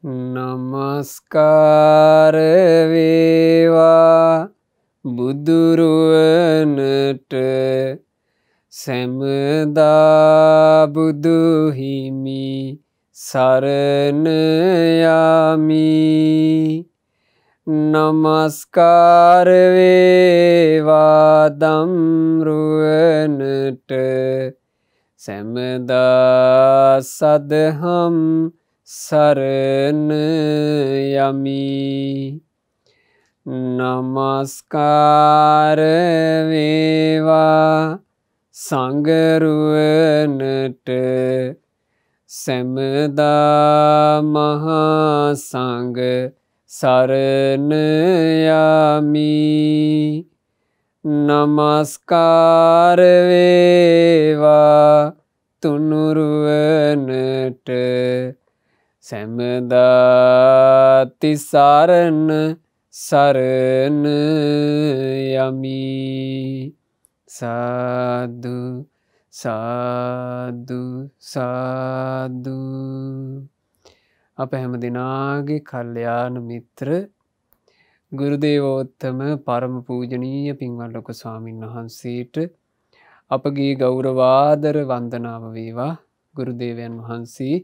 නමස්කාරවේවා බුදුරුවනට සැමදා බුදුහිමි සරණයාමි නමස්කාරවේවා දම්රුවනට සැමදා සදහම් සරණ යමි නමස්කාරවේවා සඟරුවනට සැමදා මහා සංග සරණයමි නමස්කාරවේවා තුනුරුවනට සැමදාති සරණ සරණ යමි සාදු සාදු සාදු අප හැම දෙනාගේ කල්්‍යයාන මිත්‍ර ගුරුදේවෝත්තම පරම පූජනීය පින්වල් ලොක ස්වාමීන් වහන්සේට අපගේ ගෞරවාදර වන්දනාව වේවා ගුරුදේවයන් වහන්සේ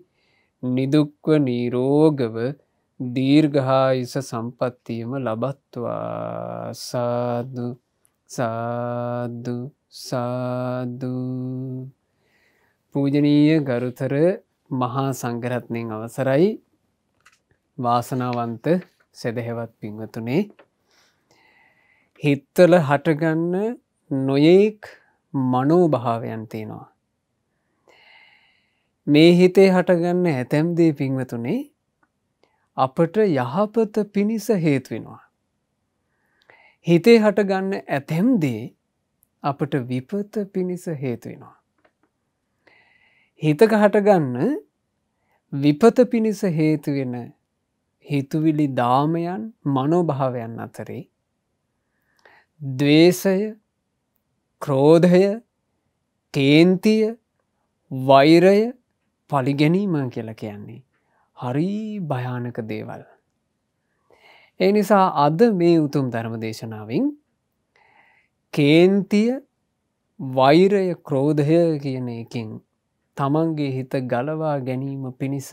නිදුක්ව නීරෝගව දීර්ගහායිස සම්පත්තියම ලබත්වා සාදු සාදු සාදු පූජනීය ගරුතර මහා සංගරත්නයෙන් අවසරයි වාසනාවන්ත සැදහෙවත් පින්වතුනේ හිත්තල හටගන්න නොයෙක් මනෝභාවයන් තියෙනවා මේ හිතේ හටගන්න ඇතැම්දේ පින්වතුනේ අපට යහපත පිණිස හේතුවෙනවා. හිතේ හටගන්න ඇතැම්දේ අපට විපත පිණිස හේතුවෙනවා. හිතක හටගන්න විපත පිණිස හේතුවෙන හිතුවිලි දාමයන් මනෝභාවයන් අතරේ දවේශය ක්‍රෝධය කේන්තිය වෛරය පලිගැනීම කියල කියන්නේ. හරි භයානක දේවල්. ඒ නිසා අද මේ උතුම් ධර්ම දේශනාවෙන් කේන්තිය වෛරය ක්‍රෝධය කියන එකින් තමන්ගේ හිත ගලවා ගැනීම පිණිස.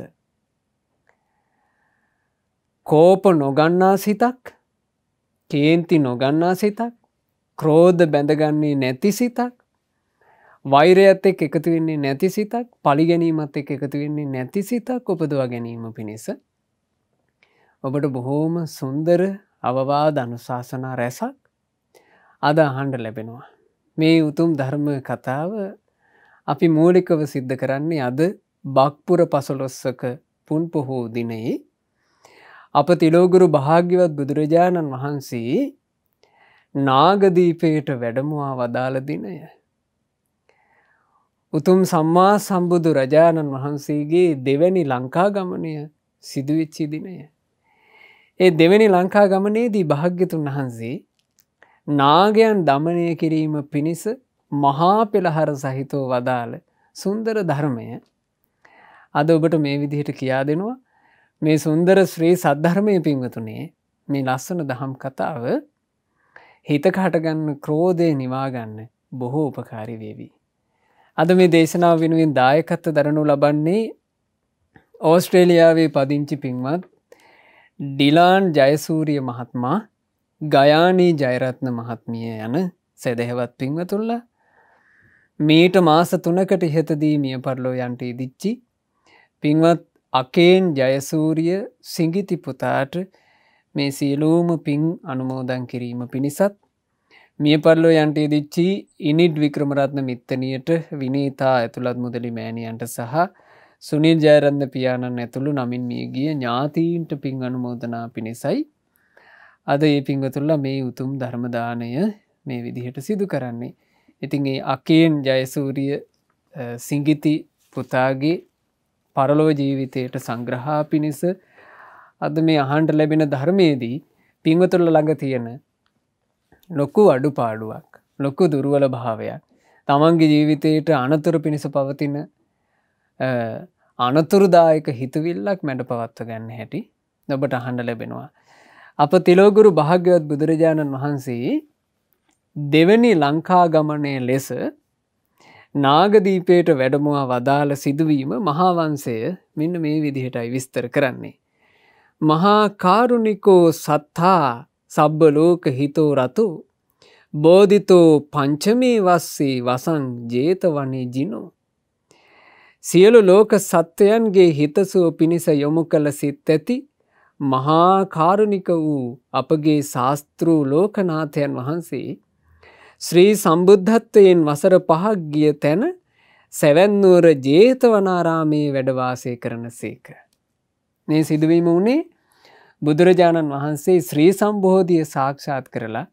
කෝප නොගන්නා සිතක් කේන්ති නොගන්නා සිතක් ක්‍රෝධ බැඳගන්නේ නැති සිතක් වෛරයත් එක් එකතු වෙන්නේ නැති සිතක් පලිගැනීමත් එක් එකතු වෙන්නේ නැති සිතක් උපදවා ගැනීම පිණිස. ඔබට බොහෝම සුන්දර අවවා ධනුශාසනා රැසක් අද අහන්ඩ ලැබෙනවා. මේ උතුම් ධර්ම කතාව අපි මූලිකව සිද්ධ කරන්නේ අද බක්පුර පසොලොස්සක පුන් පොහෝ දිනයි. අප තිලෝගුරු භාග්‍යවත් බුදුරජාණන් වහන්සේ නාගදීපයට වැඩමවා වදාළ දිනය උතුම් සම්මා සම්බුදු රජාණන් වහන්සේගේ දෙවැනි ලංකා ගමනය සිදුවෙච්චි දිනය. ඒ දෙවැනි ලංකා ගමනේදී භාග්‍යතුන් වහන්සේ නාගයන් දමනය කිරීම පිණිස මහා පෙළහර සහිතෝ වදාළ සුන්දර ධර්මය අද ඔබට මේ විදිහට කියා දෙනවා මේ සුන්දර ශ්‍රී සද්ධර්මය පින්වතුනේ මේ ලස්සන දහම් කතාව හිතකටගන්න ක්‍රෝධය නිවාගන්න බොහෝ උපකාරි වේවී. අද මේ දේශනාව වෙනුවෙන් දායකත්ව දරනු ලබන්නේ ඕස්ට්‍රේලියාවේ පදිංචි පින්වත් ඩිලාන් ජයසූරිය මහත්මා ගයානී ජයරත්න මහත්මිය යන සැදැහැවත් පින්වතුල්ල මීට මාස තුනකට ඉහතදී මිය පරලෝ යන්ට ඉදිච්චි පින්වත් අකේන් ජයසූරිය සිංගිති පුතාට මේ සියලූම පින් අනුමෝදන් කිරීම පිණිසත් මිය පරලෝ යන්ට දිච්චි ඉනිඩ් වික්‍රමරත්න මිත්තනයට විනීතා ඇතුළත් මුදලි මෑණියන්ට සහ සුනිල් ජයරන්ද පියාණන් ඇතුළු නමින් මිය ගිය ඥාතීන්ට පින් අනුමෝදනා පිණිසයි අද ඒ පිංගතුල්ල මේ උතුම් ධර්මදානය මේ විදිහට සිදු කරන්නේ. ඉතින් ඒ අකයෙන් ජයසූරිය සිංගිති පුතාගේ පරලොව ජීවිතයට සංග්‍රහා පිණිස අද මේ අහන්ට ලැබෙන ධර්මයේදී පිංවතුල්ල ළඟ තියෙන ලොකු අඩු පාඩුවක් ලොකු දුරුවල භාවයක් තමන්ගේ ජීවිතයට අනතුර පිණිස පවතින අනතුරුදායක හිතවිල්ලක් මැඩ පවත්ව ගන්න හැටි ඔබට අහන්ඩ ලැබෙනවා. අප තිලෝගුරු භාග්‍යවත් බුදුරජාණන් වහන්සේ දෙවැනි ලංකා ගමනය ලෙස නාගදීපයට වැඩමවා වදාළ සිදුවීම මහාවන්සය මෙන්න මේ විදිහටයි විස්තර කරන්නේ. මහා කාරුණිකෝ සත්තා සබ්බලෝක හිතෝ රතු බෝධිතෝ පංචමේ වස්සේ වසං ජේත වනේ ජිනෝ. සියලු ලෝක සත්වයන්ගේ හිතසුව පිණිස යොමු කළ සිත් ඇති මහාකාරුණික වූ අපගේ ශාස්තෘූ ලෝකනාථයන් වහන්සේ ශ්‍රී සම්බුද්ධත්වයෙන් වසර පහක් ගිය තැන සැවැන්නුවර ජේතවනාරාමයේ වැඩවාසය කරන සේක. මේ සිදුවීම වනේ බුදුරජාණන් වහන්සේ ශ්‍රී සම්බෝධිය සාක්ෂාත් කරලා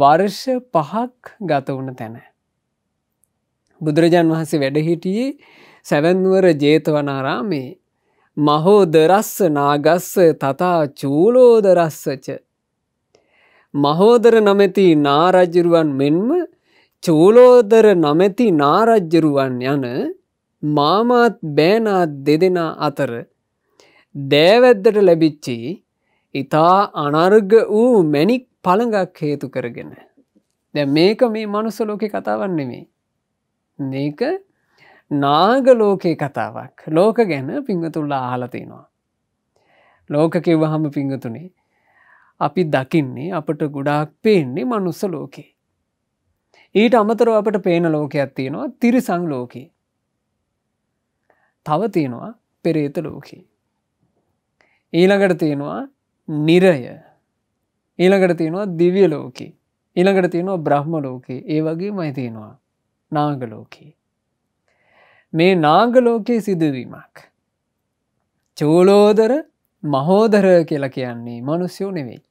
වර්ෂ පහක් ගත වුණ තැන. බුදුරජාන් වහන්සේ වැඩහිටියේ සැවැන්වර ජේතවනාරාමේ මහෝදරස්ස නාගස්ස තතා චූලෝදරස්සච. මහෝදර නමැති නාරජ්ජරුවන් මෙන්ම චූලෝදර නමැති නාරජ්ජරුවන් යන මාමත් බෑනාත් දෙදෙනා අතර දෑවැද්දට ලැබිච්චි ඉතා අනර්ග වූ මැනික් පළඟක් හේතු කරගෙන. දැ මේක මේ මනුසලෝකෙ කතාවන්නෙමේ. මේක නාගලෝකයේ කතාවක් ලෝක ගැන පිංහතුල්ලා ආහලතිනවා. ලෝකකිව හම පිංහතුනේ අපි දකින්නේ අපට ගොඩාක් පේන්නේ මනුස්ස ලෝකේ. ඊට අමතරව අපට පේන ලෝකයක් තියෙනවා තිරිසං ලෝකේ. තව තියෙනවා පෙරේත ලෝකේ. ඊළඟට තියෙනවා නිරය ඊළඟට තියෙනවා දිවිය ලෝකී ඊළඟට තියෙනවා බ්‍රහ්ම ලෝකයේ ඒ වගේ මයි තියෙනවා නාගලෝකයේ. මේ නාගලෝකයේ සිදුවීමක්. චූලෝදර මහෝදර කියලා කියන්නේ මනුස්්‍යෝ නෙවෙයි.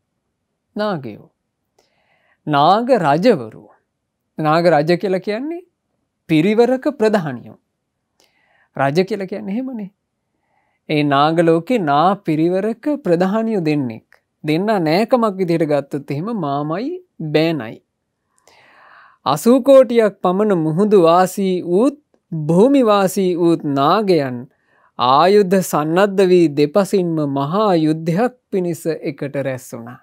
නාගයෝ. නාග රජවරු නාග රජ කියලා කියන්නේ පිරිවරක ප්‍රධානියෝ. රජ කියලා කියන්නේ හෙමනේ ඒ නාගලෝකේ නා පිරිවරක ප්‍රධානියෝ දෙන්නෙක්. දෙන්න නෑකමක් විදිට ගත්තොත් එහෙම මාමයි බෑනයි. අසූකෝටියක් පමණ මුහුදු වාසී වූත් භූමිවාසී වූත් නාගයන් ආයුද්ධ සන්නද්ධ වී දෙපසින්ම මහා යුද්ධයක් පිණිස එකට රැස් වුණා.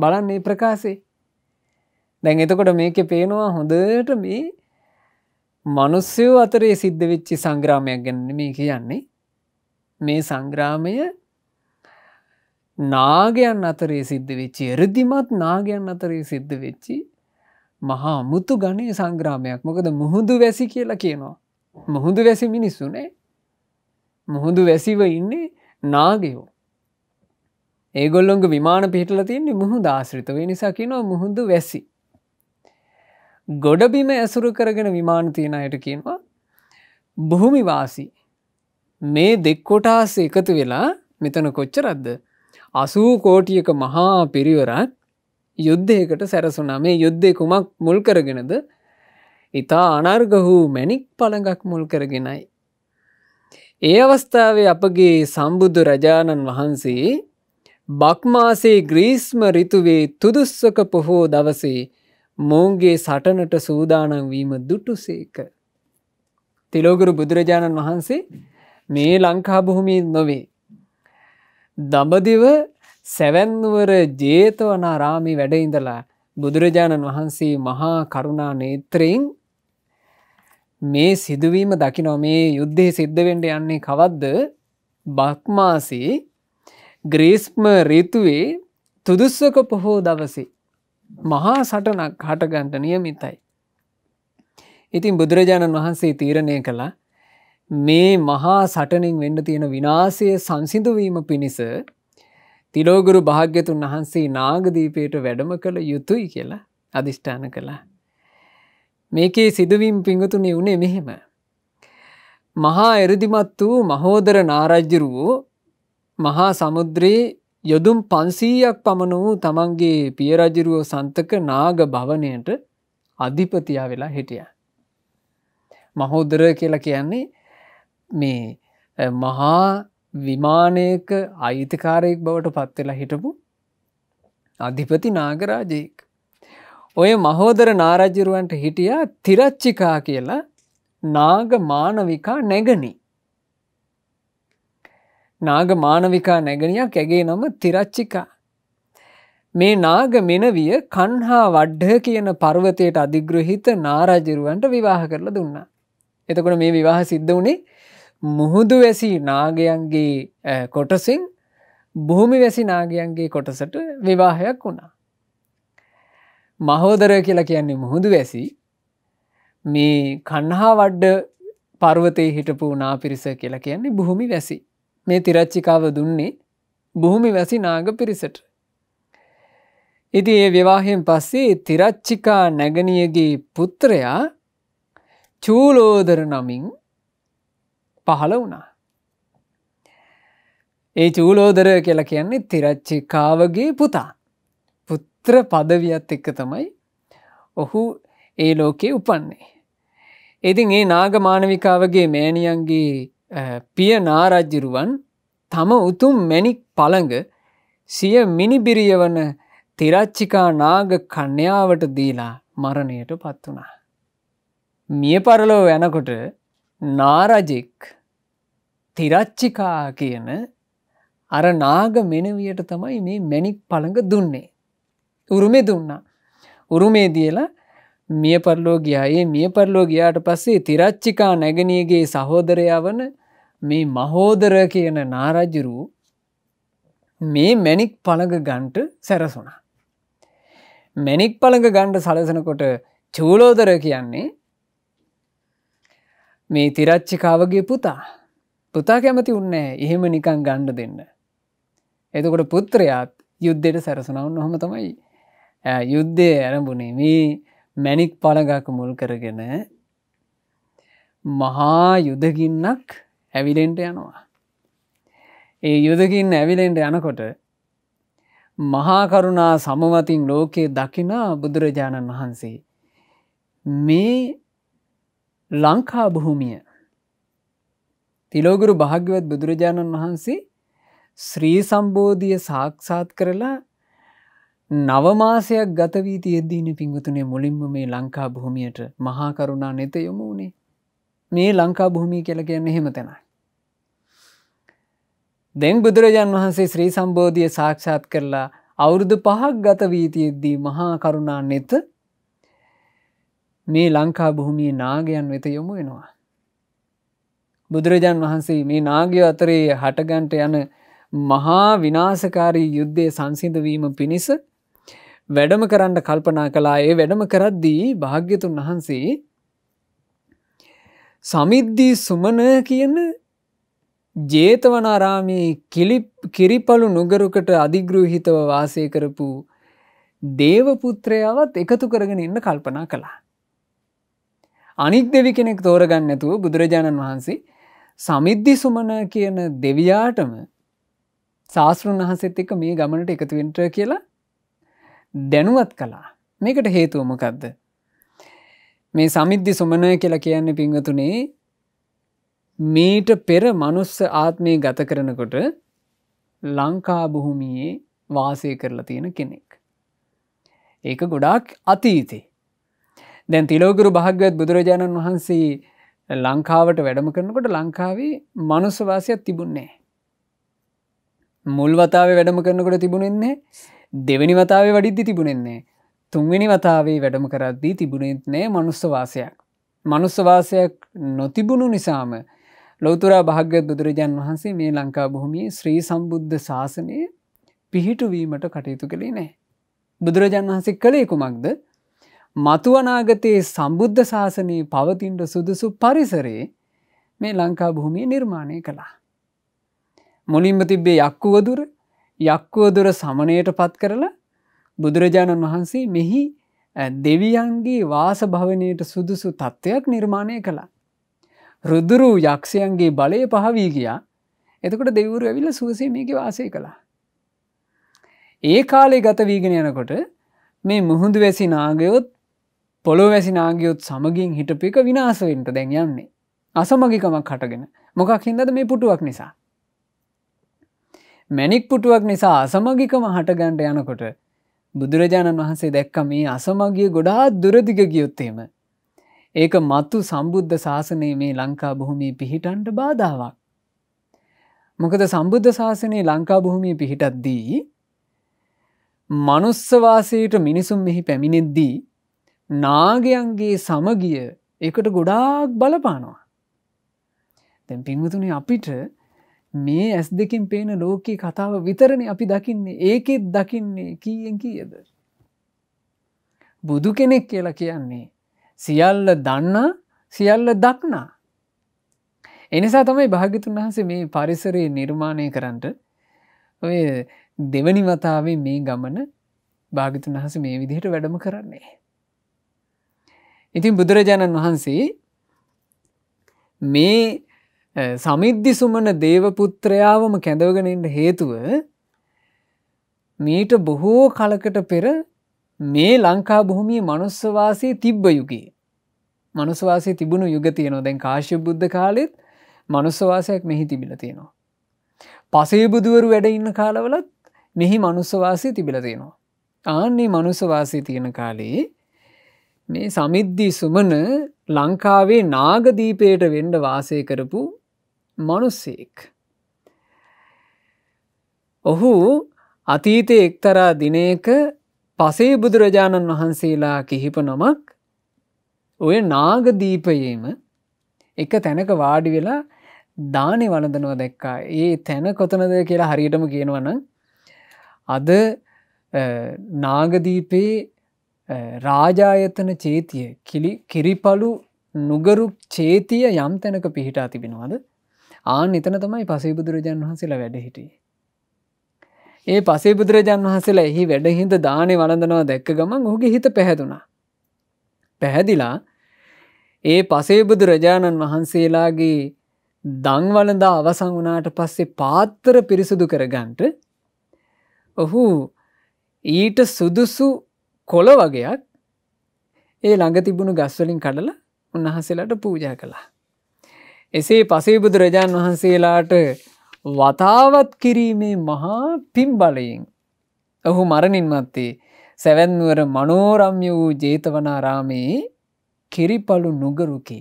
බලන්නේ ප්‍රකාසේ. දැන් එතකොට මේක පේනවා හොඳට මේ මනුස්්‍යයෝ අතරේ සිද්ධ වෙච්චි සංග්‍රාමයක් ගැන්න මේ කියන්නේ. මේ සංග්‍රාමය නාගයන් අතරේ සිද්ධ වෙච්චි එරදිමත් නාගයන් අතරේ සිද්ධ වෙච්චි මහා මුතු ගණය සංග්‍රාමයක් මොකද මුහුදු වැසි කියලා කියනවා. මුහුදු වැසි මිනිස්සුනේ මුහුදු වැසිව ඉන්නේ නාගයෝ. ඒගොල්ලොන්ග විමාන පිහිටල තියන්නේ මුහු දාශ්‍රිතව නිසා කියනවා මුහුදු වැසි. ගොඩබිම ඇසුරු කරගෙන විමාන තියෙන අයට කියනවා බොහොමිවාසී මේ දෙක්කොටාස එකතු වෙලා මෙතන කොච්චරද්ද. අසූ කෝටියක මහා පිරිවරත් යුද්ධයකට සැරසුනා මේ යුද්ධය කුමක් මුල් කරගෙනද ඉතා අනර්ග වූ මැණික් පළඟක් මුල් කරගෙනයි. ඒ අවස්ථාවේ අපගේ සම්බුද්ධ රජාණන් වහන්සේ බක්මාසේ ග්‍රීස්ම රිතුවේ තුදුස්සක පොහෝ දවසේ මෝන්ගේ සටනට සූදානම් වීම දුටුසේක. තිලෝගුරු බුදුරජාණන් වහන්සේ මේ ලංකා බොහොමි නොවේ. දඹදිව සැවැන්නුවර ජේතවනාරාමි වැඩඉඳලා බුදුරජාණන් වහන්සේ මහා කරුණා නේත්‍රයෙන් මේ සිදුවීම දකිනො මේ යුද්ධෙ සිද්ධවෙන්ඩ යන්නේ කවද්ද බක්මාසි ග්‍රීස්ම රීතුවේ තුදුස්සක පොහෝ දවසේ. මහා සටනක් හටගන්ට නියමිතයි. ඉතින් බුදුරජාණන් වහන්සේ තීරණය කළා මේ මහා සටනින් වෙන්ඩ තියෙන විනාසය සංසිඳුවීම පිණිස තිලෝගුරු භාග්‍යතුන් වහන්සේ නාගදීපයට වැඩම කළ යුතුයි කියලා අධිෂ්ඨාන කළා. මේකේ සිදුවීම් පිංගතුනේ වුණේ මෙහෙම. මහා එරදිමත් වූ මහෝදර නාරජ්ජර වූ මහා සමුද්‍රයේ යොදුම් පන්සීයක් පමණ වූ තමන්ගේ පියරජරුව සන්තක නාග භවනයට අධිපතියා වෙලා හිටිය. මහෝදර කියලා කියන්නේ මේ මහා විමානයක අයිතිකාරයෙක් බවට පත්වෙලා හිටපු අධිපති නාගරාජයෙක්. ඔය මහෝදර නාරජරුවන්ට හිටියා තිරච්චිකා කියලා නාග මානවිකා නැගනි. නාග මානවිකා නැගනියක් ඇගේ නම තිරච්චිකා. මේ නාග මෙනවිය කන්හා වඩ්ඩ කියන පර්වතයට අධිග්‍රහිත නාරජරුවන්ට විවාහ කරලා දුන්නා. එතකොට මේ විවාහ සිද්ධ වනේ මුහුදු වැසි නාගයන්ගේ කොටසින් භූමි වැසි නාගයන්ගේ කොටසට විවාහයක් වුණා. මහෝදරය කියලා කියන්නේ මුහුදු වැසි මේ කණ්හා වඩ්ඩ පර්වතය හිටපු නා පිරිස කියලා කියන්නේ බොහොමි වැසි මේ තිරච්චිකාව දුන්නේ බොහොමි වැසි නාග පිරිසට. ඉති ඒ විවාහෙන් පස්සේ තිරච්චිකා නැගනියගේ පුත්‍රයා චූලෝදර නමින් පහළ වුණා. ඒ චූලෝදර කියලා කියන්නේ තිරච්චිකාවගේ පුතා පුත්‍ර පදවියත් එක්ක තමයි ඔහු ඒ ලෝකේ උපන්නේ. ඉතින් ඒ නාග මානවිකාවගේ මෑණියන්ගේ පිය නාරජ්ජිරුවන් තම උතුම් මැණික් පළඟ සිය මිනිබිරිය වන තිරච්චිකා නාග කන්‍යාවට දීලා මරණයට පත් වුණා. මිය පරලෝ යනකොට නාරජෙක් තිරච්චිකා කියන අර නාග මෙනවියට තමයි මේ මැණික් පළඟ දුන්නේ. උරුමේ දුන්නා. උරුමේ දියලා මිය පරලෝ ගියා. ඒ මිය පරලෝ ගියාට පස්සේ තිරච්චිකා නැගණියගේ සහෝදරයා වන මේ මහෝදර කියන නාරජුරු මේ මැණික් පළඟ ගන්ට සැරසුණා. මැණික් පළඟ ගණ්ඩ සලසනකොට චූලෝදර කියන්නේ මේ තිරච්චිකාවගේ පුතා පුතා කැමති උන්නේ එහෙම නිකං ගණ්ඩ දෙන්න. එතකොට පුත්‍රයාත් යුද්ධයට සැරසනවන් නොහොම තමයි යුද්ධය ඇරඹුණේ මේ මැනික් පලගක මුල් කරගෙන මහා යුදගින්නක් ඇවිලෙන්ට යනවා. ඒ යුදකින් ඇවිලෙන්ට යනකොට මහාකරුණා සමවතින් ලෝකයේ දකිනා බුදුරජාණන් වහන්සේ මේ ලංකා බොහොමිය තිලෝගුරු භාග්‍යවත් බුදුරජාණන් වහන්සේ ශ්‍රී සම්බෝධිය සාක්ෂාත් කරලා නවමාසයක් ගතවී තියද්දීන පින්වතුනේ මුලින්ම මේ ලංකා බොහොමියට මහාකරුණා නෙත යොමු වුණේ මේ ලංකා බොහොමී කියල කියන්න එහෙම තැනයි. දෙන් බුදුරජාන් වහන්සේ ශ්‍රී සම්බෝධිය සාක්ෂාත් කරලා අවුරුදු පහක් ගතවීතියද්දී මහාකරුණා නෙත මේ ලංකා බොහොමිය නාගයන් වෙත යොමු වෙනවා. බුදුරජාන් වහන්සේ මේ නාග්‍යෝ අතරේ හටගන්ට යන මහා විනාසකාරී යුද්ධය සංසිඳවීම පිණිස වැඩම කරන්න කල්පනා කලා ඒ වැඩම කරද්දී භාග්‍යතුන් වහන්සේ සමිද්දී සුමන කියන ජේතවනාරාමයේ කිරිපලු නුගරුකට අධිග්‍රෘහිතව වාසය කරපු දේවපුත්‍රයාවත් එකතු කරගෙන ඉන්න කල්පනා කලා. අනික් දෙවි කෙනෙක් තෝරගන්න ඇතුව බුදුරජාණන් වහන්සේ සමිද්ධි සුමන කියන දෙවියාටම ශාස්ෘන් වහන්සෙත් එක්ක මේ ගමනට එකතුවෙන්ට කියලා දැනුවත් කලා මේකට හේතුවමකක්ද මේ සමිද්ධි සුමන කියලා කියන්නේ පිංවතුනේ මීට පෙර මනුස්ස ආත්මය ගත කරනකොට ලංකා බොහොමියේ වාසය කරලා තියෙන කෙනෙක් ඒක ගොඩාක් අතීතේ දැන් තිලෝගුරු භාග්‍යවත් බුදුරජාණන් වහන්සේ ලංකාවට වැඩම කරනකොට ලංකාවේ මනුස්සවාසයක් තිබුන්නේ. මුල් වතාවේ වැඩම කරනකොට තිබුණෙන්නේ දෙවැනි වතාවේ වඩිද්දි තිබුණෙන්නේ. තුන්වෙනි වතාවේ වැඩම කරද්දී තිබුණෙත් නෑ මනුස්සවාසයක්. මනුස්සවාසයක් නොතිබුණු නිසාම ලොවතුරා භාග්‍යත් බුදුරජාන් වහන්සේ මේ ලංකා බොහොමිය ශ්‍රී සම්බුද්ධ ශාසනය පිහිටුවීමට කටයුතු කළේ නෑ. බුදුරජාන් වහන්සේ කළේ කුමක්ද මතුවනාගතයේ සම්බුද්ධ ශාසනයේ පවතින්ට සුදුසු පරිසරේ මේ ලංකා භූමිය නිර්මාණය කළා. මුලින්ම තිබ්බේ යක්කුවදුර යක්කුවදුර සමනයට පත් කරලා බුදුරජාණන් වහන්සේ මෙහි දෙවියන්ගේ වාසභවනයට සුදුසු තත්ත්වයක් නිර්මාණය කළා. රුදුරු යක්ෂයන්ගේ බලය පහවී ගියා එතකොට දෙවුරු ඇවිල සුවසේ මේක වාසය කළා. ඒ කාලේ ගත වීගෙන යනකොට මේ මුහුදු වැසි නාගයොත් පොළො වැසි නාගයොත් සමගින් හිටපික විනාසවෙන්ට දැන් යන්නේ. අසමගිකමක් කටගෙන මොකක් හින්දද මේ පුටුවක් නිසා. මැනික් පුටුවක් නිසා අසමගිකම හටගන්ට යනකොට බුදුරජාණන් වහන්සේ දැක්ක මේ අසමගිය ගොඩාත් දුරදිග ගියොත්තේම. ඒක මත්තු සම්බුද්ධ ශාසනයේ මේ ලංකා බොහොමී පිහිටන්ට බාධාවක්. මොකද සම්බුද්ධ ශාසනයේ ලංකා බොහොමී පිහිටත්දී මනුස්සවාසයට මිනිසුම් මෙහි පැමිණෙද්දී නාගයන්ගේ සමගිය එකට ගොඩාක් බලපානවා. දැන් පින්වතුන අපිට මේ ඇස් දෙකින් පේන ලෝකී කතාව විතරණ අපි දකින්නේ ඒකෙත් දකින්නේ කීයෙන් කියද. බුදු කෙනෙක් කියලා කියන්නේ සියල්ල දන්න සියල්ල දක්නා. එනිසා තමයි භාගිතුන් වහන්සේ මේ පරිසරයේ නිර්මාණය කරන්නට ඔය දෙවනි වතාවේ මේ ගමන භාගිතුන් වහස මේ විදිහට වැඩම කරන්නේ. ඉතින් බුදුරජාණන් වහන්සේ මේ සමිද්ධි සුමන දේවපුත්‍රයාවම කැඳවගෙනට හේතුව මීට බොහෝ කලකට පෙර මේ ලංකා බොහොමිය මනුස්සවාසය තිබ්බ යුගේ. මනුස්වාසය තිබුණු යුග තියනවා දැන් කාශ්‍ය බුද්ධ කාලෙත් මනුස්සවාසයක් මෙහි තිබිල තියෙනවා. පසේ බුදුවරු වැඩ ඉන්න කාලවලත් මෙහි මනුස්සවාසය තිබිල තියෙනවා. ආන්නේ මනුසවාසය තියෙන කාලයේ මේ සමිද්ධි සුමන ලංකාවේ නාගදීපයට වෙන්ඩ වාසය කරපු මනුස්සෙක්. ඔහු අතීතය එක්තරා දිනයක පසේ බුදුරජාණන් වහන්සේලා කිහිප නොමක් ඔය නාගදීපයේම එක තැනක වාඩි වෙලා දානෙ වලදනුව දැක්කා ඒ තැන කොතනද කියලා හරියටම කියනවන අද නාගදීපයේ රාජායතන චේතිය කිලි කිරිපලු නුගරු චේතිය යම් තැනක පිහිටා තිබෙනවාද ආන එතන තමයි පසේ බුදුරජාන් වහන්සේලා වැඩ හිටිය. ඒ පසේ බුදුරජාන් වහන්සේලා එහි වැඩහින්ද දානය වලඳනවා දැක්ක ගමන් හුගේ හිත පැහැදුනා. පැහැදිලා ඒ පසේ බුදුරජාණන් වහන්සේලාගේ දංවලදා අවසං වනාට පස්සේ පාත්තර පිරිසුදු කරගන්ට ඔහු ඊට සුදුසු කොළ වගේයක් ඒ ළඟ තිබුණු ගස්වලින් කඩලා උන්වහන්සේලාට පූජා කළා. එසේ පසේබුදුරජාණන් වහන්සේලාට වතාවත් කිරීමේ මහා පිම් බලයෙන් ඔහු මරණින්මත්තේ සැවැන්වර මනෝරම්ය වූ ජේතවනාරාමයේ කිරිපලු නුගරුකි.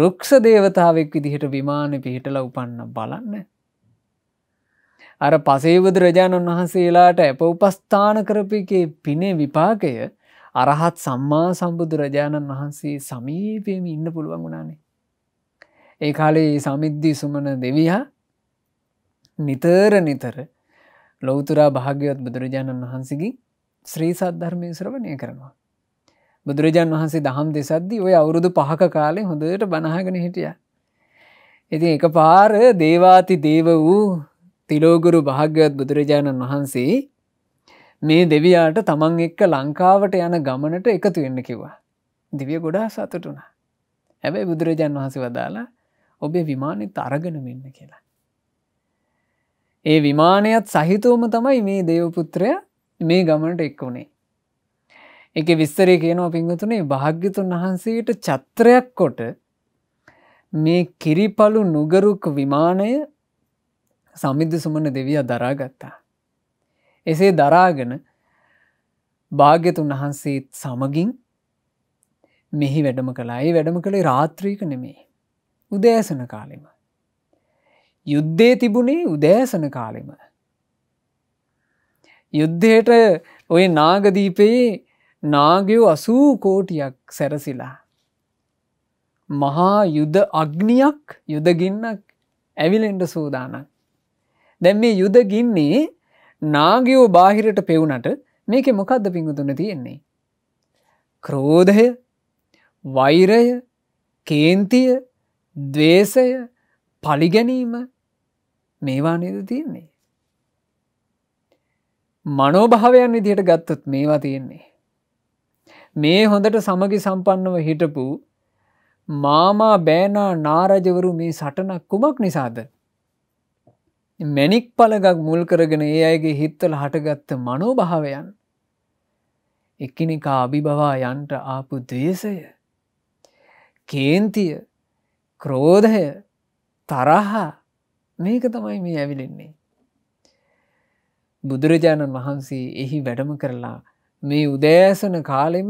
රුක්ෂ දේවතාවෙක් විදිහට විමාන පිහිටල උපන්න බලන්න. අර පසේවදුරජාණන් වහන්සේලාට ඇප උපස්ථාන කරපිකේ පිනේ විපාකය අරහත් සම්මා සම්බුදුරජාණන් වහන්සේ සමීපයම ඉන්න පුළුවන් වුණානේ. ඒ කාලේ සමිද්ධි සුමන දෙවයා නිතර නිතර ලොවතුරා භාග්‍යවත් බුදුරජාණන් වහන්සේගේ ශ්‍රී සද්ධර්මය ශ්‍රවණය කරනවා. බුදුරජාන් වහන්සේ දහම් දෙසද්දී ඔය අවුරුදු පහක කාලේ හොඳට බනාගෙන හිටිය. ඉතින් එක පාර දේවාති දේව වූ තිලෝගුරු භාග්‍යවත් බුදුරජාණන් වහන්සේ මේ දෙවියාට තමන් එක්ක ලංකාවට යන ගමනට එකතු වෙන්න කිව්වා. දිවිය ගොඩා සතුටුන. හැබැයි බුදුරජාන් වහස වදාලා ඔබේ විමානය තරගෙන මෙන්න කියලා. ඒ විමානයත් සහිතවම තමයි මේ දේවපුත්‍රය මේ ගමනට එක් වුණේ. එක විස්තරය කියනවා පිංහතුනේ භාග්‍යතුන් වහන්සේට චත්‍රයක් කොට මේ කිරිපලු නුගරුක් විමානය සමිද්ධ සුමන දෙවිය දරාගත්තා. එසේ දරාගෙන භාග්‍යතුන් වහන්සේත් සමගින් මෙහි වැඩම කලායි වැඩම කළේ රාත්‍රීක නෙමේ. උදෑසන කාලෙම. යුද්ධේ තිබුණේ උදෑසන කාලෙම. යුද්ධයට ඔය නාගදීපයේ නාගයෝ අසූ කෝටියක් සැරසිලා. මහා යුද අග්නියක් යුදගින්නක් ඇවිලෙන්ට සූදානක්. දැන් මේ යුද ගින්නේ නාගියෝ බාහිරට පෙවුනට මේක මොකක්ද පිංගුතුන තියෙන්නේ. ක්‍රෝධය වෛරය කේන්තිය දවේශය පලිගැනීම මේවා නේද තියෙන්නේ. මනෝභාවයන් විදිහට ගත්තොත් මේවා තියෙන්නේ. මේ හොඳට සමගි සම්පන්නව හිටපු මාමා බෑනා නාරජවරු මේ සටනක් කුමක් නිසාද මැනික් පලගක් මුල් කරගෙන ඒ අයගේ හිත්තල හටගත්ත මනෝභාවයන් එක්කිනිකා අභිබවා යන්ට ආපු දේශය කේන්තිය ක්‍රෝධය තරහා මේක තමයි මේ ඇවිලෙන්නේ. බුදුරජාණන් වහන්සේ එහි වැඩම කරලා මේ උදෑසන කාලෙම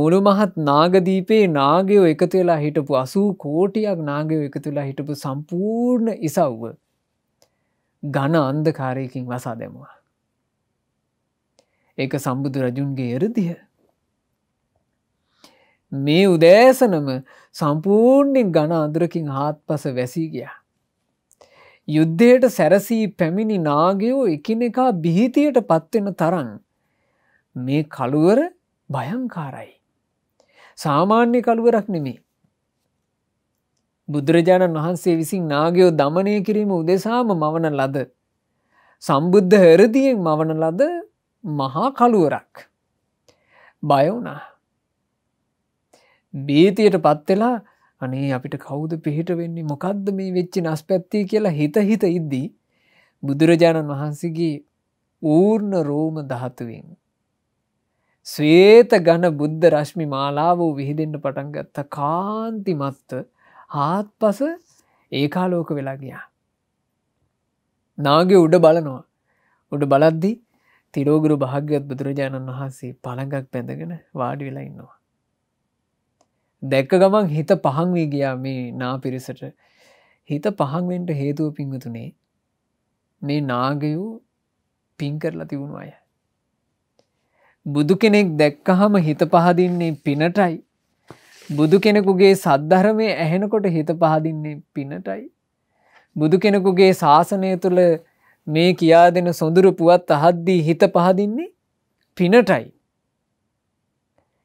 මුළු මහත් නාගදීපේ නාගයෝ එකතුවෙලා හිටපු අසූ කෝටියක් නාගයෝ එකතුලා හිටපු සම්පූර්ණ ඉසව්ව ගණ අන්දකාරයකින් වසා දැමවා. ඒක සම්බුදු රජුන්ගේ එරදිහ. මේ උදෑසනම සම්පූර්ණෙන් ගණ අන්දරකින් හාත් පස වැසී ගියා. යුද්ධයට සැරසී පැමිණි නාගයෝ එකිනෙකා බිහිතියට පත්වෙන තරන් මේ කළුවර භයංකාරයි. සාමාන්‍ය කළුවරක් නෙමේ බුදුරජාණන් වහන්සේ විසින් නාගයෝ දමනය කිරීම උදෙසාම මවන ලද. සම්බුද්ධ හරදියෙන් මවන ලද මහා කළුවරක්. බයවුනා. බීතියට පත්වෙලා අනේ අපිට කවුද පිහිට වෙන්නේ මොකක්ද මේ වෙච්චි නස් පැත්තිී කියලා හිත හිත ඉද්දී. බුදුරජාණන් වහන්සේගේ ඌර්ණ රෝම දහතුවෙන්. ස්වේත ගණ බුද්ධ රශ්මි මාලාවූ විහිදෙන්ට පටන්ගත්ත කාන්තිමත්ත හාත් පස ඒකාලෝක වෙලා ගියා. නාගේ උඩ බලනවා උඩ බලද්දි තිරෝගුරු භාග්‍යවත් බුදුරජාණන් වහන්සේ පළඟක් පැඳගෙන වාඩි වෙලා ඉන්නවා. දැක්ක ගමන් හිත පහන් වී ගියා මේ නා පිරිසට හිත පහන්වෙන්ට හේතුව පිංගතුනේ මේ නාගයූ පින් කරලා තිබුණු අය. බුදු කෙනෙක් දැක්කහම හිත පහදින්නේ පිනටයි බුදු කෙනෙකුගේ සද්ධරමය ඇහෙනකොට හිත පහදින්නේ පිනටයි. බුදු කෙනෙකුගේ ශාසනය තුළ මේ කියා දෙන සොඳුරු පුවත් අහද්දී හිත පහදින්නේ පිනටයි.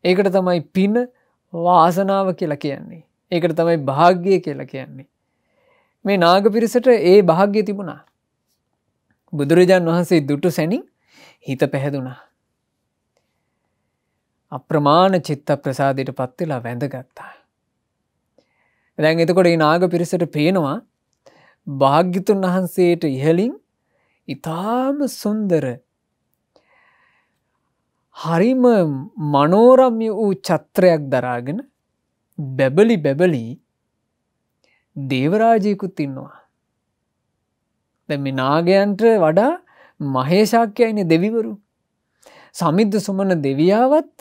ඒකට තමයි පින වාසනාව කියලා කියන්නේ. ඒකට තමයි භාග්‍යය කියලා කියන්නේ. මේ නාග පිරිසට ඒ භාග්‍ය තිබුණා. බුදුරජාන් වහන්සේ දුටු සැනින් හිත පැහැදුනා. අප්‍රමාණ චිත්ත ප්‍රසාදයට පත්වෙලා වැඳගත්තා. දැන් එතකොට නාග පිරිසට පේනවා භාග්‍යතුන් වහන්සේට ඉහලින් ඉතාම සුන්දර හරිම මනෝරම්ය වූ චත්‍රයක් දරාගෙන බැබලි බැබලි දේවරාජයකුත් ඉන්නවා. දැම නාගයන්ට වඩා මහේෂාක්‍යයින දෙවිවරු. සමිද්ධ සුමන දෙවියාවත්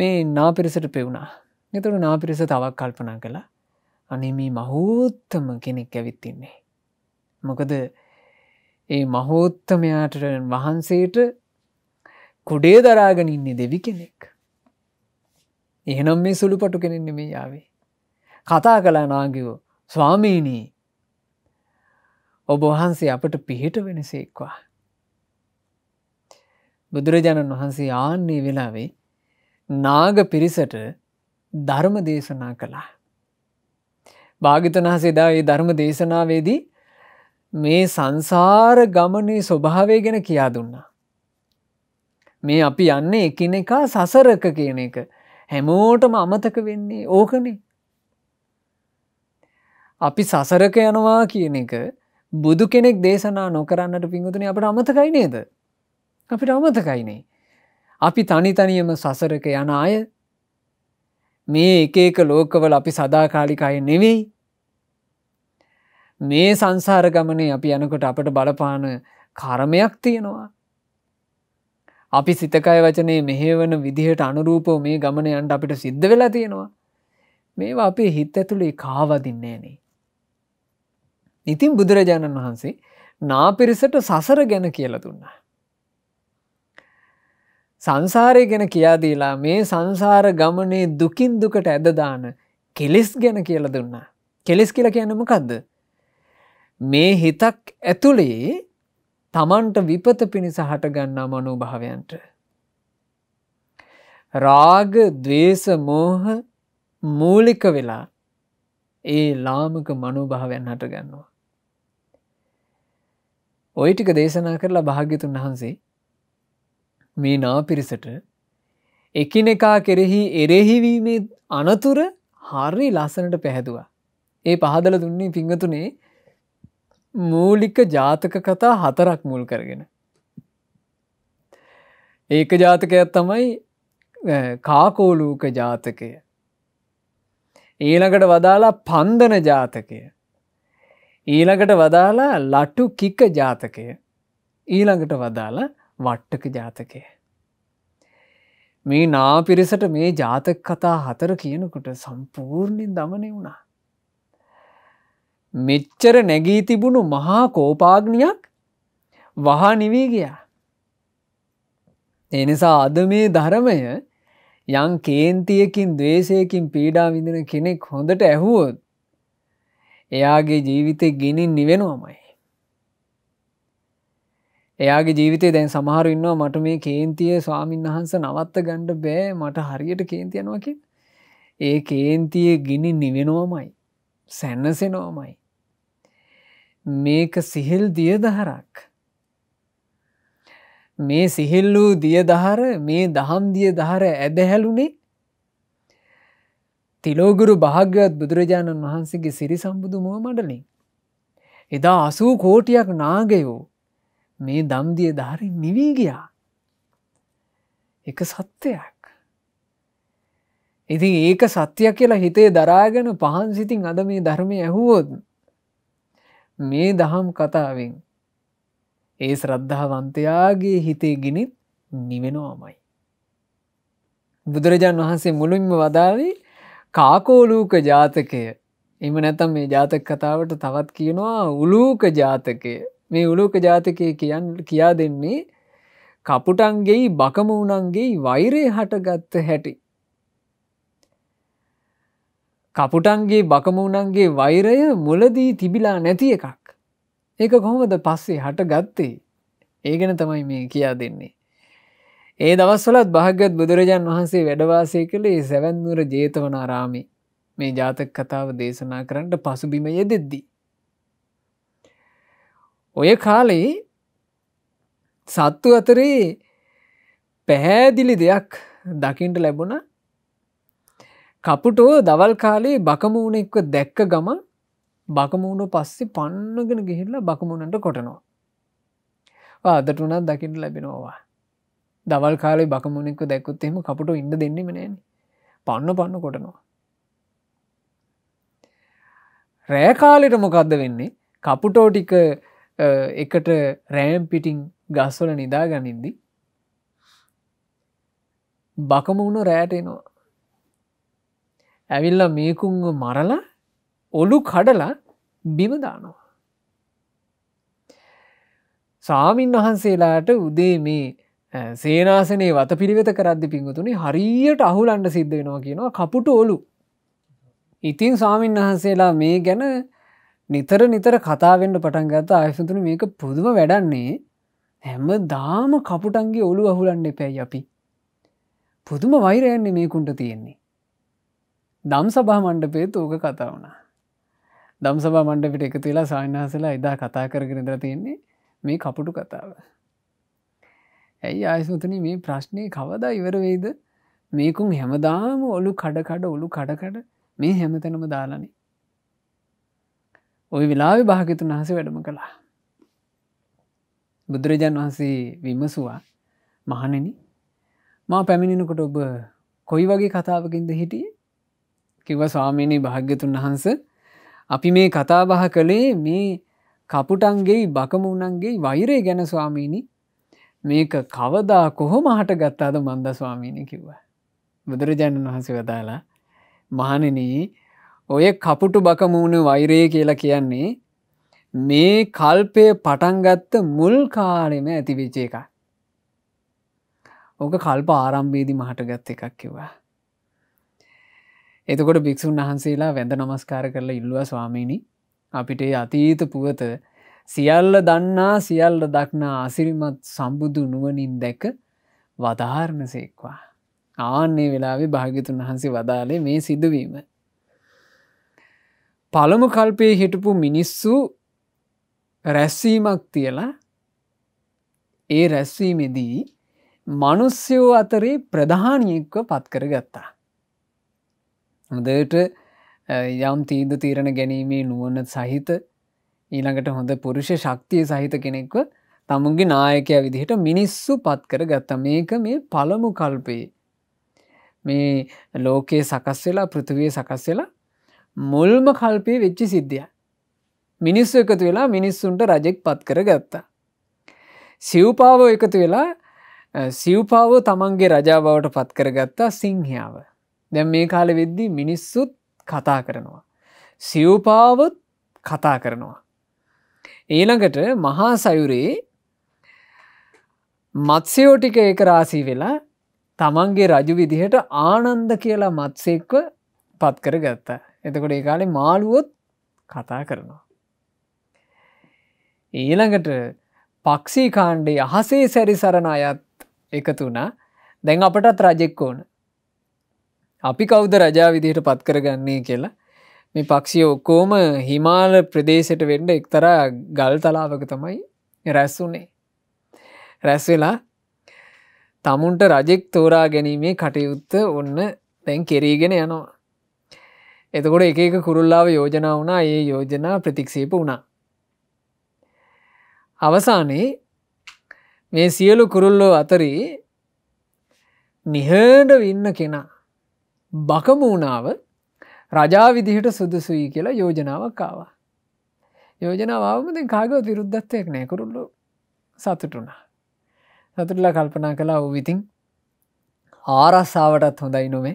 මේ නාපිරිසට පෙවුණා එතුරු නාපිරිස තවක් කල්පනා කළ අනිමී මහෝත්තම කෙනෙක් ඇවිත්තින්නේ. මොකද ඒ මහෝත්තමයාට වහන්සේට කුඩේ දරාගනින්නේ දෙවි කෙනෙක්. එහනම් මේ සුළු පටු කෙනෙන්න මේ යාවේ. කතා කලා නාගිවෝ ස්වාමීනී ඔබ වහන්සේ අපට පිහිට වෙනසෙක්වා. බුදුරජාණන් වහන්සේ ආන්නේ වෙලාවේ නාග පිරිසට ධර්ම දේශනා කළා. භාගිතන හසේදා ඒ ධර්ම දේශනාවේදී මේ සංසාර ගමනේ ස්වභාවය ගැන කියා දුන්නා. මේ අපි යන්නේ එකිනෙකා සසරක කියන එක හැමෝටම අමතක වෙන්නේ ඕකනේ. අපි සසරක යනවා කියන එක බුදු කෙනෙක් දේශනා නොකරන්නට පින්ගතුන අපට අමතකයි නේද. අපිට අමතකයිනේ. අපි තනිතනියම සසරක යන අය මේ එක එක ලෝකවල අපි සදාකාලිකාය නෙවෙයි මේ සංසාර ගමනේ අපි යනකොට අපට බලපාන කරමයක් තියෙනවා අපි සිතකය වචනේ මෙහෙවන විදිහට අනුරූපෝ මේ ගමන යන්ට අපිට සිද්ධ වෙලා තියෙනවා මේවා අපේ හිත් ඇතුළේ කාවදින්නේනේ ඉතින් බුදුරජාණන් වහන්සේ නාපිරිසට සසර ගැන කියල දුන්නා සංසාරය ගැන කියාදීලා මේ සංසාර ගමනේ දුකින් දුකට ඇදදාන කෙලෙස් ගැන කියල දුන්නා. කෙලෙස් කියලා කියනමකක්ද. මේ හිතක් ඇතුළේ තමන්ට විපත පිණිස හටගන්නා මනූ භාවයන්ට. රාග දවේශ මෝහ මූලික වෙලා ඒ ලාමක මනුභාවයන් හටගන්නවා. ඔයි ටික දේශනා කරලා භාග්‍යතුන් වහන්සේ මේ නා පිරිසට එකිනෙකා කෙරෙහි එරෙහිවීමේ අනතුර හරි ලස්සනට පැහැදවා. ඒ පහදල දුන්නේ පිංහතුනේ මූලික ජාතක කතා හතරක් මුල් කරගෙන. ඒක ජාතකයක් තමයි කාකෝලූක ජාතකය. ඊළඟට වදාලා පන්දන ජාතකය. ඊළඟට වදාලා ලටු කික ජාතකය. ඊළඟට වදාලා වට්ටක ජාතකය. මේ නාපිරිසට මේ ජාතක කතා හතර කියනකොට සම්පූර්ණින් දමනය වුණා. මෙච්චර නැගී තිබුණු මහා කෝපාග්නියක් වහා නිවී ගියා. එනිසා අද මේ ධරමය යං කේන්තියකින් දවේශයකින් පීඩා විඳෙන කෙනෙක් හොඳට ඇහුවොත් එයාගේ ජීවිතය ගෙනින් නිවෙනවාමයි. එයාගේ ජීවිතය දැන් සමහර ඉන්නවා මට මේ කේන්තිය ස්වාමීන් වහන්ස නවත්ත ගණ්ඩ බෑ මට හරියට කේන්තියනවාකි ඒ කේන්තිය ගිනි නිවෙනෝමයි සැන්නසෙනෝමයි මේක සිහිල් දිය දහරක් මේ සිහිල් වූ දිය දහර මේ දහම් දිය දහර ඇදහැලුනේ තිලෝගුරු භාග්‍යවත් බුදුරජාණන් වහන්සේගේ සිරි සම්බුදු මුව මඩලින් එදා අසූ කෝටියක් නාගයෝ මේ දම්දිය ධාරි නිවී ගියා එක සත්‍යයක් ඉතින් ඒක සත්‍යය කියලා හිතේ දරාගෙන පහන් සිතින් අද මේ ධර්මය ඇහුවෝත් මේ දහම් කතාවෙන් ඒ ශ්‍රද්ධාවන්තයාගේ හිතේ ගිනිත් නිවෙනවාමයි. බුදුරජාණන් වහන්සේ මුළුන්ම වදාවේ කාකෝලූක ජාතකය එම නැතම් මේ ජාතක කතාවට තවත් කියනවා උලූක ජාතකය මේ උලෝක ජාතකය කියන්න කියා දෙන්නේ කපුටන්ගේ බකමූනන්ගේ වෛරය හටගත්ත හැටි. කපුටන්ගේ බකමූනන්ගේ වෛරය මුලදී තිබිලා නැති එකක්. ඒක කොහොමද පස්සේ හට ගත්තේ ඒගෙන තමයි මේ කියා දෙන්නේ. ඒ දවස්වලත් භාගත් බුදුරජාන් වහන්සේ වැඩවාසය කළේ සැවැන්දුර ජේතවනාරාමි මේ ජාතක කතාව දේශනා කරන්නට පසුබිම යෙදෙද්දී. ඔය කාලේ සත්තු අතරේ පැහැදිලි දෙයක් දකිින්ට ලැබුණ කපුටෝ දවල් කාලේ බකමූුණ එක්ව දැක්ක ගම බකමූුණු පස්සෙ පන්නගෙන ගිහිල්ල බකමුණට කොටනවා අදට වනත් දකිට ලැබෙනවා දවල් කාලේ බකමුණෙක්ව දැක්කුත් එෙම කපුට ඉඩ දෙන්නෙම නෑන පන්න පන්න කොටනවා රෑකාලෙට මොකක්ද වෙන්නේ කපුටෝ ටික එකට රෑම් පිටිං ගස්වල නිදාගනින්දි බකමුණු රෑටේනවා ඇවිල්ල මේකුන් මරලා ඔලු කඩලා බිමදානවා සාමීන් වහන්සේලාට උදේ මේ සේනාසනේ වත පිළිවෙත කරද්දි පිංගතුනි හරියට අහුලන්ඩ සිද්ධ වෙනවා කියනවා කපුට ඔලු ඉතින් සාමීන් වහන්සේලා මේ ගැන නිතර නිතර කතාවෙන්ට පටන් ගත ආයසතුන මේක පුදුම වැඩන්නේ හැම දාම කපුටන්ගේ ඔලු අහුලන්න එපැයි අපි. පුදුම වෛරයන්නේ මේකුන්ට තියෙන්නේ. දම් සභා මණ්ඩපේත් ඕක කතා වුණා. දම් සබා මණ්ඩපිට එකතු වෙලා සාහින්හසලා එදා කතා කරගෙන දර තියෙන්නේ මේ කපුටු කතාව. ඇයි ආයසුතන මේ ප්‍රශ්නය කවදා ඉවරවෙයිද මේකුම් හැමදාම ඔලු කඩකඩ ඔලු කඩකඩ මේ හැමතැනම දාලනේ. ඔය වෙලාවෙ භාගතුන් වහසේ වැඩම කළා. බුදුරජාන් වහන්සේ විමසුවා මහනෙන මා පැමිණෙනකොට ඔබ කොයි වගේ කතාවකින්ද හිටිය කිව ස්වාමීනී භාග්‍යතුන් වහන්ස අපි මේ කතාබහ කළේ මේ කපුටන්ගේ බකමුණන්ගේ වෛරය ගැන ස්වාමීණි මේක කවදා කොහොම හට ගත්තාද මන්ද ස්වාමීණි කිව්ව. බුදුරජාණන් වහන්සේ වදාලා මහනනී ඔය කපුටු බකමූුණු වෛරය කියලා කියන්නේ මේ කල්පය පටන්ගත්ත මුල් කාලෙම ඇතිවිච එක. ඕක කල්ප ආරම්භේදි මහටගත්ත එකක් කිවා. එතකොට භික්‍ෂූන් වහන්සේලා වැඳ නමස්කාර කරලා ඉල්ලුව ස්වාමීණි අපිට අතීත පුවත සියල්ල දන්නා සියල්ල දක්නා අසිරිමත් සම්බුදු නුවනින් දැක වදාරණ සේක්වා. ආන්නේ වෙලාවේ භාගිතුන් වහන්සේ වදාලේ මේ සිදුවීම. පළමු කල්පයේ හිටපු මිනිස්සු රැස්වීමක් තියලා ඒ රැස්වීමෙදී මනුස්්‍යයෝ අතරේ ප්‍රධානයෙක්ව පත්කර ගත්තා. හොදට යම් තීන්ද තීරණ ගැනීමේ නුවන සහිත ඊළඟට හොඳ පුරුෂ ශක්තිය සහිත කෙනෙක්ව තමුන්ගේ නායකය විදිහට මිනිස්සු පත්කර ගත්ත මේක මේ පළමු කල්පයේ. මේ ලෝකයේ සකස් වෙලා පෘතිවය සකස් වෙලා මුල්ම කල්පය වෙච්චි සිද්ධිය. මිනිස්සු එකතු වෙලා මිනිස්සුන්ට රජෙක් පත් කර ගත්තා. සිව්පාවෝ එකතු වෙලා සිව්පාවෝ තමන්ගේ රජාවට පත් කර ගත්තා සිංහාව. දැම් මේ කාල වෙද්දී මිනිස්සුත් කතා කරනවා. සිව්පාවත් කතා කරනවා. ඊළඟට මහා සයුරේ මත්සයෝ ටික ඒක රාසී වෙලා තමන්ගේ රජු විදිහට ආනන්ද කියලා මත්සෙක්ව පත් කර ගත්තා. එතකොට ඒකාලේ මාළුවොත් කතා කරනවා. ඊළඟට පක්ෂී කාණ්ඩේ අහසේ සැරි සරණ අයත් එකතුනා දැන් අපටත් රජෙක් ඕන. අපි කෞද රජා විදිහට පත් කරගන්නේ කියලා මේ පක්ෂිය ඔක්කෝම හිමාල ප්‍රදේශයට වෙන්ඩ එක්තරා ගල් තලාවක තමයි රැස්සුනේ. රැස්වෙලා තමුන්ට රජෙක් තෝරා ගැනීමේ කටයුත්ත ඔන්න දැන් කෙරීගෙන යනවා. එතකොට එක කුරුල්ලාව යෝජනා වුණා ඒ යෝජනා ප්‍රතික්ෂේප වුණා. අවසානයේ මේ සියලු කුරුල්ලෝ අතරේ නිහඩ වෙන්න කෙනා බකමූුණාව රජාවිදිහට සුදුසුයි කියලා යෝජනාවක් ආවා. යෝජනාවමද කාගව විරුද්ධත්වයක් නෑකුරුල්ලු සතුටුනා. සතුටලා කල්පනා කලා ඔ විතින් ආරස්සාාවටත් හොඳයි නොමේ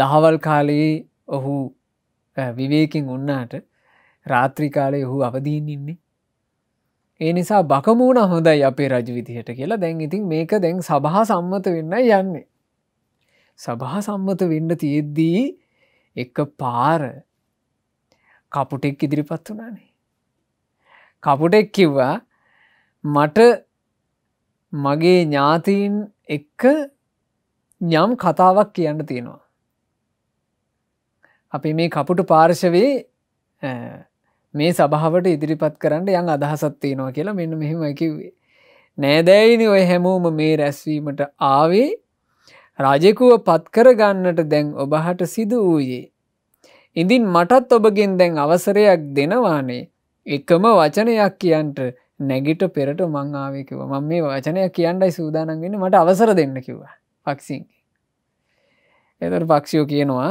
දහවල් කාලයේ ඔහු විවේකෙන් උන්නාට රාත්‍රී කාලය ඔහු අවදීන් ඉන්නේ ඒ නිසා බකමූුණ හොඳයි අපේ රජ විදිහට කියලා දැන් ඉතින් මේක දැන් සබහ සම්මත වෙන්න යන්නේ. සබහ සම්මත වෙන්න තියෙද්දී එක පාර කපුටෙක් ඉදිරිපත් වනානේ. කපුටෙක් කිව්වා මට මගේ ඥාතීන් එක්ක යම් කතාවක් කියන්න තියෙනවා. අපි මේ කපුටු පාර්ශවයේ මේ සභාවට ඉදිරිපත් කරන්න යන් අදහසත්තිය නවා කියලා මෙන්න මෙහෙම එකවේ. නෑදැයිනි ඔය හැමෝම මේ රැස්වීමට ආවේ රජකුව පත්කරගන්නට දැන් ඔබහට සිදු වූයේ. ඉඳින් මටත් ඔබගෙන් දැන් අවසරයක් දෙනවානේ එකම වචනයක් කියන්ට නැගිට පෙරට මං ආවයකිව මං මේ වචනයක් කියන්නයි සූදානන්ගෙන මට අවසර දෙන්න කිව්වා පක්සිං. එතට පක්ෂියෝ කියනවා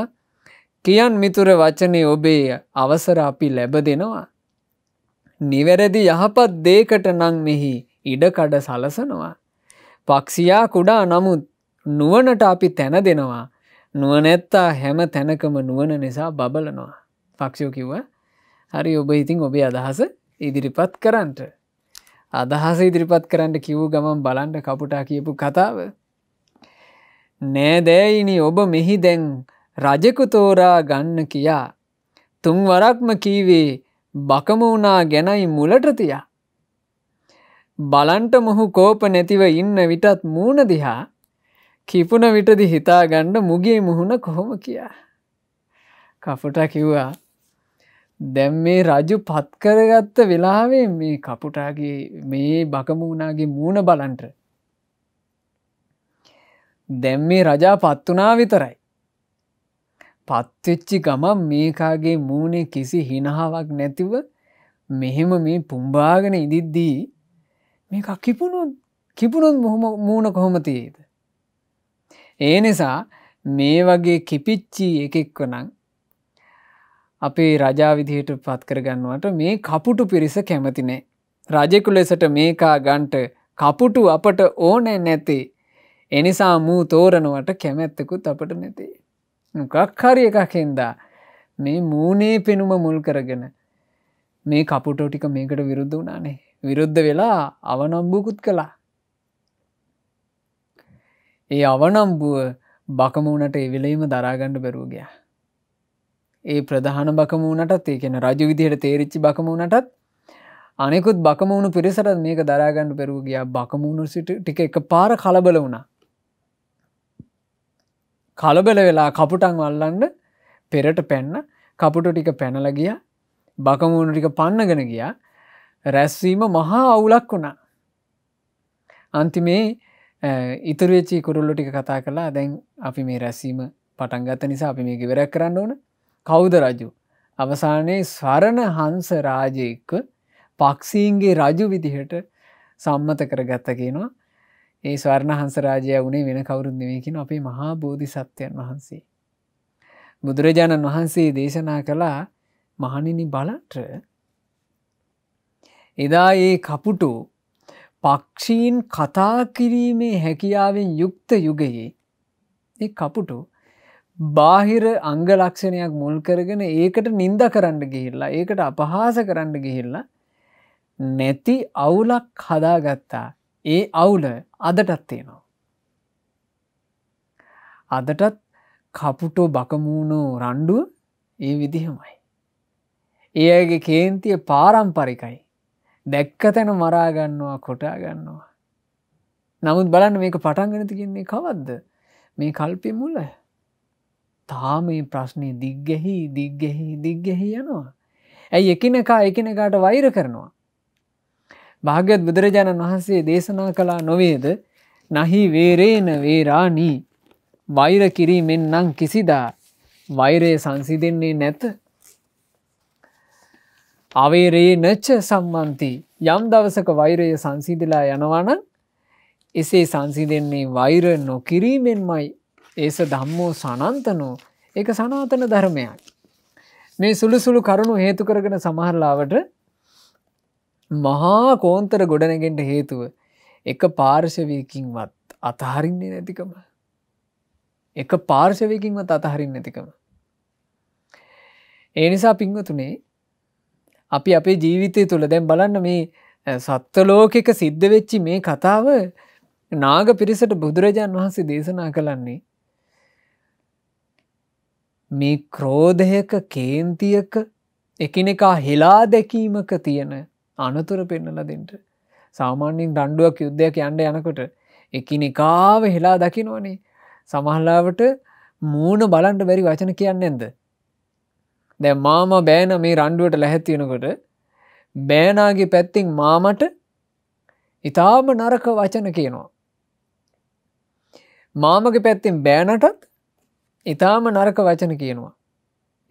කියන් මිතුර වචනය ඔබේ අවසර අපි ලැබ දෙනවා. නිවැරදි යහපත් දේකට නං මෙහි ඉඩකඩ සලසනවා. පක්ෂයා කුඩා නමුත් නුවනට අපි තැන දෙනවා. නුවනැත්තා හැම තැනකම නුවන නිසා බබලනවා. පක්ෂෝ කිව්ව හරි ඔබ ඉතින් ඔබේ අදහස ඉදිරිපත් කරන්නට. අදහස ඉදිරිපත් කරන්නට කිව් ගමන් බලන්ට කපුටා කියපු කතාව. නෑදෑයිනි ඔබ මෙහි දැන් රජෙකු තෝරා ගන්න කියා. තුන්වරක්ම කීවේ බකමවුනා ගැනයි මුලටතියා. බලන්ට මොහු කෝප නැතිව ඉන්න විටත් මූුණදිහා කිපුන විටදි හිතාගණ්ඩ මුගේ මුහුණ කොහොම කියා. කපුට කිව්වා දැම් මේ රජු පත්කරගත්ත වෙලාවේ මේ කපුටාගේ මේ බකමුණාගේ මූුණ බලන්ට. දැම් මේ රජා පත්වනා විතරයි. පත්වෙච්චි ගමන් මේකාගේ මූුණේ කිසි හිනහාවක් නැතිව මෙහෙම මේ පුම්බාගෙන ඉදිද්දී මේ කිපුණොත් කිපුණොත් මූුණ කොහොමතියේද. ඒ නිසා මේ වගේ කිපිච්චි එකෙක්ව නං අපේ රජාවිදියට පත් කරගන්නවට මේ කපුටු පිරිස කැමතිනේ. රජෙකු ලෙසට මේකා ගන්ට කපුටු අපට ඕනෑ නැති එනිසා මූ තෝරනුවට කැමැත්තකුත් අපට නැති. මොකක්හරි එකක් හෙන්දා මේ මූනේ පෙනුම මුල් කරගෙන මේ කපුටෝ ටික මේකට විරුද්ධ වනානේ විරුද්ධ වෙලා අවනම්බුකුත් කළා ඒ අවනම්බුව බකමුණට එවිලීම දරාගණ්ඩ බැරූගයා ඒ ප්‍රධාන බකමුණටත් ඒ කියෙන රජු විදිහයට තේරිච්චි බකමුණටත් අනෙකුත් බකමුණු පිරිසරත් මේක දරාගණ්ඩ පෙරූ ගියා බකමුණු සිට ටික එක පාර කලබල වුණා කලබල වෙලා කපුටන් වල්ලන්න පෙරට පැන්න කපුට ටික පැනල ගිය බකමූුණු ටික පන්නගෙන ගිය රැස්වීම මහා අවුලක් වුණා අන්තිමේ ඉතුරවෙච්චි කුරුල්ලු ටික කතා කලා දැන් අපි මේ රැසීම පටන්ගත නිසා අපි මේ ගෙවරැක් කරන්න ඕන කෞද රජු අවසානයේ ස්වරණ හන්ස රාජයෙක්ක පක්ෂීන්ගේ රජු විදිහට සම්මත කර ගත්ත කියනවා ඒ ස්වර්ණහන්ස රාජය වුණේ වෙන කවුරුන් දෙවයකින් අපේ මහා බෝධි සත්‍යයන් වහන්සේ. බුදුරජාණන් වහන්සේ දේශනා කළා මහනිනි බලට එදා ඒ කපුටු පක්ෂීන් කතා කිරීමේ හැකියාවෙන් යුක්ත යුගයේ ඒ කපුටු බාහිර අංගලක්ෂණයක් මුල් කරගෙන ඒකට නින්ද කරන්න ගිහිල්ලා ඒකට අපහාස කරන්න ගිහිල්ලා නැති අවුලක් හදාගත්තා ඒ අවුල අදටත් තියෙනවා. අදටත් කපුටෝ බකමූුණෝ රණ්ඩුව ඒ විදිහමයි. ඒ අගේ කේන්තිය පාරම්පරිකයි දැක්ක තැන මරාගන්නවා කොටාගන්නවා. නමුත් බලන්න මේක පටන්ගෙනතිගන්නේ කවද්ද මේ කල්පය මුල්ල. තා මේ ප්‍රශ්නය දිග්ගෙහි දිග්ගෙහි දිග්ගෙහි යනවා. ඇයි එකනකා එකනකාට වෛර කරනවා. භාග්‍යත් බුදුරජාණන් වහන්සේ දේශනා කලා නොවේද නහි වේරේන වේරානී වෛර කිරීමෙන් නම් කිසිදා වෛරය සංසිදෙන්නේ නැත අවේරයේ නච්ච සම්මන්ති යම් දවසක වෛරය සංසිදලා යනවන එසේ සංසිදෙන්නේ වෛර නොකිරීමෙන්මයි ඒස ධම්මෝ සනන්තනෝ එක සනාතන ධර්මයක් මේ සුළු සුළු කරුණු හේතු කරගෙන සමහරලාවට මහා කෝන්තර ගොඩනගෙන්ට හේතුව එක පාර්ශවයකින්වත් අතහරින්නේ නැතිකම එක පාර්ශවයකින්වත් අතහරින් නැතිකම ඒ නිසා පින්වතුනේ අපි අපේ ජීවිතය තුළ දැන් බලන්න මේ සත්වලෝකෙක සිද්ධ වෙච්චි මේ කතාව නාග පිරිසට බුදුරජාන් වහන්සේ දේශනා කළන්නේ මේ ක්‍රෝධයක කේන්තියක එකිනෙකා හෙලා දැකීමක තියෙන අනතුර පෙන්නලදට. සාමාන්‍යින් ඩණ්ඩුවක් යුද්ධයක් යන්ඩ යනකොට එකනෙකාව හෙලා දකිනවනේ සමහල්ලාවට මූුණ බලන්ට බැරි වචන කියන්න ඇද. දැ මාම බෑන මේ රණ්ඩුවට ලැහැත්තියෙනකොට බෑනාගේ පැත්තිං මාමට ඉතාම නරක වචන කියනවා. මාමගේ පැත්තිෙන් බෑනටත් ඉතාම නරක වචන කියනවා.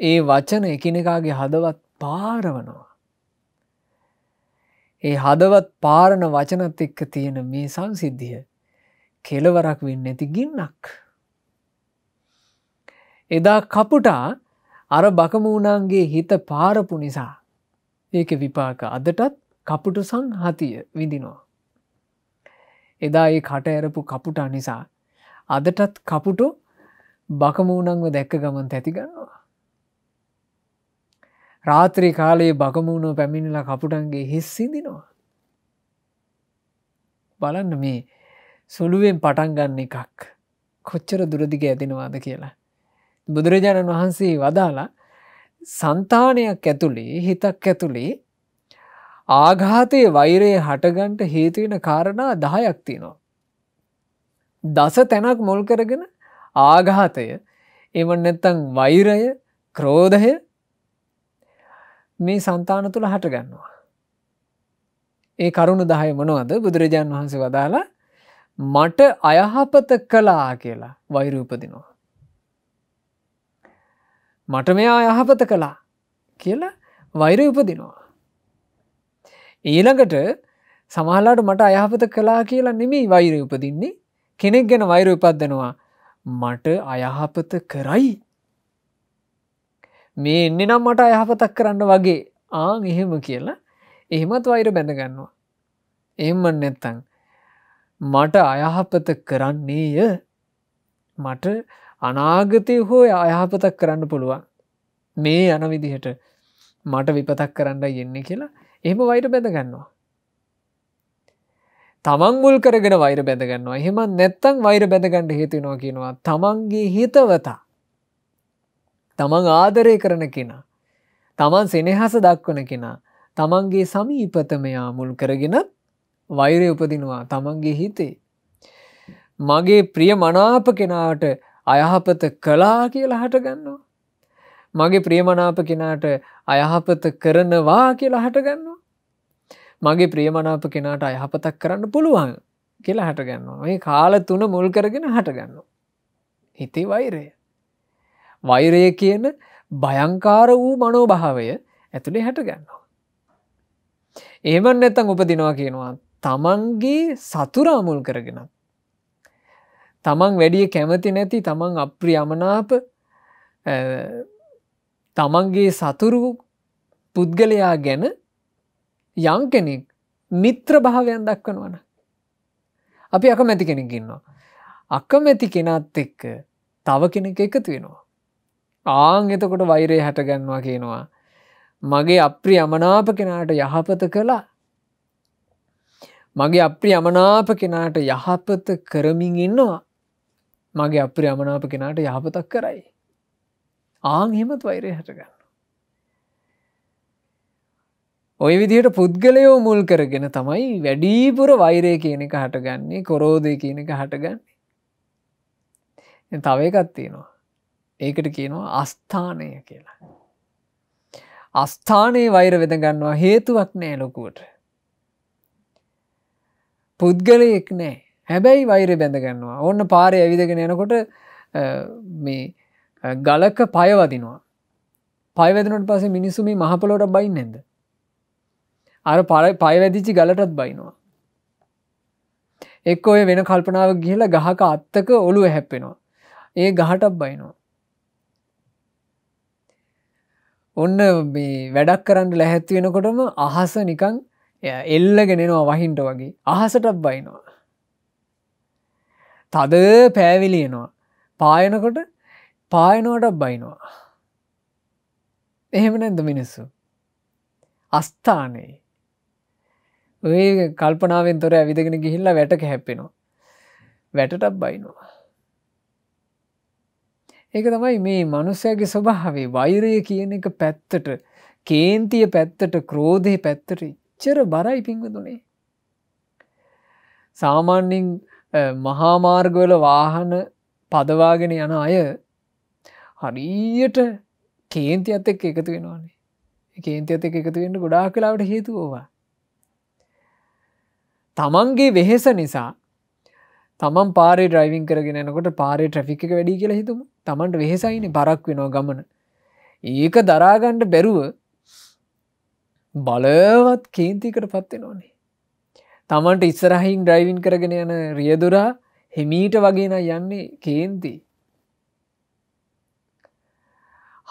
ඒ වචන එකිනෙකාගේ හදවත් පාරවනවා. ඒ හදවත් පාරණ වචනත් එක්ක තියෙන මේ සංසිද්ධිය කෙලවරක් වෙන්න ඇති ගින්නක්. එදා කපුටා අර බකමූනන්ගේ හිත පාරපු නිසා ඒක විපාක අදටත් කපුටු සංහතිය විඳිනවා. එදා ඒ කට ඇරපු කපුටා නිසා අදටත් කපුටු බකමූනංව දැක්ක ගමන් ඇතිගන්නවා. රාත්‍රී කාලයේ බගමුණෝ පැමිණිලා කපුටන්ගේ හිස්සිදිනවා. බලන්න මේ සුළුවෙන් පටන්ගන්න එකක් කොච්චර දුරදිග ඇතිනවාද කියලා. බුදුරජාණන් වහන්සේ වදාලා සන්තානයක් ඇතුළේ හිතක් ඇතුළේ ආඝාතය වෛරයේ හටගන්ට හේතුවෙන කාරණා දහයක් තියනවා. දස තැනක් මොල් කරගෙන ආඝාතය එම නැත්තං වෛරය ක්‍රෝධය මේ సంతාන තුළ හටගන්නවා. ඒ කරුණු දහය මොනවද බුදුරජාන් වහන්සේ වදාලා මට අයහපත කලා කියලා වෛරූපදිනවා. මට මෙයා අයහපත කලා කියලා වෛර උපදිනවා. ඊළඟට සමහලාට මට අයහපත කලා කියලා නෙමේ වෛර උපදින්නේ කෙනෙක් ගැන වෛර උපද්දනවා මට අයහපත කරයි මේ එන්නේ නම් මට අයහපතක් කරන්න වගේ ආං එහෙම කියලා එහෙමත් වෛර බැඳගන්නවා. එහෙම නැත්තං. මට අයහපත කරන්නේය මට අනාගතය හෝ අයහපතක් කරන්න පුළුවන්. මේ යන විදිහට මට විපතක් කරන්න යෙන්නේ කියලා එහෙම වෛර බැඳගන්නවා. තමන් මුල් කරගෙන වෛර බැඳගන්නවා එහෙම නැත්තං වෛර බැඳගන්න හේතුනවා කියනවා තමන්ගේ හිතවතා තමන් ආදරය කරන කෙනා. තමන් සෙනෙහස දක්වන කෙනා. තමන්ගේ සමීපතමයා මුල් කරගෙන වෛරය උපදිනවා තමන්ගේ හිතේ. මගේ ප්‍රිය මනාප කෙනාට අයහපත කලා කියලා හටගන්නවා. මගේ ප්‍රියමනාප කෙනාට අයහපත කරනවා කියලා හටගන්නවා. මගේ ප්‍රියමනාප කෙනාට අයහපතක් කරන්න පුළුවන් කියලා හටගන්නවා. ඒ කාල තුන මුල් කරගෙන හටගන්නවා. හිතේ වෛරය. වෛරය කියන භයංකාර වූ මනෝභාවය ඇතුළේ හැට ගන්නවා. ඒමන් නැතන් උපදිනවා කියනවා තමන්ගේ සතුරාමුල් කරගෙන. තමන් වැඩිය කැමති නැති තමන් අප්‍රියමනාප තමන්ගේ සතුරු පුද්ගලයා ගැන යම් කෙනෙක් මිත්‍ර භාවයන් දක්වනවන. අපි අකමැති කෙනෙක් ඉන්නවා. අකමැති කෙනත් එක්ක තව කෙනෙක් එකතු වෙනවා. ආං එතකොට වෛරය හැටගන්නවා කියනවා. මගේ අප්‍රි අමනාප කෙනාට යහපත කළා. මගේ අප්‍රි අමනාප කෙනාට යහපත කරමින් ඉන්නවා. මගේ අප්‍රි අමනාප කෙනාට යහපතක් කරයි. ආං හෙමත් වෛරය හැටගන්න. ඔය විදිහට පුද්ගලයෝ මුල් කරගෙන තමයි වැඩීපුර වෛරය කියන එක හටගන්නේ කොරෝධය කියන එක හටගන්නේ. තව එකත් තියෙනවා. ඒකට කියනවා අස්ථානය කියලා. අස්ථානයේ වෛර වෙදගන්නවා හේතුවක් නෑ ලොකුවට. පුද්ගලයෙක් නෑ හැබැයි වෛර බැඳගන්නවා ඔන්න පාරය ඇවිදගෙන යනකොට මේ ගලක පයවදිනවා. පයවැදනට පසේ මිනිස්සුම මහපලෝට බයි නැද. අර පල පයවැදිචි ගලටත් බයිනවා. එක් ඔය වෙන කල්පනාව ගිහිලා ගහක අත්තක ඔළුව හැප්පෙනවා. ඒ ගහටක් බයිනවා. ඔන්න වැඩක් කරන්න ලැහැත්ති වෙනකොටම අහස නිකං එල්ලගෙනෙනවා වහින්ට වගේ අහසටත් බයිනවා. තද පෑවිලියනවා පායනකොට පායනුවටත් බයිනවා. එහෙම නැද මිනිස්සු. අස්ථානයේ. ඔය කල්පනාවෙන් තොර ඇවිදගෙන ගිහිල්ලා වැට කැහැප්පෙනවා. වැටටත් බයිනවා. ඒක තමයි මේ මනුස්සයගේ ස්වභාවේ වෛරය කියන එක පැත්තට කේන්තිය පැත්තට ක්‍රෝධය පැත්තට චර බරයි පිංගතුනේ. සාමාන්‍යෙන් මහාමාර්ගවල වාහන පදවාගෙන යන අය හරියට කේන්ති අත් එක් එකතු වෙනවානේ කේන්ති අත එක එකතු වෙන්න ගොඩා කලාවට හේතු ඕවා. තමන්ගේ වෙහෙස නිසා තමන් පාරි ඩ්‍රයිවිං කරගෙන එනකොට පාරි ට්‍රෆික් එක වැඩි කියලා හිතුමු තමන්ට වෙහෙසයින පරක් වෙනවා ගමන ඒක දරාගණ්ඩ බැරුව බලවත් කේන්තිකට පත්වෙන ඕනේ තමන්ට ඉස්සරහින් ඩ්‍රයිවින් කරගෙන යන රියදුරා හෙමීට වගේන යන්නේ කේන්ති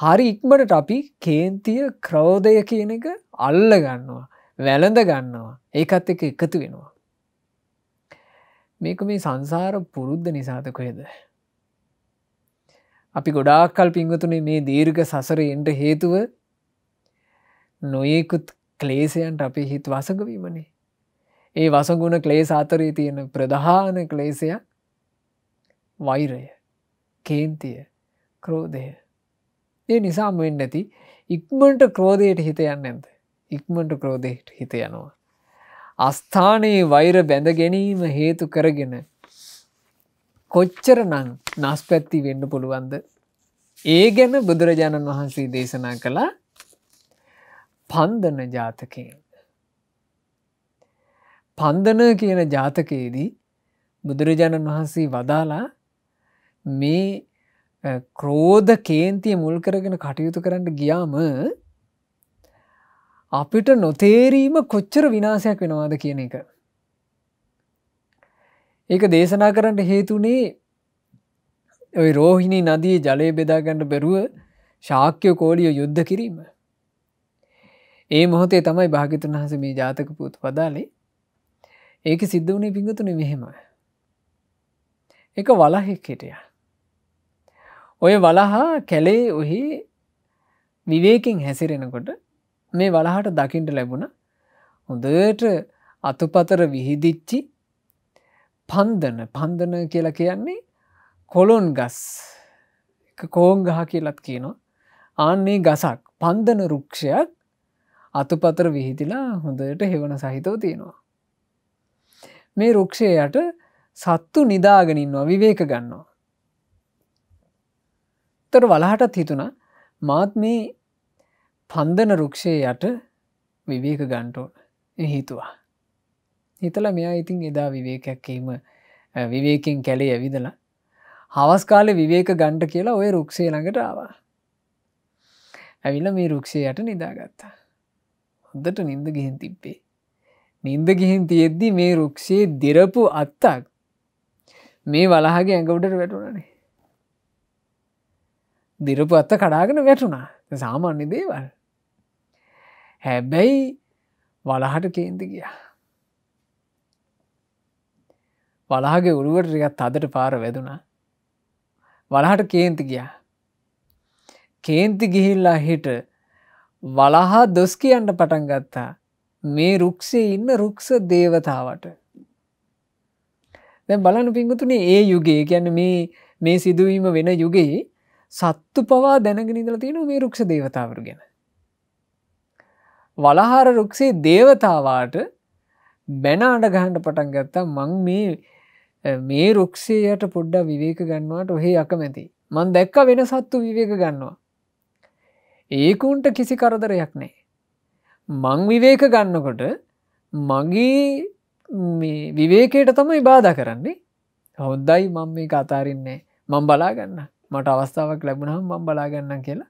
හරි ඉක්මට අපි කේන්තිය ක්‍රෝධය කියන එක අල්ල ගන්නවා වැළඳ ගන්නවා ඒකත් එක එකතු වෙනවා මේක මේ සංසාර පුරුද්ධ නිසාතකොයද අපි ගොඩාක්කල් පිංගතුනේ මේ දීර්ඝ සසරෙන්ට හේතුව නොයෙකුත් ක්ලේසයන්ට අපි හිත් වසගවීමනේ. ඒ වසගුණ ක්ලේස අතරේ තියෙන ප්‍රධාන ක්ලේසයක් වෛරය කේන්තිය ක්‍රෝධය. ඒ නිසාම වෙන්න ඇති ඉක්මට ක්‍රෝධයට හිත යන්න ඇද. ඉක්මට ක්‍රෝධයට හිත යනවා. අස්ථානයේ වෛර බැඳ ගැනීම හේතු කරගෙන කොච්චර නං නස්පැත්ති වෙන්න පුළුවන්ද. ඒ ගැන බුදුරජාණන් වහන්සේ දේශනා කළා පන්දන ජාතකයෙන්. පන්දන කියන ජාතකයේදී බුදුරජාණන් වහන්සේ වදාලා මේ ක්‍රෝධ කේන්තිය මුල් කරගෙන කටයුතු කරන්න ගියාම අපිට නොතේරීම කොච්චර විනාසයක් වෙනවාද කියන එක. ඒක දේශනා කරට හේතුනේ ඔයි රෝහිණී නදී ජලය බෙදාගන්නට බැරුව ශාක්‍යෝ කෝලිය යුද්ධ කිරීම. ඒ මොහොතේ තමයි භාගිතුන් වහස මේ ජාතක පුූත් පදාලේ ඒක සිද්ධ වනේ පිංගතුන මෙහෙම. එක වලහෙක් හිටිය. ඔය වලහා කැලේ ඔහි විවේකින් හැසිරෙනකොට මේ වලහට දකිින්ට ලැබුණ හොඳට අතුපතර විහිදිච්චි පන්දන පන්දන කියලා කියන්නේ කොලොන් ගස් කෝංගහ කියලත් කියනවා ආන්නේ ගසක් පන්දන රුක්ෂයක් අතුපතර විහිතිලා හොඳට හෙවන සහිතව තියෙනවා. මේ රුක්ෂයට සත්තු නිදාගෙනින්වා විවේක ගන්නවා. තොර වලහටත් හිතුණ මාත් මේ පන්දන රුක්ෂය යට විවේක ගන්ටෝන හිතුවා. හිතල මෙයා ඉතින් එදා විවේකැක්කීම විවේකින් කැලේ ඇවිදලා හවස්කාලෙ විවේක ගණ්ඩ කියලා ඔය රුක්ෂේ ළඟට ආවා ඇවිල මේ රුක්ෂයට නිදාගත්තා හොදට නින්ද ගිහින් තිබ්බේ නින්ද ගිහින් තියෙද්දි මේ රුක්ෂේ දිරපු අත්තක් මේ වලහගේ ඇඟවඩට වැටුණනේ දිරපු අත්ත කඩාගෙන වැටුණා සාමාන්‍ය දේවල් හැබැයි වලහට කේන්ති ගියා වලහගේ උළුවට ටිකත් අදට පාර වැදුනා වලහට කේන්ති ගියා කේන්ති ගිහිල්ලා හිට වලහා දොස් කියන්න පටන් ගත්තා මේ රුක්ෂේ ඉන්න රුක්ෂ දේවතාවට දැ බලන පිංගුතුනේ ඒ යුගේ ගැන මේ මේ සිදුවීම වෙන යුගයේ සත්තු පවා දැනගෙනනිදල තියෙන මේ රුක්ෂ දේවතාවරු ගැන. වලහාර රුක්ෂේ දේවතාවාට බැන අඩ ගහන්ඩ පටන් ගත්තා මං මේ මේ රුක්ෂයට පොඩ්ඩ විවේක ගන්නවාට ඔහේ අකමැති මන් දැක්ක වෙන සත්තු විවේක ගන්නවා ඒකුන්ට කිසි කරදරයක් නෑ මං විවේක ගන්නකොට මගේ විවේකයට තමයි බාධ කරන්නේ හොද්දයි මං මේ අතාරන්නේ මං බලාගන්න මට අවස්ථාවක් ලැබුණහම් මං බලාගන්න කියලා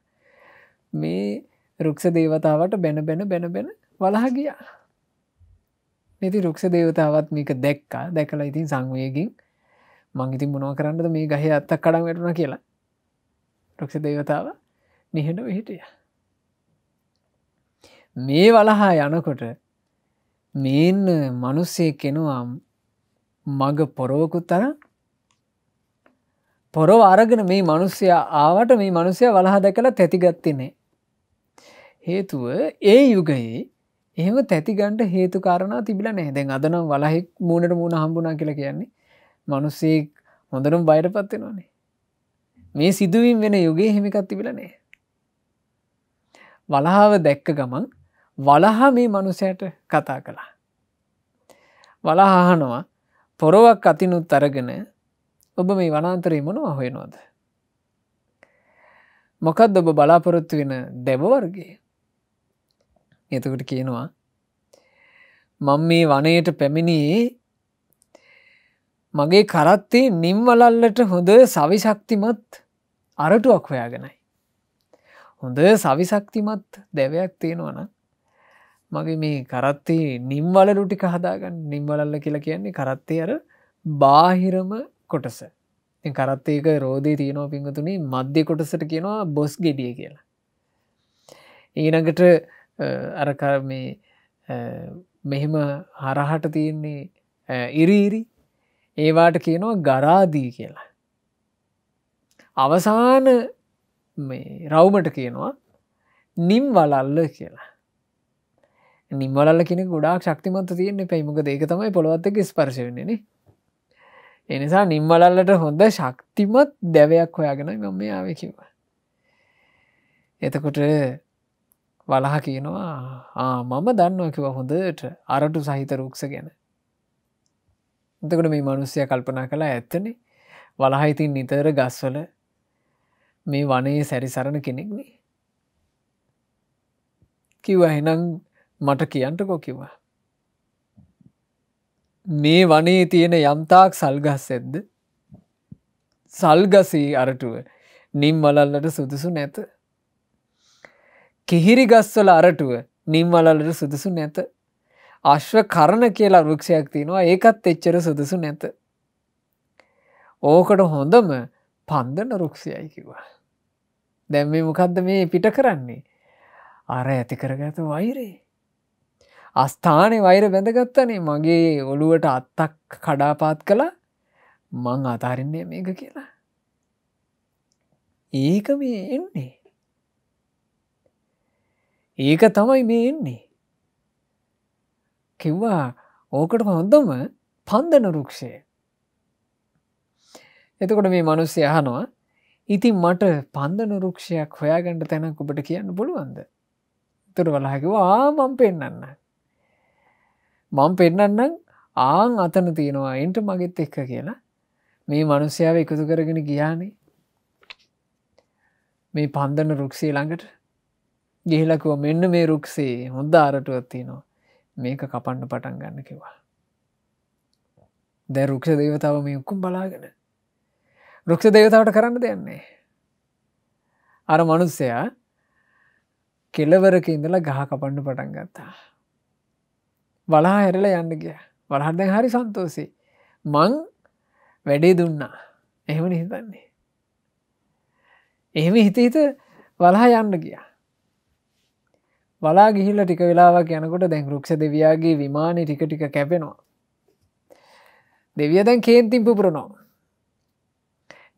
මේ රුක්ෂ දේවතාවට බැන බැන බැන බැන වලහ ගියා නති රුක්ෂ දේවතාවත් මේක දැක්කා දැකලා ඉතින් සංවයකින් මංගිතින් මොනව කරන්නද මේ ගහ අත්තක් කඩම් වැටුණ කියලා රුක්ෂ දේවතාව නිහඬ හිටිය මේ වලහා යනකොට මෙන්න මනුස්සේ කෙනවාම් මග පොරෝකුත් තර පොරෝ අරගෙන මේ මනුස්්‍යයා ආවට මේ මනුසය වලහා දැකලා තැතිගත්තිනේ. හේතුව ඒ යුගයේ එහෙම තැතිගන්ට හේතු කාරණා තිබිල නෑදැන් අදනම් වලහෙක් මූුණට මූුණ හම්බුනා කියලා කියන්නේ මනුස්සෙක් හොඳරම් බයිට පත්වෙනවානේ මේ සිදුවීම් වෙන යුගේ හෙමිකත් තිබිල නෑ වලහාව දැක්ක ගමන් වලහා මේ මනුසයට කතා කළා වලහාහනවා පොරොවක් අතිනුත් තරගෙන ඔබ මේ වනාන්තරේ මොනු අහුවෙනවාද මොකත් ඔබ බලාපොරොත්තු වෙන දෙවවර්ගේ එතකොට කියනවා මං මේ වනයට පැමිණියේ මගේ කරත්තේ නිම්වලල්ලට හොඳ සවිශක්තිමත් අරටුවක් හොයාගෙනයි. හොඳ සවිශක්තිමත් දැවයක් තියෙනවන මගේ මේ කරත්තේ නිම්වලලු ටික හදාගන්න නිම්වලල්ල කියලා කියන්නේ කරත්තේ අර බාහිරම කොටස කරත්තේක රෝධී තියනෝ පිංහතුනි මධ්‍ය කොටසට කියනවා බොස් ගෙඩිය කියලා. ඊනඟට අරකර මේ මෙහෙම හරහට තියෙන්නේ ඉරීරි ඒවාට කියනවා ගරාදී කියලා. අවසාන රවුමට කියනවා නිම් වලල්ල කියලා. නිම්වලල්ල කෙන ගොඩක් ශක්තිමත් තියන්නේ පැයිමක දෙක තමයි පොළොවත්තක ස්පර්ශවෙන්නේන එනිසා නිම්වලල්ලට හොඳ ශක්තිමත් දැවයක් හොයාගෙන මම ආවකිව. එතකොට වලහ කියනවා මම දන්නවකිව හොඳට අරටු සහිත රුක්ෂ ගැන එතකට මේ මනුස්සය කල්පනා කලා ඇත්තන වලහයිතින් නිතර ගස්වල මේ වනයේ සැරිසරණ කෙනෙක්නේ කිව හෙනම් මට කියන්ට කොකිවා මේ වනේ තියෙන යම්තාක් සල්ගස් ඇද්ද සල්ගසී අරටුව නිම් වලල්ලට සුදුසු නැත කිහිරි ගස්වල අරටුව නිම්වලලට සුදුසු නැත. අශ්ව කරණ කියලා වෘක්ෂයක් තියෙනවා ඒකත් එච්චර සුදුසු නැත. ඕකට හොඳම පන්දන රුක්ෂයයි කිවා. දැම් මේ මොකක්ද මේ පිට කරන්නේ. අර ඇති කරගත වෛරේ. අස්ථානය වෛර බැඳගත්තනේ මගේ ඔළුවට අත්තක් කඩාපාත් කළ මං අතාරන්නේ මේක කියලා. ඒක මේ එන්නේ. ඒක තමයි මේ එන්නේ. කිව්වා ඕකට හොඳම පන්දන රුක්ෂය. එතකොට මේ මනුස්්‍ය යහනවා ඉතින් මට පන්දන රුක්ෂයක් හොයාගන්නට තැනක් ඔබට කියන්න පුළුවන්ද. තුර වලහකිවා මම් පෙන්න්න. මම් පෙන්න්නන්නම් ආං අතන තියෙනවා එන්ට මගෙත් එක්ක කියලා මේ මනුස්්‍යාව එකතු කරගෙන ගියානේ මේ පන්දන රුක්ෂේ ළඟට ගිහිලකුව මෙන්න මේ රුක්සේ හොඳ ආරටුවත්තිනවා මේක කපන්න පටන් ගන්න කිවා. දැ රුක්ෂ දේවතාව මේ උක්කුම් බලාගෙන. රුක්ෂ දේවතාවට කරන්න දෙන්නේ. අර මනුස්සයා කෙලවරක ඉඳලා ගහ කපන්න පටන් ගත්තා. වලා හැරල යන්න ගිය වලහත් දැන් හරි සන්තෝසි මං වැඩේ දුන්නා එහෙම හිතන්නේ. එහෙම හිතහිත වලහා යන්න ගියා වලා ගිහිල්ල ටික වෙලාවක් යනකොට දැන් රුක්ෂ දෙවයාගේ විමානය ටික ටික කැපෙනවා. දෙවිය දැන් කේන්තිම් පුපුරනෝ.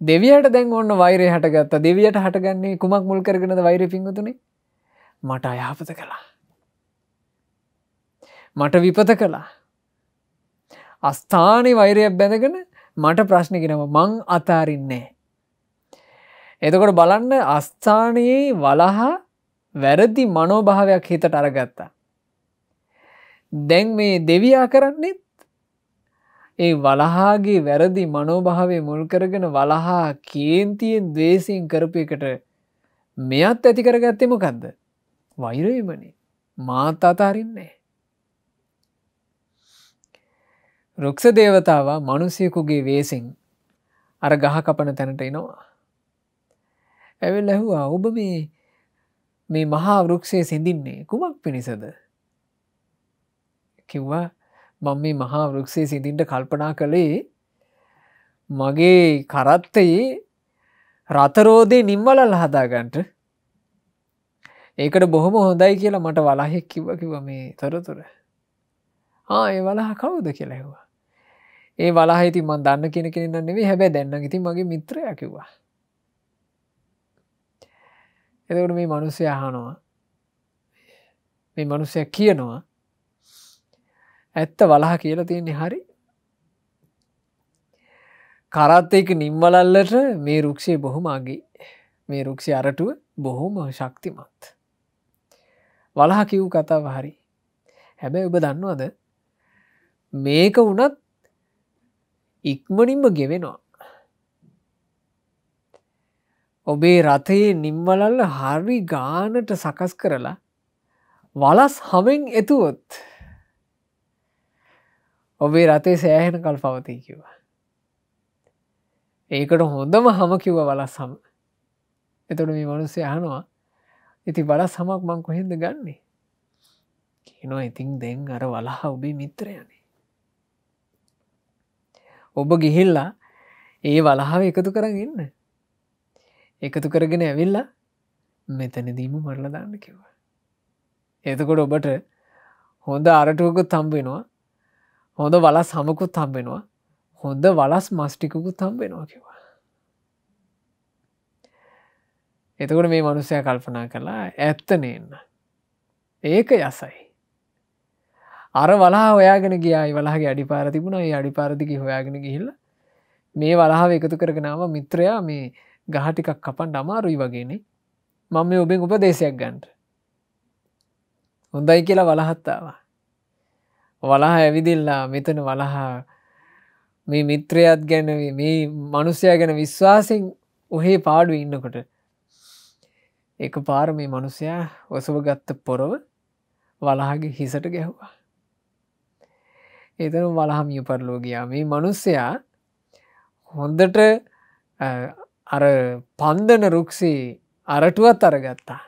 දෙවියට දැන් ඔන්න වෛරය හටගත්ත දෙවියට හටගන්නේ කුමක් මුල් කරගෙනද වෛර පිංගතුනේ මට අයහපත කළා. මට විපත කළා. අස්ථානය වෛරයක් බැඳගෙන මට ප්‍රශ්නගෙනම මං අතාරින්නේ. එතකොට බලන්න අස්ථානයේ වලහා වැරදි මනෝභාවයක් හිතට අරගත්තා. දැන් මේ දෙවයා කරන්නෙත් ඒ වලහාගේ වැරදි මනෝභාවේ මුල් කරගෙන වලහා කේන්තියෙන් දේසින් කරපු එකට මෙයත් ඇති කරගත්තෙම කක්ද. වෛරයමනේ මාත් අතාරින්නේ. රුක්ෂ දේවතාව මනුසයකුගේ වේසින් අර ගහ කපන තැනට එනවා. ඇවල් ඇහුවා ඔබ මේ මේ මහා වෘක්ෂය සිඳින්නේ කුමක් පිණිසද කිව්වා මං මේ මහා වෘක්ෂය සිඳින්ට කල්පනා කළේ මගේ කරත්තයේ රතරෝදේ නිම්වලල් හදාගන්ට ඒකට බොහොම හොඳයි කියලා මට වලාහෙක් කිව කිව මේ තොරතුර ඒ වලහ කවුද කියලෙවා ඒ වලාහිති මන් දන්න කෙන කෙනන්න නෙවේ හැබැ දැන්න ඉති මගේ මිත්‍රය කිවා එදකට මේ මනුස්සය අහනවා මේ මනුස්සය කියනවා ඇත්ත වලහ කියලා තියන්නේ හරි කරත්තයක නිම්වලල්ලට මේ රුක්ෂේ බොහොම අගේ මේ රුක්ෂි අරටුව බොහොම ශක්තිමත් වලහ කිව් කතාව හරි හැබැයි ඔබ දන්නවද මේක වනත් ඉක්මනින්ම ගෙවෙනවා ඔබේ රථයේ නිම්මලල්ල හරි ගානට සකස් කරලා වලස් හමෙන් එතුවොත් ඔබේ රතේ සෑහෙන කල් පවතී කිවා. ඒකට හොඳම හම කිව වලස් හම එතොට මේ මනුස්සය යනවා ඉති වලස් හමක් මං කොහෙද ගන්නේ කියනවා ඉතින් දෙන් අර වලහා ඔබේ මිත්‍රයනේ ඔබ ගිහිල්ලා ඒ වලහාව එකතු කරගන්න එකතු කරගෙන ඇවිල්ලා මෙතනදීම මරල දාන්න කිව. එතකොට ඔබට හොඳ අරටුවකුත් තම්බෙනවා හොඳ වලස් හමකුත් තම්බෙනවා හොඳ වලස් මස්ටිකුකු තම්බෙනවා කිවා. එතකොට මේ මනුස්සය කල්පනා කලා ඇත්තනන්න. ඒක යසයි. අර වලා ඔයාගෙන ගියායි වලාගේ අඩිපාර තිබුණ ඒ අඩිපාරදිකි හොයාගෙන ගිහිල්ල මේ වලාහ එකතු කරගෙනාව මිත්‍රයා මේ ගහටිකක් කපන්ට අමාරුයි වගේනේ මම ඔබෙන් උප දේශයක් ගන්ට හොඳයි කියලා වලහත්තාවා වලහා ඇවිදිල්ලා මෙතන වලහා මේ මිත්‍රයත් ගැන මේ මනුස්සය ගැන විශ්වාසිෙන් ඔහේ පාඩු ඉන්නකොට එක පාර මේ මනුස්සයා ඔසව ගත්ත පොරව වලහගේ හිසට ගැහ්වා එතනු වලහමිය පරලෝගයා මේ මනුස්සයා හොන්දට අර පන්දන රුක්සි අරටුවත් අරගත්තා.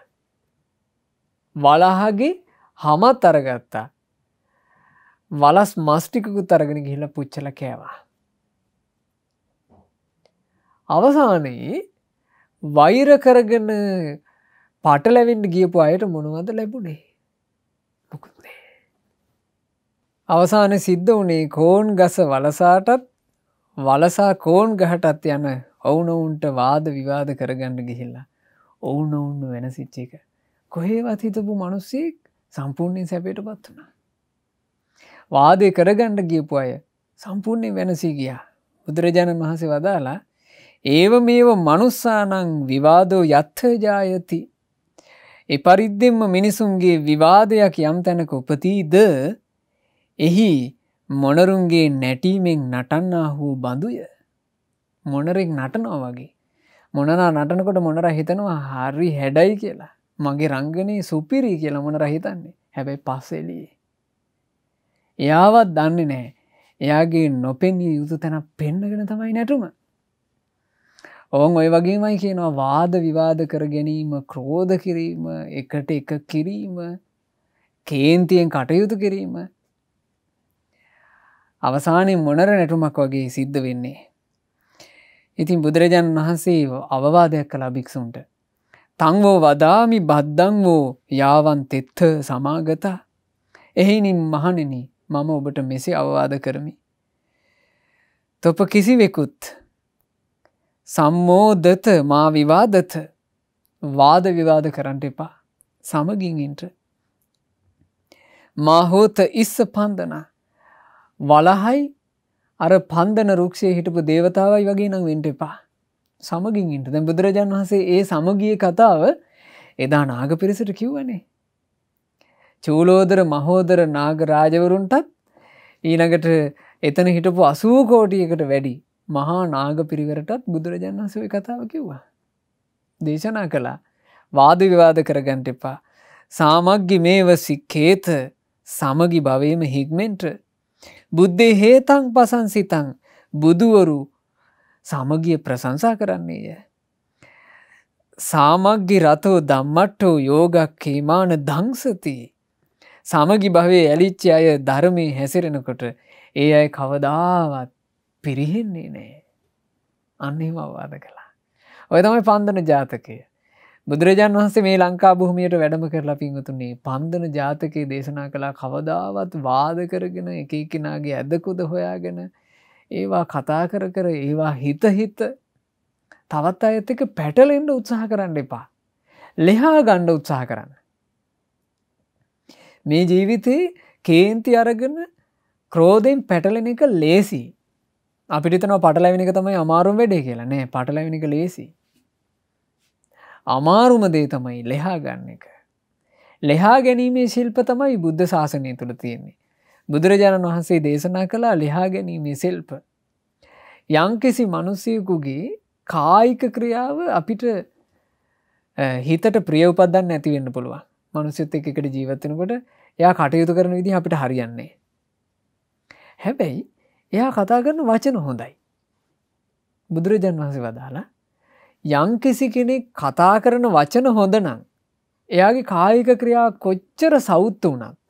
වලහගේ හමත් අරගත්තා. වලස් මස්ටිකකු තරගෙන ගිහිල පුච්චල කෑවා. අවසානයේ වෛර කරගෙන පටලැවින්ට ගියපු අයට මොනවද ලැබුණේ මොකුත්නේ. අවසාන සිද්ධ වනේ කෝන් ගස වලසාටත් වලසා කෝන් ගහටත් යන ඔවුනොවුන්ට වාද විවාද කරගන්න ගිහිල්ලා ඔවුනොවුන්න වෙනසිච්ච එක. කොහේවත් හිතපු මනුස්සෙක් සම්පූර්ණයෙන් සැපේට පත් වනා. වාදය කරගණ්ඩ ගියපු අය සම්පූර්ණය වෙනසී ගියා. බුදුරජාණන් වහසේ වදාලා ඒව මේව මනුස්සානං විවාදෝ යත්හජායති. එපරිද්දෙන්ම මිනිසුන්ගේ විවාදයක් යම් තැනක උපතීද එහි මොනරුන්ගේ නැටීමෙන් නටන්නා වූ බඳුය. මොනරෙක් නටනවා වගේ මොනනා නටනකොට මොනර හිතනවා හරි හැඩයි කියලා මගේ රංගනී සුපිරී කියලා මොනර හිතන්නේ හැබැයි පස්සෙලියේ එයාවත් දන්නේ නෑ එයාගේ නොපෙන්ිය යුතු තැන පෙන්න්නගෙන තමයි නැටුම ඔවන් ඔය වගේමයි කියනවා වාද විවාද කර ගැනීම ක්‍රෝධ කිරීම එකට එක කිරීම කේන්තියෙන් කටයුතු කිරීම අවසානය මොනර නැටුමක් වගේ සිද්ධ වෙන්නේ ඉතින් බුදුරජාණන් වහන්සේ අවවාදයක් කලා භික්‍ෂුන්ට. තංවෝ වදාමි බද්ධං වෝ යාවන් තෙත්හ සමාගතා එහෙයිනින් මහනෙන මම ඔබට මෙසේ අවවාද කරමි. තොප කිසිවෙකුත් සම්මෝදත මා විවාදත වාද විවාද කරන්නට එපා සමගින්ඉන්ට. මහෝත ඉස්ස පන්දනා වලහයි අර පන්දන රුක්ෂය හිටපු දේවතාවයි වගේ නම් වෙන්ට එපා සමගින් ඉට දැ බුදුරජාන් වහසේ ඒ සමගිය කතාව එදා නාග පිරිසට කිව්වනේ. චූලෝදර මහෝදර නාග රාජවරුන්ටත් ඊනඟට එතන හිටපු අසූකෝටියකට වැඩි මහා නාග පිරිවරටත් බුදුරජාන් වහසව කතාව කිව්වා. දේශනා කළා වාද විවාද කරගන්ට එපා. සාමග්ගි මේව සික්කේත සමගි භවයම හික්මෙන්ට බුද්ධේ හේතං පසන්සිතං බුදුවරු සමගිය ප්‍රශංසා කරන්නේය. සාමග්‍ය රතෝ දම්මට්ටෝ යෝගක් කේමාන දංසති. සමගි භවේ ඇලිච්ච අය ධර්මය හැසිරෙනකොට ඒ අය කවදාවත් පිරිහෙන්නේ නෑ. අන්නේ මවවාද කළා. ඔය තමයි පන්දන ජාතකය. බුදුරජාන් වහන්සේ මේ ලංකා බොහොමියට වැඩම කරලා පින්වතුන්නේ පන්දන ජාතකයේ දේශනා කළා කවදාවත් වාද කරගෙන එක එකනාගේ ඇදකුද හොයාගෙන ඒවා කතා කර කර ඒවා හිත හිත තවත් අයත් එක පැටලෙන්ඩ උත්සාහ කරන්න එපා. ලෙහා ගණ්ඩ උත්සාහ කරන්න. මේ ජීවිතයේ කේන්ති අරගෙන ක්‍රෝධයෙන් පැටලෙන එක ලේසි. අපිටතන පටලැවිනික තමයි අමාරුම් වැඩේ කියලා නෑ පටලැවිනික ලේසිී. අමාරුම දේ තමයි ලෙහා ගන්න එක. ලෙහා ගැනීමේ ශිල්ප තමයි බුද්ධ ශාසනය තුළ තියෙන්නේ. බුදුරජාණන් වහන්සේ දේශනා කළා ලෙහා ගැනීමේ සෙල්ප. යංකිසි මනුස්සයකුගේ කායික ක්‍රියාව අපිට හිතට ප්‍රියවපදන්න ඇතිවෙන්න පුළුවන් මනුස්්‍යත් එකට ජීවත්වෙනකොට එයා කටයුතු කරන විදි අපිට හරියන්නේ. හැබැයි එයා කතා කරන වචන හොඳයි. බුදුරජන් වහන්සේ වදාලා යම්කිසි කෙනෙක් කතා කරන වචන හොඳනම් එයාගේ කායික ක්‍රියා කොච්චර සෞත්ත වනත්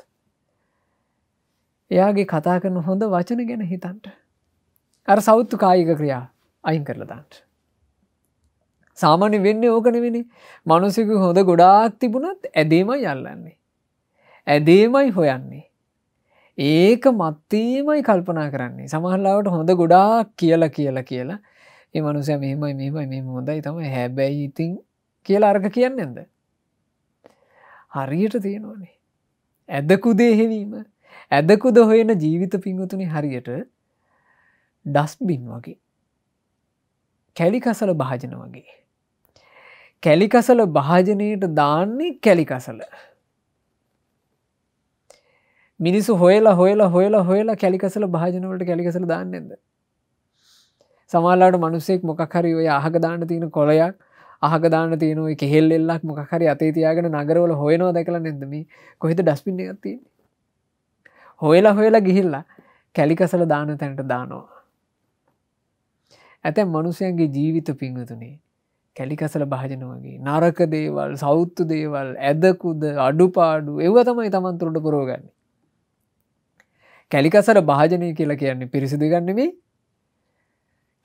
එයාගේ කතා කරන හොඳ වචන ගැන හිතන්ට අර සෞත්තු කායික ක්‍රියා අයින් කරලදාන්ට සාමාන්‍ය වෙන්න ඕකනවෙනි මනුසික හොඳ ගොඩාක් තිබුණත් ඇදේමයි යල්ලන්නේ ඇදේමයි හොයන්නේ ඒක මත්තීමයි කල්පනා කරන්නේ සමහල්ලාවට හොඳ ගොඩාක් කියලා කියලා කියලා ඒ මනුසය මෙමයි මෙමයි මෙම හොඳයි තමයි හැබැයි ඉතින් කියලා අර්ග කියන්න ඇද හරියට තියෙනවානේ ඇදකුදේ හෙවීම ඇදකුද හොයන ජීවිත පිංවතුනි හරියට ඩස්බින් වගේ කැලිකසල භාජන වගේ කැලිකසල භාජනයට දාන්නේ කැලිකසල මිනිසු හොයලා හොයලා හොයලා හොයලා කැලිකසල භාජනවලට කැලිකසල දාන්නෙද සමාලාට මනුස්සෙක් මොකහරි ඔය අහගදාන්න තියෙන කොලයක් අහගදාන්න තියන කෙල් එල්ලක් මොකහරි අතේ තියාගෙන නගරවල හොයනවා දැකලා නැදම කොහෙද ඩස්පින්න ගත්ති හොයලා හොයලා ගිහිල්ලා කැලිකසල දාන තැනට දානවා ඇතැ මනුසයන්ගේ ජීවිත පිංහතුනේ කැලිකසල භාජන වගේ නරක දේවල් සෞත්තු දේවල් ඇදකුද අඩුපාඩු එව තමයි තමන්තුරට පුරෝගන්න කැලිකසර භාජනය කියලා කියන්නේ පිරිසිදු ගන්නමේ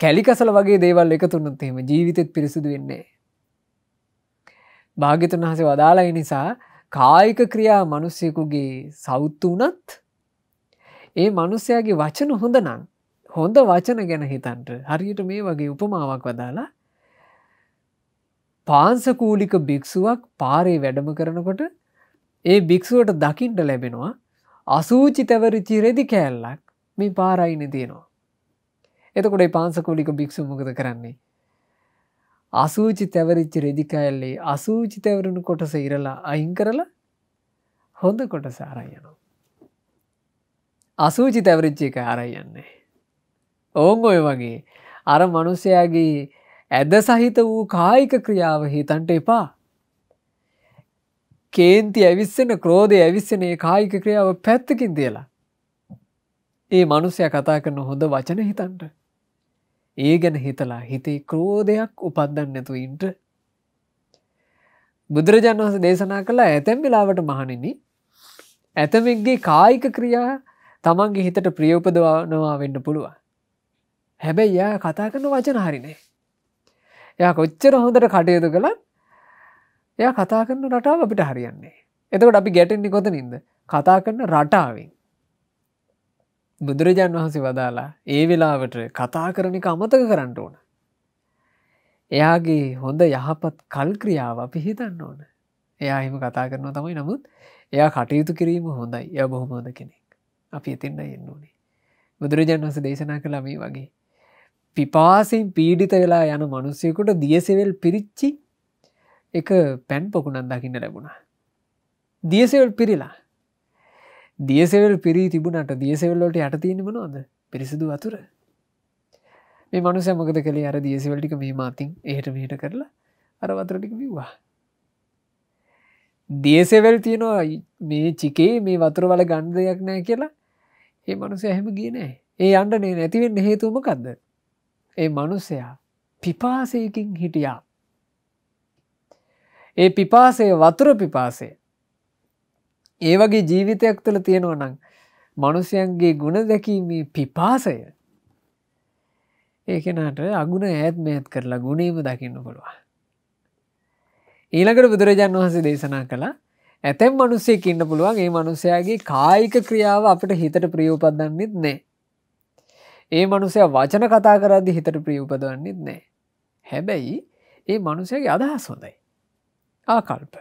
කැලිකසල වගේ දේවල් එක තුන්නුත් එහෙම ජීවිතෙත් පිරිසිදු වෙන්නේ. භාගිතුන් වහසේ වදාලයි නිසා කායික ක්‍රියා මනුස්සයකුගේ සෞත්තු වනත් ඒ මනුස්සයාගේ වචන හොඳ නම් හොඳ වචන ගැන හිතන්ට හරියට මේ වගේ උපමාවක් වදාලා පාන්සකූලික භික්‍ෂුවක් පාරේ වැඩම කරනකොට ඒ භික්‍ෂුවට දකිින්ට ලැබෙනවා අසූචිතවරචි රෙදි කෑල්ලක් මේ පාරයින තියෙනවා. එතකොට පාන්සකූලික භික්ෂු මොකද කරන්නේ. අසූචි තැවරිච්චි රෙදිකඇල්ලේ අසූචි තැවරුණු කොටස ඉරලා අයින් කරලා හොඳ කොටස අරයනවා. අසූචි තැවරිච්චි එක අරයන්නේ. ඔවුන් ඔය වගේ අර මනුස්සයාගේ ඇද සහිත වූ කායික ක්‍රියාව හිතන්ට එපා. කේන්ති ඇවිස්සෙන ක්‍රෝධය ඇවිස්සනේ කායික ක්‍රියාව පැත්තකින් තියලා. ඒ මනුස්සය කතා කරන හොඳ වචන හිතන්ට. ඒ ගැන හිතලා හිතේ ක්‍රෝධයක් උපත්දන්නැතුවන්ට බුදුරජාණන් වහස දේශනා කළා ඇතැම් වෙලාවට මහණෙනි ඇතමෙක්ගේ කායික ක්‍රියා තමන්ගේ හිතට ප්‍රියෝපදවානවා වෙන්න පුළුවන්. හැබැයි යා කතා කරන වචන හරිනේ. ය කොච්චර හොඳට කටයුතු කළ ය කතා කරන රටාව අපිට හරියන්නේ. එතකොට අපි ගැටෙන්නේ කොත නින්ද කතා කරන රටාවෙන්. බුදුරජාන් වහන්සේ වදාලා ඒ වෙලාවට කතා කරණක අමතක කරන්න ඕන. එයාගේ හොඳ යහපත් කල්ක්‍රියාව අපි හිතන්න ඕන. එයා හිම කතා කරනවා තමයි නමුත් එයා කටයුතු කිරීම හොඳයි ය බොහොමෝද කෙනෙක් අපි ඉතින්න එන්න ඕනේ. බුදුරජාන් වහස දේශනා කළමී වගේ. පිපාසින් පීඩිත වෙලා යන මනුස්සයකුට දියසෙවල් පිරිච්චි එක පැන් පොකුණන් දකින්න ලැබුණා. දියසෙවල් පිරිලා දියසෙවල් පිරී තිබුණට දියසෙවල්ලට යට තියෙනබනවාද පිරිසිදු වතුර මේ මනුස මොකද කළේ අර දියසිවල්ටික මේ මාතින් එහට මෙහට කරලා අර වතුරටික වවා දියසෙවල් තියෙනවා මේ චිකේ මේ වතුර වල ගණ්ඩ දෙයක් නෑ කියලා ඒ මනුසය ඇහෙම ගියනෑ ඒ අන්ඩනේ නැතිවෙන්න හේතුමකක්ද ඒ මනුස්සයා පිපාසයකින් හිටියා ඒ පිපාසය වතුර පිපාසේ ඒ වගේ ජීවිතයක් තුළ තියෙනවා නම් මනුසයන්ගේ ගුණ දැකීමේ පිපාසය ඒකෙනට අගුණ ඇත් මේත් කරලා ගුණේම දකින්න පුළුවන්. ඊළඟට බුදුරජාණන් වහන්සේ දේශනා කළ ඇතැම් මනුස්සෙක් ඉන්න පුළුවන් ඒ මනුසයාගේ කායික ක්‍රියාව අපට හිතට ප්‍රියෝපදන්නෙත් නෑ. ඒ මනුසය වචන කතා කරදි හිතට ප්‍රියඋපදවන්නෙත් නෑ. හැබැයි ඒ මනුසයගේ අදහස් හොඳයි. ආකල්ප.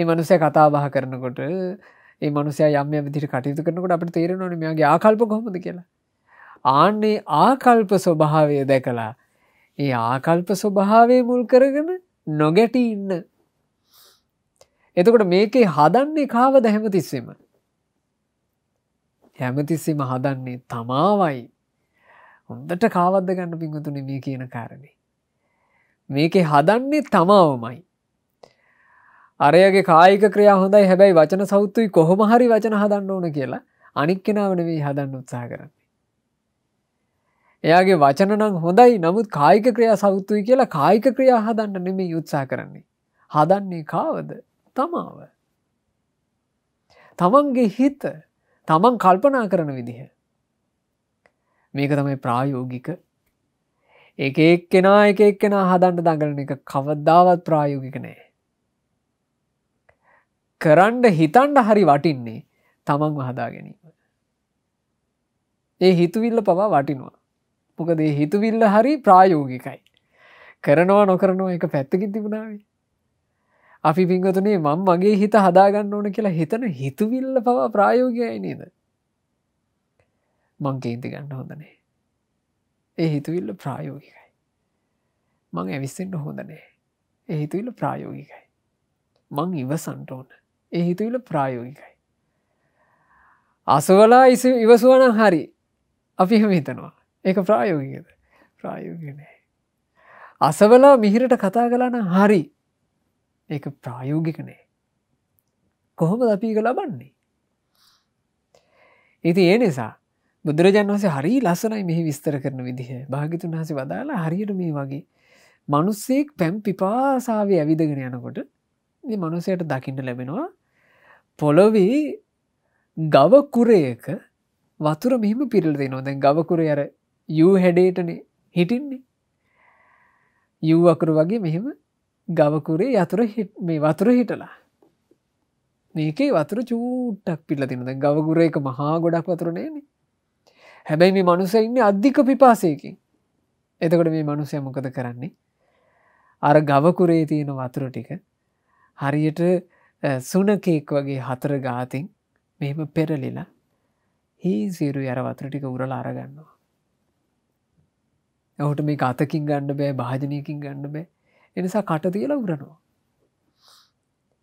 ඒ මනුසය කතාබහ කරනකොට ඒ මනුසය යම් විදිට කටයුතු කරනකොට අපට තේරෙනවන මෙයාගේ ආකල්ප කොහොමද කියලා. ආන්නේ ආකල්ප ස්වභාවය දැකලා ඒ ආකල්ප ස්වභාවය මුල් කරගෙන නොගැටී ඉන්න. එතකොට මේකේ හදන්නේ කාවද හැමතිස්සෙම. හැමතිස්සෙම හදන්නේ තමාවයි. හොඳට කාවද ගන්න පින්වතුන මේ කියන කාරණේ. මේකේ හදන්නේ තමාවමයි. අරයගේ කායික ක්‍රියා හොඳයි හැබැයි වචන සෞත්තුයි කොහොම හරි වචන හදන්න ඕන කියලා අනික් කෙනාවනවී හදන්න උත්සා කරන්න. එයාගේ වචනනම් හොඳයි නමුත් කායික ක්‍රියා සෞතුයි කියලා කායික ක්‍රියා හදන්න නෙමේ යුත්සා කරන්නේ. හදන්නේ කාවද තමාව. තමන්ගේ හිත තමන් කල්පනා කරන විදිහ. මේක තමයි ප්‍රායෝගික එක එක් කෙනා එක එක් කෙනා හදන්න දඟලන එක කවදාවත් ප්‍රායෝගික නෑ. කරන්ඩ හිතන්ඩ හරි වටින්නේ තමන් වහදා ගැනීම. ඒ හිතුවිල්ල පවා වටිනවා. මොකද හිතුවිල්ල හරි ප්‍රායෝගිකයි. කරනවා නොකරනවා එක පැත්තකින් තිබුණාවේ. අපි පිංගතුනේ මං මගේ හිත හදාගන්න ඕන කියලා හිතන හිතුවිල්ල පවා ප්‍රායෝගයයි නේද. මං කේන්ති ගන්න හොඳනේ. ඒ හිතුවිල්ල ප්‍රායෝගිකයි. මං ඇවිස්සෙන්ට හොඳනේ. ඒ හිතුවිල්ල ප්‍රායෝගිකයි. මං ඉවසන්ට ඕන. ඒ හිතුවිල ප්‍රායෝගිකයි. අසවලා ඉස ඉවසුවන හරි අපි හම හිතනවා ඒක ප්‍රායෝගිකද ප්‍රායෝගනෑ. අසවලා මිහිරට කතා කලාන හරි ඒ ප්‍රායෝගික නෑ. කොහොම දපීක ලබන්නේ. ඉති ඒ නිසා බුදුරජන් වහසේ හරි ලස්සනයි මෙහි විස්තර කරන විදිහ භාගිතුන් වහසේ වදාලා හරියට මේ වගේ මනුස්සෙක් පැම් පිපාසාාවේ ඇවිදගෙන යනකොට මනුසයට දකිට ලැබෙනවා පොලොවී ගවකුරයක වතුර මෙහිම පිරල් දෙ නො දැන් ගවකුර අර යූ හැඩේටන හිටින්නේ යූ අකුරු වගේ මෙහෙම ගවකුරේ යතුර මේ වතුර හිටලා මේකේ වතුර චූට්ටක් පිල්ල තින දැ ගවකුර එක මහා ගොඩක් වතුරනයන හැබැයි මේ මනුස ඉන්න අධික පිපාසයකින් එතකොට මේ මනුසය මොකද කරන්නේ අර ගවකුරේ තියෙන වතුර ටික හරියට සුනකෙක් වගේ හතර ගාතින් මෙම පෙරලිලා හීසිරු යර වතුරටික උරල අරගන්නවා. ඔහුට මේ අතකින් ගන්න බෑ භාජනයකින් ගන්න බෑ එනිසා කට තියල උරනවා.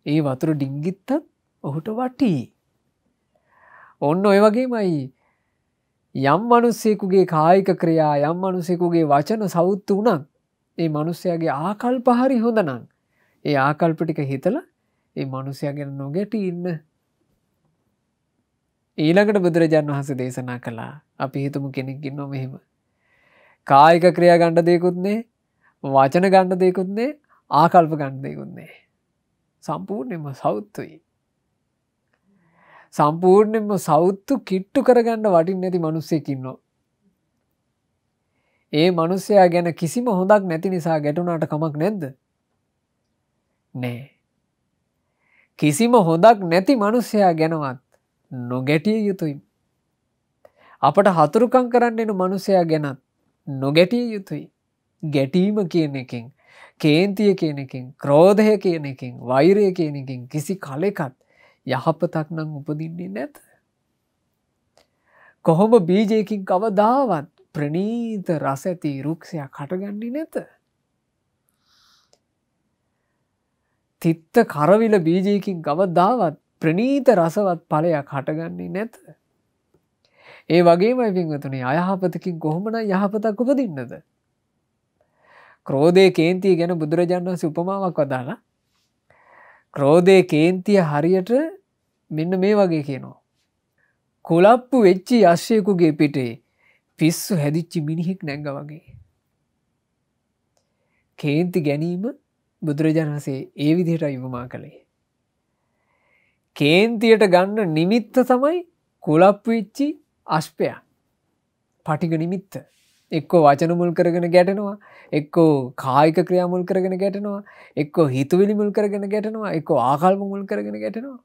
ඒ වතුර ඩිංගිත්තත් ඔහුට වටී. ඔන්න ඔය වගේමයි යම් මනුස්සෙකුගේ කායික ක්‍රියා යම් මනුසෙකුගේ වචන සෞත්තු වනක් ඒ මනුස්සයගේ ආකල් පහරි හොඳනං ඒ ආකල්පටික හිතල ඒ මනුසය ගැන නොගැට ඉන්න ඊළඟට බුදුරජාන් වහස දේශනා කළා අපි හිතුම කෙනෙක් ඉන්න මෙහෙම කායික ක්‍රියා ගණ්ඩ දෙකුත්නේ වචන ගණ්ඩ දෙකුත්නේ ආකල්ප ගණ්ඩ දෙකුත්න්නේ සම්පූර්ණයම සෞත්තුයි සම්පූර්ණයෙන්ම සෞත්තු කිට්ටු කරගන්න වටින් නැති මනුස්සයකින්නෝ ඒ මනුස්සයා ගැන කිසිම හොඳක් නැති නිසා ගැටුනාට කමක් නැද්ද නෑ කිසිම හොඳක් නැති මනුස්සයා ගැනවත් නොගැටිය යුතුයි. අපට හතුරුකං කරන්න එන මනුසයා ගැනත් නොගැටිය යුතුයි. ගැටීම කියන එකින් කේන්තිය කියන එකින් ක්‍රෝධය කියන එකින් වෛරය කියන එකින් කිසි කලෙකත් යහපතක් නම් උපදින්නේ නැත. කොහොම බීජයකින් කවදාවත් ප්‍රනීත රස ඇති රුක්ෂයක් හටගන්නේ නැත. තිත්ත කරවිල බීජයකින් ගවදාවත් ප්‍රනීත රසවත් පලයක් හටගන්නේ නැත. ඒ වගේම පින්වතුනේ අයහපතකින් කොහොමන යහපතක් උපදින්නද. ක්‍රෝධය කේන්තිය ගැන බුදුරජාණන් උපමාවක් වදාලා ක්‍රෝධය කේන්තිය හරියට මෙන්න මේ වගේ කියනවා. කොලප්පු වෙච්චි යශ්‍යයකුගේ පිටේ පිස්සු හැදිච්චි මිනිහෙක් නැංග වගේ. කේන්ති ගැනීම බුදුරජාණන්සේ ඒ විදිහට යුමා කළේ. කේන්තියට ගන්න නිමිත්ත තමයි කුලප්විච්චි අශ්පයන් පටිග නිමිත්ත එක්කෝ වචනමුල් කරගෙන ගැටනවා එක්කෝ කායික ක්‍රියාමුල් කරගෙන ගැටනවා එක්කෝ හිතුවිලි මුල් කරගෙන ගැටනවා එක්කෝ ආකල්ප මුල් කරගෙන ගැටනවා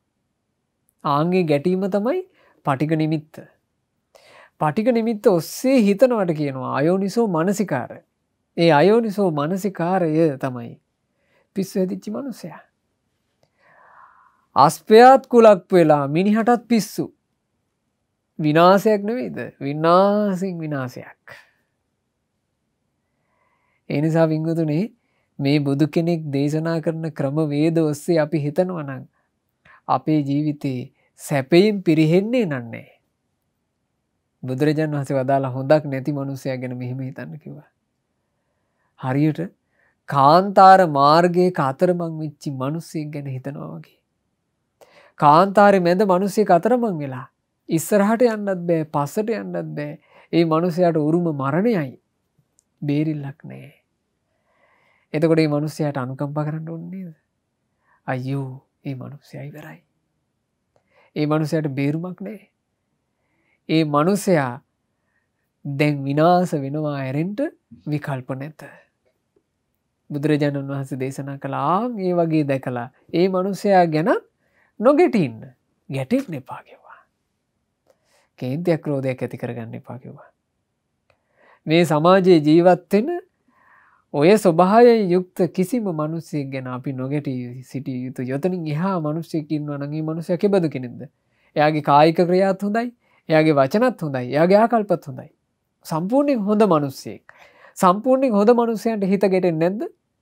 ආන්ගේ ගැටීම තමයි පටික නිමිත්ත පටික නිමිත්ත ඔස්සේ හිතනවට කියනවා අයෝනිසෝ මනසිකාර ඒ අයෝනිසෝ මනසිකාරය තමයි පිස්සු ඇතිච්චි මනුසයා. අස්පයාත් කුලක් වෙලා මිනිහටත් පිස්සු විනාසයක් නවේද විනාසිං විනාසයක්. එනිසා විංගතුනේ මේ බුදු කෙනෙක් දේශනා කරන ක්‍රම වේද ඔස්සේ අපි හිතනවනං අපේ ජීවිතයේ සැපයිම් පිරිහෙන්නේ නන්නේ. බුදුරජන් වහසේ වදාලා හොඳක් නැති මනුසය ගැන මෙහෙම හිතන්න කිවා. හරියට කාන්තාර මාර්ගයේ අතරමං වෙච්චි මිනිස්සෙක් ගැන හිතනවා වගේ. කාන්තාරේ මැද මිනිස්සෙක් අතරමං වෙලා ඉස්සරහට යන්නත් බෑ පස්සට යන්නත් බෑ. ඒ මිනිසයාට උරුම මරණයයි. බේරිල්ලක් නෑ. එතකොට මේ මිනිස්සයාට අනුකම්පා කරන්න ඕනේ නේද? අයියෝ, මේ මිනිස්සයා ඉවරයි. ඒ මිනිස්සයාට බේරුමක් නෑ. ඒ මිනිස්සයා දැන් විනාශ වෙනවා ඇරෙන්න විකල්ප නැත. බුදුරජාණන් වහන්සේ දේශනා කළා ඒ වගේ දැකලා ඒ මනුස්සයා ගැන නොගෙටින්න ගැටෙක් එපාකිවා. කේන්තියක් රෝධයක් ඇති කරගන්න එපාකිවා. මේ සමාජයේ ජීවත්වෙන ඔය ස්වභාය යුක්ත කිසිම මනුස්සේ ගැන අපි නොගැට සිටිය යුතු යොතනින් එහා මනුෂ්‍යයකින් වනගේ මනුසය කෙබඳ කෙනෙද. එයාගේ කායික ක්‍රියාත් හොඳයි එයාගේ වචනත් හොඳයි එයාගේ ආකල්පත් හොඳයි. සම්පූර්ණෙන් හොඳ මනුස්සයෙක්. සම්පූර්ණෙන් හොඳ මනුස්සයන්ට හිත ගෙටෙන් නැද්ද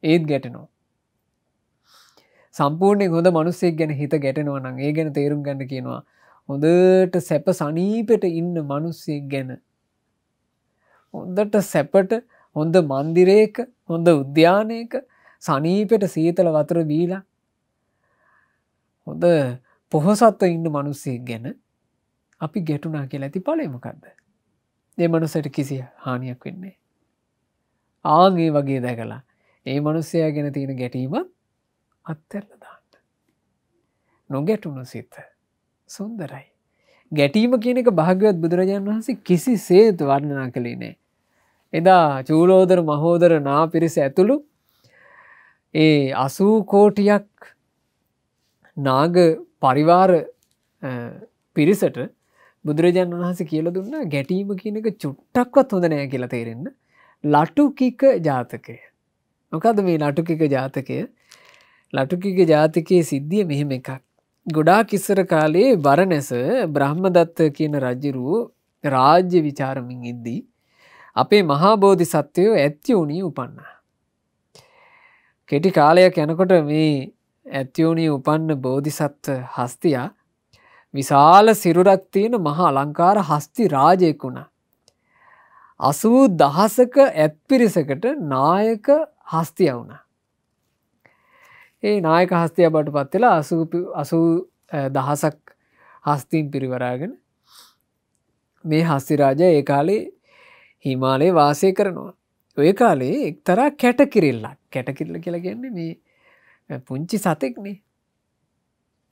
ඒත් ගැටනවා සම්පූර්ණය හොඳ මනුස්සේ ගැන හිත ගැටෙනවා නම් ඒ ගැන තේරුම් ගන්න කියනවා හොඳට සැප සනීපට ඉන්න මනුස්සේ ගැන හොඳට සැපට හොඳ මන්දිරයක හොඳ උද්‍යානයක සනීපට සීතල වතුර බීලා හොඳ පොහොසත්ව ඉන්න මනුස්සේ ගැන අපි ගැටුනා කියලා ඇති පලේමකක්ද දෙ මනුසට කිසි හානියක් වෙන්නේ ආගේ වගේ දැකලා ඒ මනුස්සයා ගැන තියෙන ගැටීම අත්තරලදාන්න. නොගැටුණු සිත සුන්දරයි. ගැටීම කියනක භාගවත් බුදුරජාණන් වහන්සේ කිසි සේතු වර්ණනා කළේ නෑ. එදා චූලෝදර මහෝදර නා පිරිස ඇතුළු ඒ අසූ කෝටියක් නාග පරිවාර පිරිසට බුදුරජාණන් වහන්සේ කියල දුන්න ගැටීම කියනක චුට්ටක්වත් හොඳ නෑ කියලා තේරෙන්න ලටුකික ජාතකය මොකද මේ නටුකික ජාතකය ලටුකික ජාතිකයේ සිද්ධිය මෙහෙම එකක්. ගොඩා කිස්සර කාලේ බරණැස බ්‍රහ්මදත්ත කියන රජ්ජිරුව රාජ්‍ය විචාරමින් ඉද්දී. අපේ මහාබෝධි සත්වයෝ ඇත්‍යවුණී උපන්න. කෙටි කාලයක් යැනකොට මේ ඇත්‍යවුණී උපන්න බෝධිසත්ව හස්තියා විශාල සිරුරක් තියෙන මහා අලංකාර හස්ති රාජයෙක් වුණා. අසූ දහසක ඇත් පිරිසකට නායක හස්තිය වුණා ඒ නායක හස්තිය බට පත්වෙලා අසූ දහසක් හස්තීන් පිරිවරාගෙන මේ හස්තිරාජ ඒ කාලේ හිමාලයේ වාසය කරනවා ඔය කාලේ එක්තරා කැටකිරල්ලක් කැටකිරල්ල කියලගන්නේ මේ පුංචි සතෙක්නේ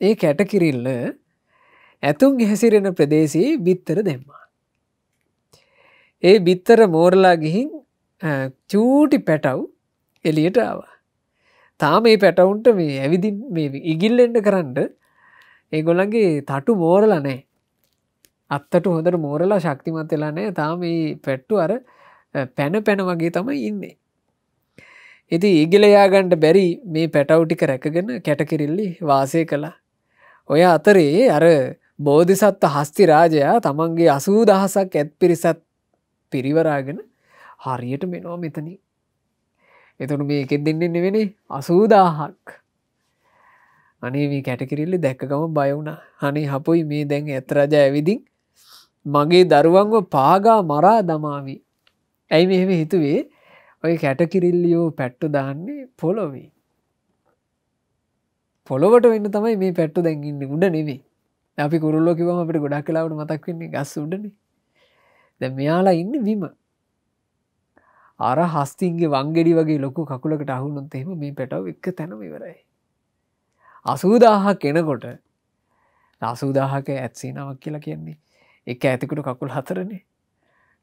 ඒ කැටකිරල්ල ඇතුන් ඉහැසිරෙන ප්‍රදේශයේ බිත්තර දෙම්මා ඒ බිත්තර මෝරලා ගිහින් චූටි පැටව් එලියට ආව තා මේ පැටවුන්ට මේ ඇවිදි ඉගිල්ලෙන්ට කරන්න ඒගොල්ලන්ගේ තටු මෝරල නෑ අත්තට හොඳට මෝරලා ශක්තිමත් වෙලා නෑ තා මේ පැට්ටු අර පැන පැන වගේ තමයි ඉන්නේ ඉති ඉගිලයාගන්ඩ බැරි මේ පැටවුටික රැකගෙන කැටකිරිල්ලි වාසය කළා ඔය අතරේ අර බෝධිසත්ව හස්ති රාජයා තමන්ගේ අසූ දහසක් ඇත් පිරිසත් පිරිවරාගෙන හරියට මෙනෝ මෙතනින් එතුට මේ එකෙත් දෙන්නෙන්න වෙනේ අසූදාහක් අනේ මේ කැටකිරල්ලි දැක්කගම බයවුණ හනේ හපොයි මේ දැන් ඇතරජ ඇවිදිින් මගේ දරුවන්ව පාගා මරා දමාවී ඇයි මෙහෙම හිතුවේ ඔය කැටකිරිල්ලියෝ පැට්ටු දාන්නේ පොලොවේ පොළොවට වෙන්න තමයි මේ පැට්ටු දැන්ගන්න උඩ නෙවේ අපි කුරල්ලෝ කිවම අපට ගොඩක් කලාවට මතක් වෙන්නේ ගස් උඩනේ දැ මෙයාලා ඉන්න විම අර හස්තින්ගේ වංගෙඩි වගේ ලොකු කකුලකට අහුනොත් එහෙම මේ පැටව එක තැනම ඉවරයි. අසූදාහ කෙනකොට අසූදාහක ඇත්සීනාවක් කියලා කියන්නේ එක ඇතිකුට කකුල් හතරනේ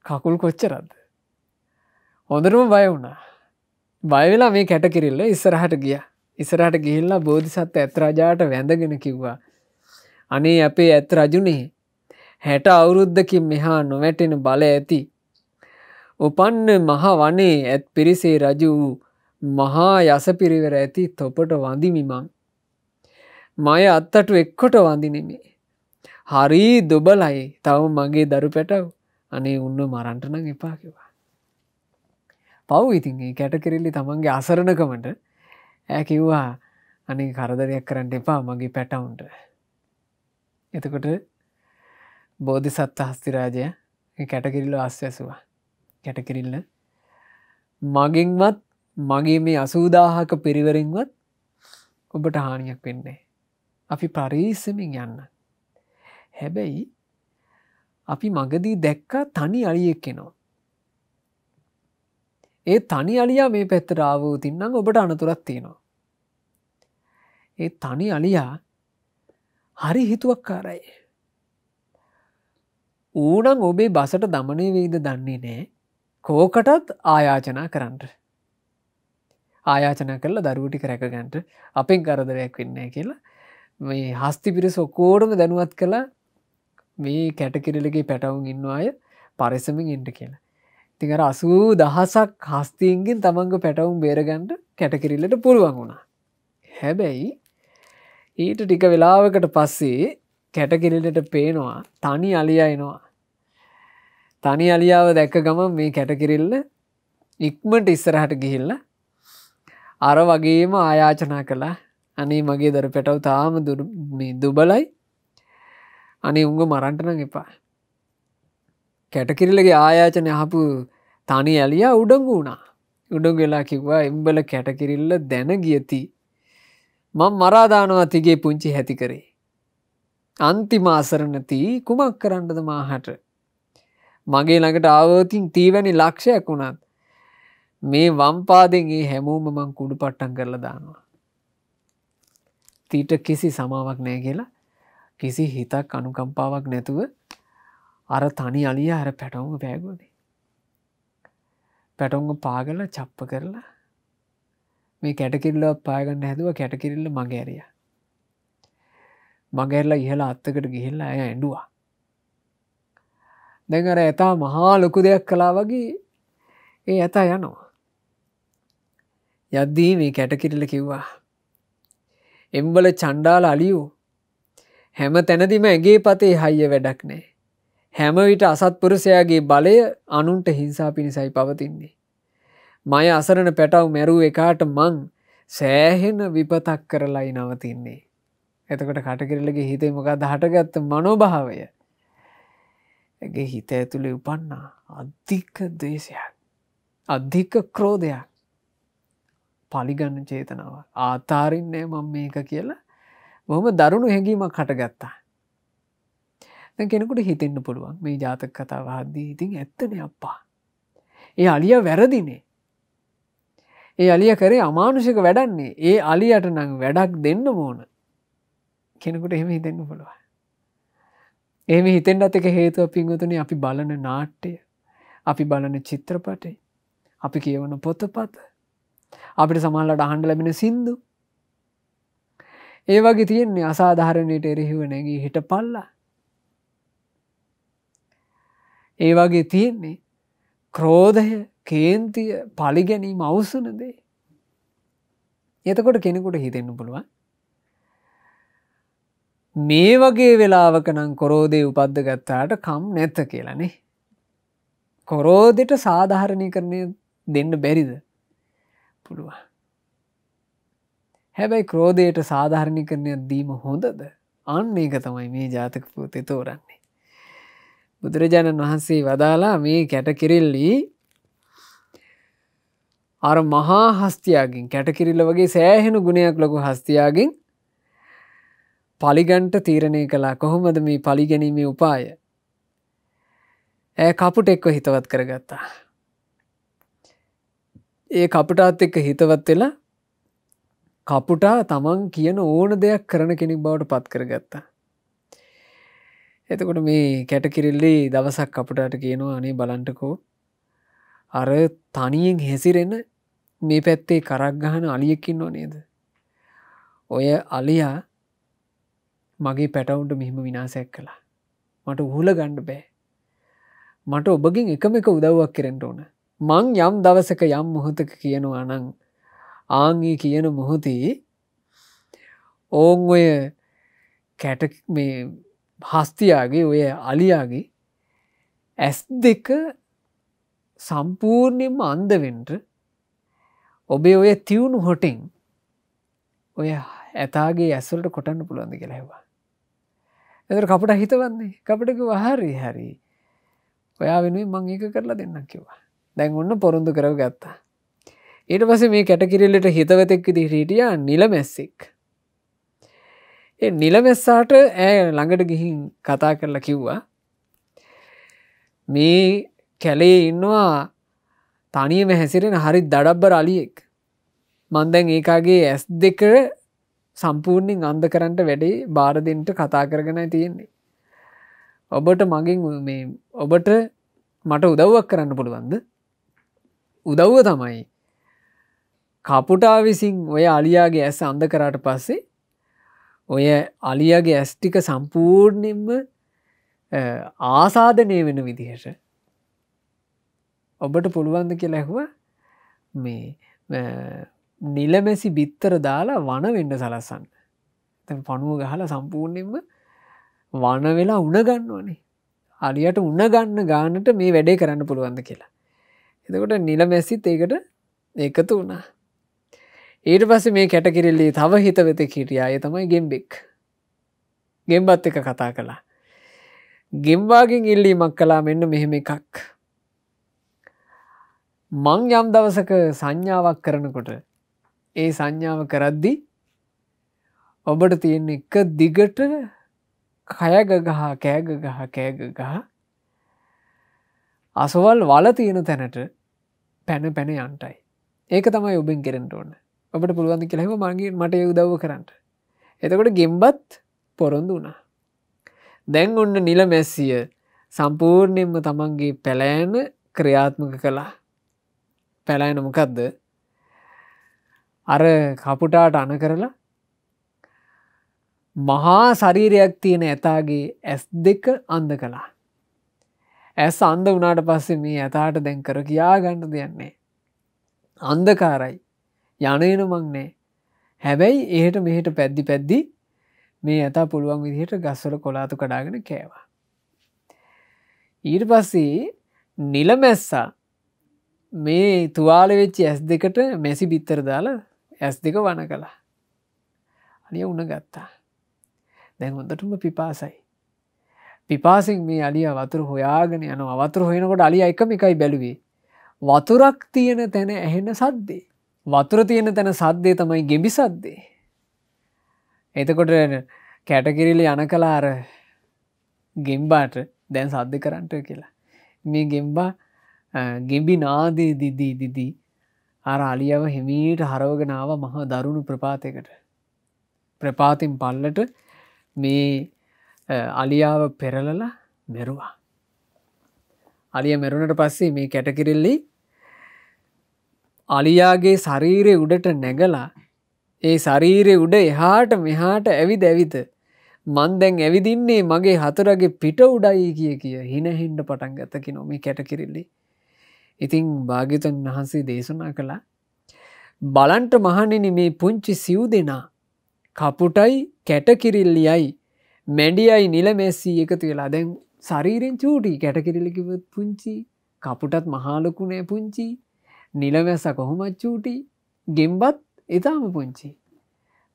කකුල් කොච්චරද. හොඳරම බය වුණා. බයවෙලා මේ කැට කිරල්ල ඉස්සරහට ගිය ඉස්සරහට ගිහිල්ලා බෝධිසත්ත ඇත්රජාට වැඳගෙන කිව්වා. අනේ අපේ ඇත් රජුනේ හැට අවුරුද්ධකින් මෙහා නොවැටෙන බල ඇති උපන්න මහ වනේ ඇත් පිරිසේ රජ වූ මහා යස පිරිවර ඇති තොපට වඳිමිමං. මය අත්තට එක්කොට වඳිනෙමේ. හරි දොබලයි තව මගේ දරු පැටව් අනේ උන්න මරන්ටනං එපාකිවා. පව් ඉතින් කැටකිරෙල්ලි තමන්ගේ අසරණකමට ඇ කිව්වා අනේ කරදරයක් කරන්න එපා මගේ පැටවුන්ට. එතකොට බෝධි සත්ත හස්තිරාජය කැටකිරිල්ලෝ අස්වැසවා. කැටකිරල්ල මගින්වත් මගේ මේ අසූදාහක පිරිවරෙන්වත් ඔබට හානියක් වෙන්නේ. අපි පරීසමින් යන්න. හැබැයි අපි මගදී දැක්කා තනි අලියෙක් කෙනවා. ඒ තනි අලියා මේ පැත්තර ආවූ තින්නම් ඔබට අනතුරත් තියෙනවා. ඒ තනි අලියා හරි හිතුවක් කාරයි. ඌනම් ඔබේ බසට දමනය වෙයිද දන්නේ නෑ කෝකටත් ආයාචනා කරන්නට. ආයාචන කල්ල දරුවටි කරැකගන්ට අපෙන් කරදරයක් වෙන්නේ කියලා මේ හස්ති පිරිස ඔක්කෝටම දැනුවත් කළ මේ කැටකිරලගේ පැටවුන් ඉන්න අය පරිසමින් ඉන්ට කියලා. තිකර අසූ දහසක් හස්තීන්ගෙන් තමන්ග පැටවුම් බේරගන්ට කැටකිරිල්ලට පුළුවන් වුණා. හැබැයි ඊට ටික වෙලාවකට පස්සේ කැටකිරිල්ලට පේනවා තනි අලියයිනවා තනි අලියාව දැක්ක ගමන් මේ කැටකිරල්ල ඉක්මට ඉස්සරහට ගිහිල්ල අර වගේම ආයාචනා කළා අනේ මගේ දර පැටව තාම දුබලයි අනේ උංග මරන්ටන එපා කැටකිරල්ලගේ ආයාචනය හපු තනි ඇලියා උඩගු වුණා උඩග වෙලා කිව්වා එම්බල කැටකිරල්ල දැන ගියති මං මරාදානවා තිගේ පුංචි හැති කරේ අන්තිමාසරණති කුමක් කරන්නද මාහට මගේ ළඟට ආවෝතින් තීවැනි ලක්ෂයක් වුණත් මේ වම්පාදෙන්ගේ හැමෝම මං කුඩු පට්ටන් කරලා දානවා. තීට කිසි සමාවක් නෑ කියලා කිසි හිතක් අනුකම්පාවක් නැතුව අර තනි අලිය අර පැටවුම පෑගුණේ. පැටවුම පාගල චප්ප කරලා මේ කැටකිල්ල පාගන්න හැදුව කැටකිරල්ල මගේරිය. මගේරලා ඉහලා අත්තකට ගිහිල්ලා ඇය ඇඩුවා දැඟර ඇතා මහා ලොකු දෙයක් කලා වගේ ඒ ඇතා යනවා. යද්දී මේ කැටකිරල කිව්වා. එම්බල චණ්ඩාල අලියූ හැම තැනදිම ඇගේ පතේ හයිය වැඩක් නෑ. හැම විට අසත්පුරුසයාගේ බලය අනුන්ට හිංසා පිණිසයි පවතින්නේ. මය අසරණ පැටව් මැරූ එකාට මං සෑහෙන විපතක් කරලයි නවතින්නේ. එතකට කටකිරලගේ හිතේ මොකක් දහටගත්ත මනෝභාවය ඇගේ හිත ඇතුළේ උපන්නා අධික දේශයක් අධික ක්‍රෝධයක් පලිගන්න චේතනාව ආතාරින්නේ මං මේක කියලා මොම දරුණු හැඟීමක් කටගත්තා කෙනෙකුට හිතෙන්න්න පුළුවන් මේ ජාතක කතාවාදී ඉතින් ඇත්තන අප්පා ඒ අලිය වැරදිනේ ඒ අලිය කරේ අමානුෂික වැඩන්නේ ඒ අලියට නං වැඩක් දෙන්න මෝන කෙනෙකුට එහෙම හිතෙන්න්න පුළුවන් එහම හිතෙන්ට එක හේතුව පින්වතුන අපි බලන නාට්‍යය අපි බලන චිත්‍රපටයි අපි කියවන පොතපත අපිට සමල්ලට අහන්ඩ ලැබෙන සින්දු ඒ වගේ තියෙන්නේ අසාධාරණයට එරෙහිව නැගී හිට පල්ලා ඒ වගේ තියෙන්නේ ක්‍රෝධය කේන්තිය පලිගැනීම අවසනදේ එතකොට කෙනෙකුට හිතෙන්න්න පුළුවන් මේ වගේ වෙලාවක නම් කොරෝදය උපද්ද ගත්තාට කම් නැත්ත කියලනේ. කොරෝදෙට සාධාරණය කරණය දෙන්න බැරිද පුළුවන්. හැබැයි ක්‍රෝධයට සාධාරණි කරණය දීම හොඳද අන්න ඒක තමයි මේ ජාතක පූතය තෝරන්නේ. බුදුරජාණන් වහන්සේ වදාලා මේ කැටකිරෙල්ලි අර මහා හස්තියාගින් කැටකිරිල්ල වගේ සෑහෙන ගුණයක් ලොකු හස්තියාගින් පලිගන්ට තීරණය කලා කොහොමද මේ පලිගැනීමේ උපාය ඇ කපුට එක්ව හිතවත් කරගත්තා ඒ කපුටාත් එක්ක හිතවත් වෙලා කපුටා තමන් කියන ඕන දෙයක් කරන කෙනෙක් බවට පත් කරගත්තා එතකොට මේ කැටකිරල්ලි දවසක් කපුටාට කියනවා අනේ බලන්ටකෝ අර තනියෙන් හැසිරෙන මේ පැත්තේ කරක් ගහන අලියකින්ව නේද ඔය අලියා මගේ පැටවුන්ට මෙහිම විනාසයක් කළා මට උහුල ගණ්ඩ බෑ මට ඔබගින් එකම එක උදව්වක් කරෙන්ට ඕන මං යම් දවසක යම් මොහොතක කියනවා නං ආංගේ කියන මොහොතේ ඕන් ඔය කැට මේ හස්තියාගේ ඔය අලියාගේ ඇස් දෙක සම්පූර්ණයම අන්දවෙන්ට ඔබේ ඔය තිවුණු හොටින් ඔය ඇතාගේ ඇසුලට කොටන්න පුළුවන්ද කියලා හෙවා එදර කපට හිතවන්නේ කපට හරි හරි ඔයා වෙනුවෙන් මං ඒක කරලා දෙන්න කිවා දැන් ඔන්න පොරුන්දු කරව ගත්තා ඊට පස මේ කැටකිරල්ලට හිතවතෙක්කද හිටියා නිලමැස්සෙක් ඒ නිලමැස්සාට ඇය ළඟට ගිහින් කතා කරලා කිව්වා මේ කැලේ ඉන්නවා තනියම හැසිරෙන හරි දඩබ්බ රලියෙක් මන්දැන් ඒකාගේ ඇස් දෙක සම්පූර්ණින් අන්ද කරන්නට වැඩේ බාරදින්ට කතා කරගෙනයි තියෙන්නේ. ඔබට මගින් ඔබට මට උදව්වක් කරන්න පුළුවන්ද උදව්ව තමයි කපුටා විසින් ඔය අලියාගේ ඇස් අන්ද කරාට පස්සේ ඔය අලියගේ ඇස්ටික සම්පූර්ණයෙන්ම ආසාධනය වෙන විදිහට ඔබට පුළුවන්ද කියලා ඇහුව මේ නිලමැසි බිත්තර දාලා වන වෙන්න සලස්සන්න තැන් පනුව ගහල සම්පූර්ණයෙන්ම වන වෙලා උනගන්න ඕනේ අලියට උන්නගන්න ගානට මේ වැඩේ කරන්න පුළුවන්ද කියලා එතකොට නිල මැසිත් ඒකට එකතු වුණා ඊට පස්ස මේ කැටකිරල්ලි තව හිතවෙත කිටියාය තමයි ගෙම්බෙක් ගෙම්බත් එක කතා කළා ගෙම්බාගෙන් ඉල්ලීමක් කලා මෙන්න මෙහෙම එකක් මං යම් දවසක සංඥාවක් කරනකොට ඒ සංඥාව කරද්දි ඔබට තියෙන එක දිගට කයගගහ කෑගගහ කෑගගහ අසවල් වල තියෙන තැනට පැන පැන යන්ටයි ඒක තමයි ඔබෙන් කෙරෙන්ට ඕන්න ඔබට පුළුවන්ද කෙහෙම මගේ මට යුදව් කරන්නට එතකොට ගෙම්බත් පොරොන්දු වුණා දැන් ඔන්න නිල මැස්සිය සම්පූර්ණයෙන්ම තමන්ගේ පැලෑන ක්‍රියාත්මක කළා පැලෑනමකක්ද අර කපුටාට අන කරලා මහා ශරීරයක් තියෙන ඇතාගේ ඇස් දෙක අන්ද කලා. ඇස් අන්ද වනාට පස්සේ මේ ඇතාට දැන් කර කියා ගණ්ඩ දෙයන්නේ. අන්දකාරයි යනේන මංනේ හැබැයි ඒට මෙහෙට පැද්දි පැද්දි මේ ඇතා පුළුවන් විදිහට ගස්වල කොලාතු කඩාගෙන කෑවා. ඊට පස්සේ නිලමැස්සා මේ තුවාල වෙච්චි ඇස් දෙකට මැසි බිත්තර දාලා ඇස් දෙක වන කළා අලිය උන ගත්තා දැන් හොඳටම පිපාසයි පිපාසින් මේ අලිය වතුර හොයාගෙන යන අවතුර හොයනකොට අලිය එකම එකයි බැලුවේ වතුරක් තියෙන තැන ඇහෙන සද්දේ වතුර තියෙන තැන සද්දේ තමයි ගෙබි සද්දේ එතකොට කැටකිරිල යන කලාර ගෙම්බාට දැන් සද්ධ කරන්ට කියලා මේ ගෙම්බා ගෙබි නාදේ දිදී දිදී අර අලියව හිමීට හරෝගෙනාව මහ දරුණු ප්‍රපාතයකට. ප්‍රපාතින් පල්ලට මේ අලියාව පෙරලල මෙරුවා. අලිය මෙරුණට පස්සේ මේ කැටකිරල්ලි අලියාගේ ශරීරය උඩට නැගලා ඒ ශරීරය උඩ එහාට මෙහාට ඇවි දැවිත මන් දැන් ඇවිදින්නේ මගේ හතරගේ පිට උඩයි කිය කිය හිනහින්ඩ පටන් ගතකි නොමි කැටකිරල්ලි ඉතිං භාගිතන් වහන්සේ දේශනා කළා බලන්ට මහනිනි මේ පුංචි සිව් දෙනා කපුටයි කැටකිරිල්ලියයි මැඩියයි නිලමැස්සී එකතු වෙලා දැන් සරීරෙන් චූටි කැටකිරිලිකිවත් පුංචි කපුටත් මහාලොකුණේ පුංචි නිලවැස කොහොමත් චූටි ගෙම්බත් එතාම පුංචි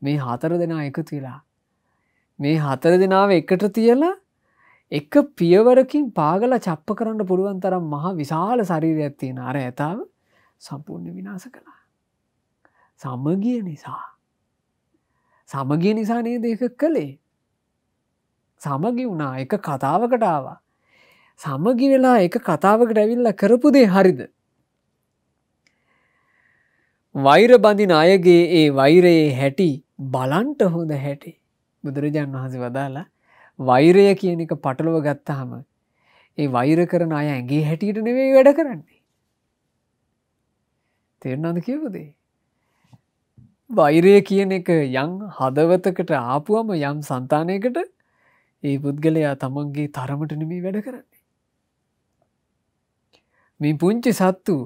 මේ හතර දෙනා එකතු වෙලා මේ හතර දෙනාව එකට තියලා එක පියවරකින් පාගල චප්ප කරන්න පුළුවන් තරම් මහා විශාල ශරීර ඇත්තියෙන අර ඇතාව සම්පූර්ණ විනාස කළා. සමගිය නිසා. සමගිය නිසා නේද එක කළේ. සමගි වුණා එක කතාවකට ආවා. සමගි වෙලා එක කතාවකට ඇවිල්ල කරපු දේ හරිද. වෛර බඳින අයගේ ඒ වෛරයේ හැටි බලන්ට හොඳ හැටි බුදුරජාන් වහස වදාලා වෛරය කියන එක පටලුව ගත්තාම ඒ වෛර කරන අය ඇගේ හැටියට නෙවෙයි වැඩ කරන්නේ. තේරනද කියවදේ. වෛරය කියන එක යං හදවතකට ආපුුවම යම් සන්තානයකට ඒ පුද්ගලයා තමන්ගේ තරමට නෙමී වැඩ කරන්නේ. මේ පුංචි සත්තු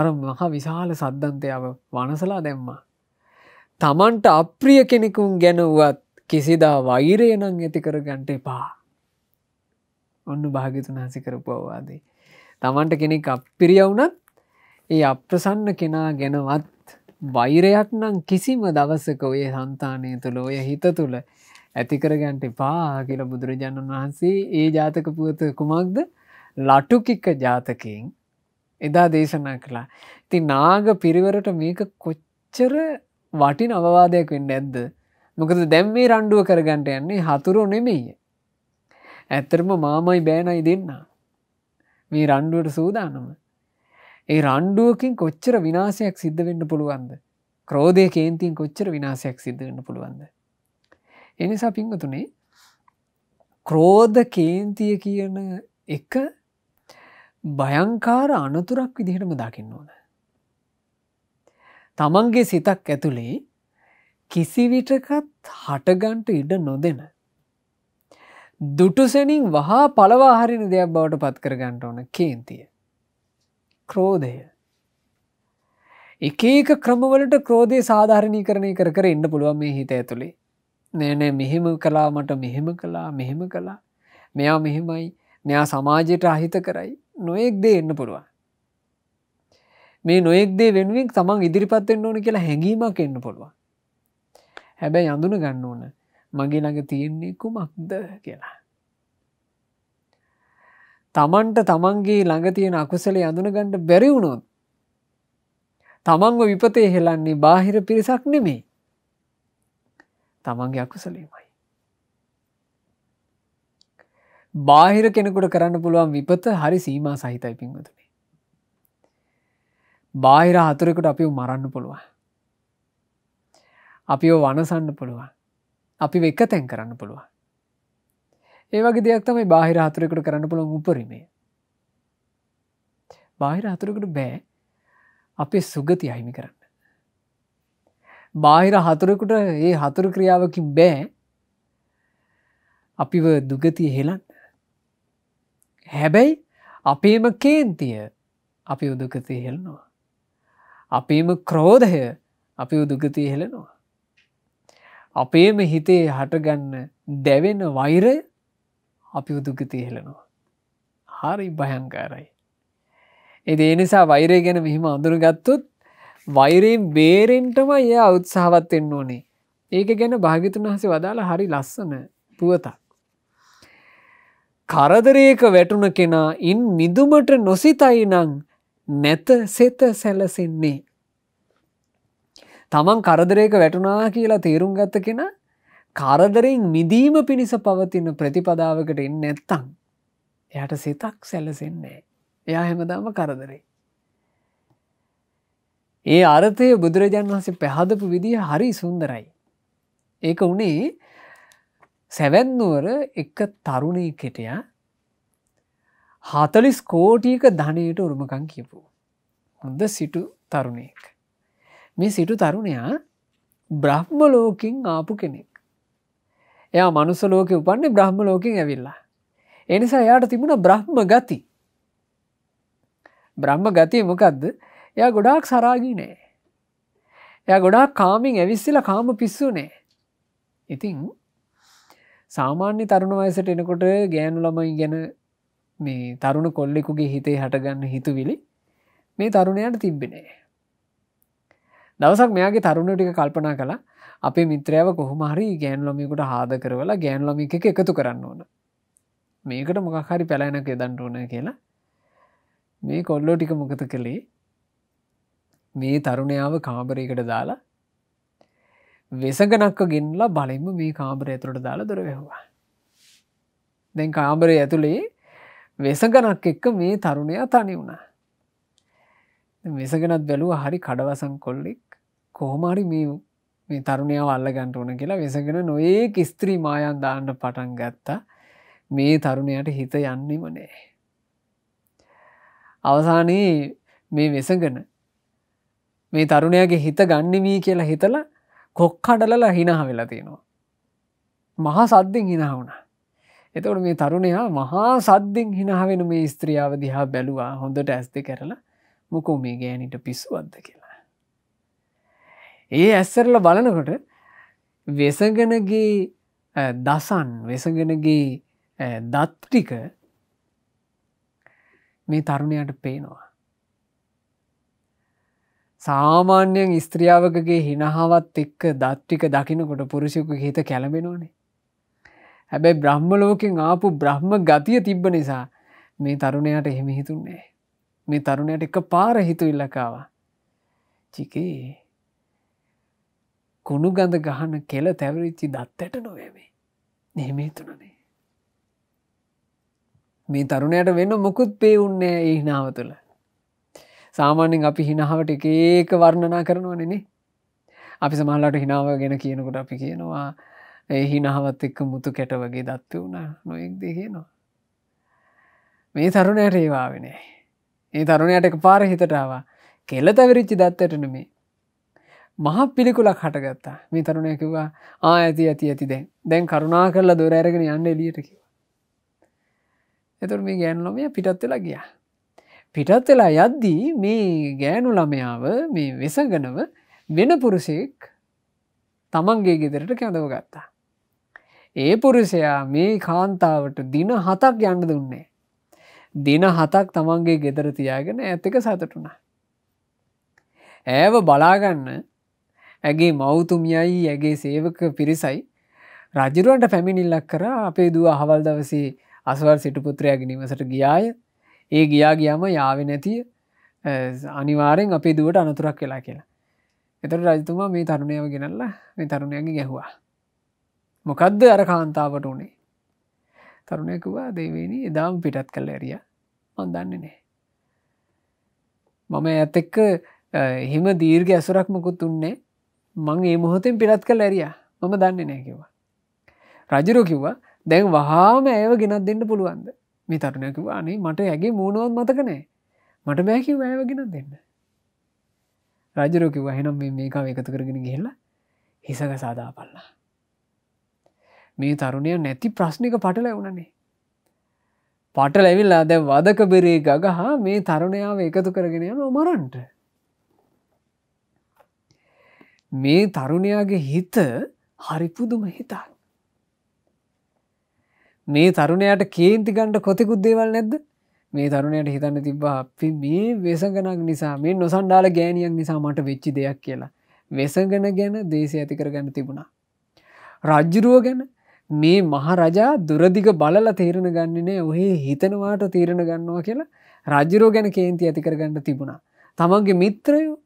අර මහා විශාල සද්ධන්තයාව වනසලා දැම්මා. තමන්ට අප්‍රිය කෙනෙකුන් ගැනවත් කිසිදා වෛරය නං ඇති කරගන්ට එපා ඔන්න භාගිතුන් හසි කරපු අවවාදේ තමන්ට කෙනෙක් අපිරියවුනත් ඒ අප්‍රසන්න කෙනා ගැනවත් වෛරයක් නම් කිසිම දවසක ඔය සන්තානය තුළ ඔය හිත තුළ ඇතිකරගන්ට පා කියල බුදුරජාණන් වහන්සේ ඒ ජාතක පුවත කුමක්ද ලටුකික්ක ජාතකයෙන් එදා දේශනා කළා ති නාග පිරිවරට මේක කොච්චර වටින අවවාදයක් වෙන්න ඇද්ද මොකද දැම් මේ රණ්ඩුව කරගන්නට යන්නේ හතුරෝ නෙමෙයි. ඇත්තරම මාමයි බෑනයි දෙන්න. මේ රණ්ඩුවට සූදානම. ඒ රණ්ඩුවකින් කොච්චර විනාසයක් සිද්ධ වෙන්න පුළුවන්ද. ක්‍රෝධය කේන්තින් කොච්චර විනාසයක් සිද්ධ වෙන්න පුළුවන්ද. එනිසා පිංගතුනේ ක්‍රෝධ කේන්තිය කියන එක භයංකාර අනතුරක් විදිහටම දකින්න ඕන. තමන්ගේ සිතක් ඇතුළේ කිසිවිටකත් හටගන්ට ඉඩ නොදෙන. දුටුසැනින් වහා පලවාහරින දෙයක් බවට පත් කරගන්නට ඕන කේන්තිය. ක්‍රෝධය. එකක ක්‍රමවලට ක්‍රෝධය සාධාරණී කරණය කර කර ඉන්න පුළුවන් මේ හිත ඇතුළේ. නෑනෑ මෙහෙම කලා මට මෙහෙම කලා මෙහෙම කලා මෙයා මෙහෙමයි මෙයා සමාජයට අහිත කරයි නොයෙක් දේ එන්න පුළුවන්. මේ නොයෙක් දේ වෙනුවෙන් තමන් ඉදිරිපත්වෙන්න ඕන කියලා හැඟීමක් එන්න පුළුවන්. හැබැයි අඳුන ගන්න ඕන මගේ ළඟ තියෙන්නේ කුමක්ද කියලා. තමන්ට තමන්ගේ ළඟ තියෙන අකුසලේ අඳුනගණ්ඩ බැරිවුණොත්. තමන්ව විපතේ හෙලන්නේ බාහිර පිරිසක් නෙමේ. තමන්ගේ අකුසලීමයි. බාහිර කෙනෙකුට කරන්න පුළුවන් විපත හරි සීම සහිතයි පින්වතුනේ. බාහිර හතුරෙකුට අපි මරන්න පුළුවන්. අපිෝ වනසන්න පුළුවන් අපි වෙක්ක තැන් කරන්න පුළුවන් ඒවගේ දෙයක් තමයි බාහිර හතුරෙකුට කරන්න පුළුවන් උපරීමේ බාහිර හතුරකට බෑ අපේ සුගති අහිමි කරන්න බාහිර හතුරකුට ඒ හතුරු ක්‍රියාවකින් බෑ අපිව දුගතිය හෙලන්න හැබැයි අපේම කේන්තිය අපි උදුගතිය හෙලනවා අපේම ක්‍රෝධය අපි උදුගතිය හෙලනවා අපේම හිතේ හටගන්න දැවෙන වෛරය අපි උදුගතය හෙලනවා. හරි භයංකාරයි. එද එනිසා වෛරය ගැන මෙහිම අඳුරගත්තුත් වෛරයෙන් බේරෙන්ටම ය අවත්සාහවත් එන්න ඕනේ. ඒක ගැන භාගිතුන් වහසේ වදාළ හරි ලස්සන පුවතක්. කරදරයක වැටුන කෙනා ඉන් මිදුමට නොසිතයි නං නැත සෙත සැලසෙන්නේ. තමන් කරදරයක වැටුනා කියලා තේරුම් ගත්ත කෙන කරදරෙන් මිදීම පිණිස පවතින ප්‍රතිපදාවකට එන්න ඇත්තං. එයට සිතක් සැලසෙන්නේ. එයා හැමදාම කරදරේ. ඒ අරථය බුදුරජාන් වහන්සේ පැහදපු විදිහ හරි සුන්දරයි. ඒක වනේ සැවැන්නුවර එක තරුණය කෙටයා හතලිස් කෝටියක ධනයට උරුමකං කියපු. හොඳ සිටු තරුණයක. මේ සිටු තරුණයා බ්‍රහ්ම ලෝකින් ආපු කෙනෙක්. එයා මනුස ලෝක උපන්නේ බ්‍රහ්ම ලෝකින් ඇවිල්ලා. එනිසා එයාට තිබුණ බ්‍රහ්ම ගති. බ්‍රහ්ම ගතිය මොකක්ද එයා ගොඩාක් සරාගී නෑ. එය ගොඩාක් කාමින් ඇවිස්සිල කාම පිස්සු නෑ. ඉතිං සාමාන්‍ය තරුණ වයසට එනකොට ගෑනු ළමයි ගැන මේ තරුණ කොල්ලෙකුගේ හිතේ හටගන්න හිතුවිලි මේ තරුණයට තිබ්බෙනේ. දවසක් මෙයාගේ තරුණ ටික කල්පනා කලා අපේ මිත්‍රෑව කොහොමහරි ගෑන්ලොමිකුට හාද කරවලා ගෑන්ලොමි එක එකතු කරන්න ඕන මේකට මොකහරි පැලෑනක එදන්ට ඕන කියලා මේ කොල්ලෝ ටික මොකත කළේ මේ තරුණයාව කාමරයකට දාලා වෙසගනක්ක ගෙන්ලා බලින්ම මේ කාමරය ඇතුළට දාලා දොර වැැහවා දැන් කාමරය ඇතුළේ වෙසගනක් එක්ක මේ තරුණයා තනි වුණා වෙසගෙනත් බැලුව හරි කඩවසං කොල්ලෙක් කෝමරි මේ තරුණය වල්ල ගන්ට ඕන කියලා වෙසගෙන නොඒ ස්ත්‍රී මායන් දාන්න පටන් ගත්තා මේ තරුණයට හිත යන්නෙම නෑ. අවසානයේ මේ වෙසගෙන මේ තරුණයගේ හිත ගන්නවී කියලා හිතල කොක්කඩලලා හිනහ වෙලා තියෙනවා. මහා සද්ධෙන් හිනා වුණ. එතවට මේ තරුණයා මහා සද්ධෙන් හිනාවෙන මේ ස්ත්‍රියාව දිහා බැලුවා හොඳට ඇස්ති කරලා මොකෝ මේ ගෑනට පිස්සුවද්ද කියලා. ඒ ඇස්සරල බලනකොට වෙසගෙනගේ දසන් වෙසගෙනගේ දත්ටික මේ තරුණයට පේනවා. සාමාන්‍යයෙන් ස්ත්‍රියාවකගේ හිනහාවත් එක්ක දත්ටික දකිනකොට පුරුෂයකු හිත කැළඹෙනවානේ. හැබැයි බ්‍රහ්මලෝකෙන් ආපු බ්‍රහ්ම ගතිය තිබ්බ නිසා මේ තරුණයට එහෙම හිතුන්නේ. මේ තරුණයට එක පාර හිතු ඉල්ලකාවා. චිකේ කුණු ගඳ ගහන කෙල තැවරිච්චි දත්තට නොවැමේ නහමේතුනනේ. මේ තරුණයට වෙන්න මොකුත් පේවුන්නේ ඒ හිනාව තුළ. සාමාන්‍යෙන් අපි හිනාවට එක ඒක වර්ණනා කරනවනනේ. අපි සමහල්ලට හිනාව ගැන කියනකොට අපි කියනවා ඒ හිනාවත් එක්ක මුතු කැට වගේ දත්ව වුණ නොයෙක් දෙගෙනවා. මේ තරුණයට ඒවාවෙනේ. ඒ තරුණයට එක පාර හිතටාව කෙලතවිරිච්චි දත්තටන මේ මහ පිළිකුලක් හටගත්තා මේ තරුණය කිව්වා ආ ඇති ඇති ඇති දැන් දැන් කරුණා කරලා දොර ඇරගෙන යන්න එලියට කිව එතුර මේ ගෑනුලොමය පිටත් වෙලා ගියා පිටත් වෙලා යද්දී මේ ගෑනු ළමයාව මේ වෙසගනව වෙන පුරුසෙක් තමන්ගේ ගෙදරට කැඳව ගත්තා ඒ පුරුෂයා මේ කාන්තාවට දින හතක් යන්න දුන්නේ දින හතක් තමන්ගේ ගෙදර තියාගෙන ඇත්තක සතුටුනා ඇව බලාගන්න ඇගේ මෞතුමියයි ඇගේ සේවක පිරිසයි රජරුවන්ට පැමිණිල්ලක් කර අපේ දුව අහවල් දවසේ අසවල් සිටුපුත්‍රයාගේ නිවසට ගියාය ඒ ගියා ගියාම යාව නැතිය අනිවාරෙන් අපේ දුවට අනතුරක් වෙලා කියලා එතට රජතුමා මේ තරුණයව ගෙනල්ල මේ තරුණයගේ ගැහවා මොකදද අර කාන්තාවට උනේ තරුණයකුවා දෙවේනි එදාම් පිටත් කල් ඇරිය මන්දන්නේ නෑ මම ඇතෙක්ක එහෙම දීර්ග ඇසුරක් මකුත් උන්නේ මං ඒ මොහොතෙන් පිරත් කළ ඇරිය මම දන්න නෑ කිවා. රජරෝ කිව්වා දැන් වහාම ඇව ගෙනත් දෙන්න පුළුවන්ද මේ තරුණය කිවා අනේ මට ඇගේ මූුණුවත් මතක නෑ මට බෑකි ඇව ගෙනත් දෙන්න. රජරෝ කිව්වා හෙනම් මේකාව එකතු කරගෙන ගෙල්ලා හිසක සාදා පල්ලා. මේ තරුණය නැති ප්‍රශ්නික පටල වුණනේ. පට ලැවිල්ලා දැ වදක බෙරේ ගගහා මේ තරුණයාව එකතු කරගෙන යන මරන්ට. මේ තරුණයාගේ හිත හරිපුදුම හිතා. මේ තරුණයට කේන්ති ගණ්ඩ කොතෙකුත් දේවල් නැද්ද මේ තරුණයට හිතන්න තිබ්බා අපි මේ වෙසගනක් නිසා මේ නොසන්ඩාල ගෑනියක් නිසා මට වෙච්චි දෙයක් කියලා වෙසගන ගැන දේශය ඇති කරගන්න තිබුණා. රජ්ජුරුව ගැන මේ මහරජා දුරදිග බලල තේරණ ගන්නනේ ඔහේ හිතනවාට තීරණ ගන්නවා කියලා රජරෝ ගැන කේන්ති ඇතිකරගන්න තිබුණා. තමන්ගේ මිත්‍රයෝ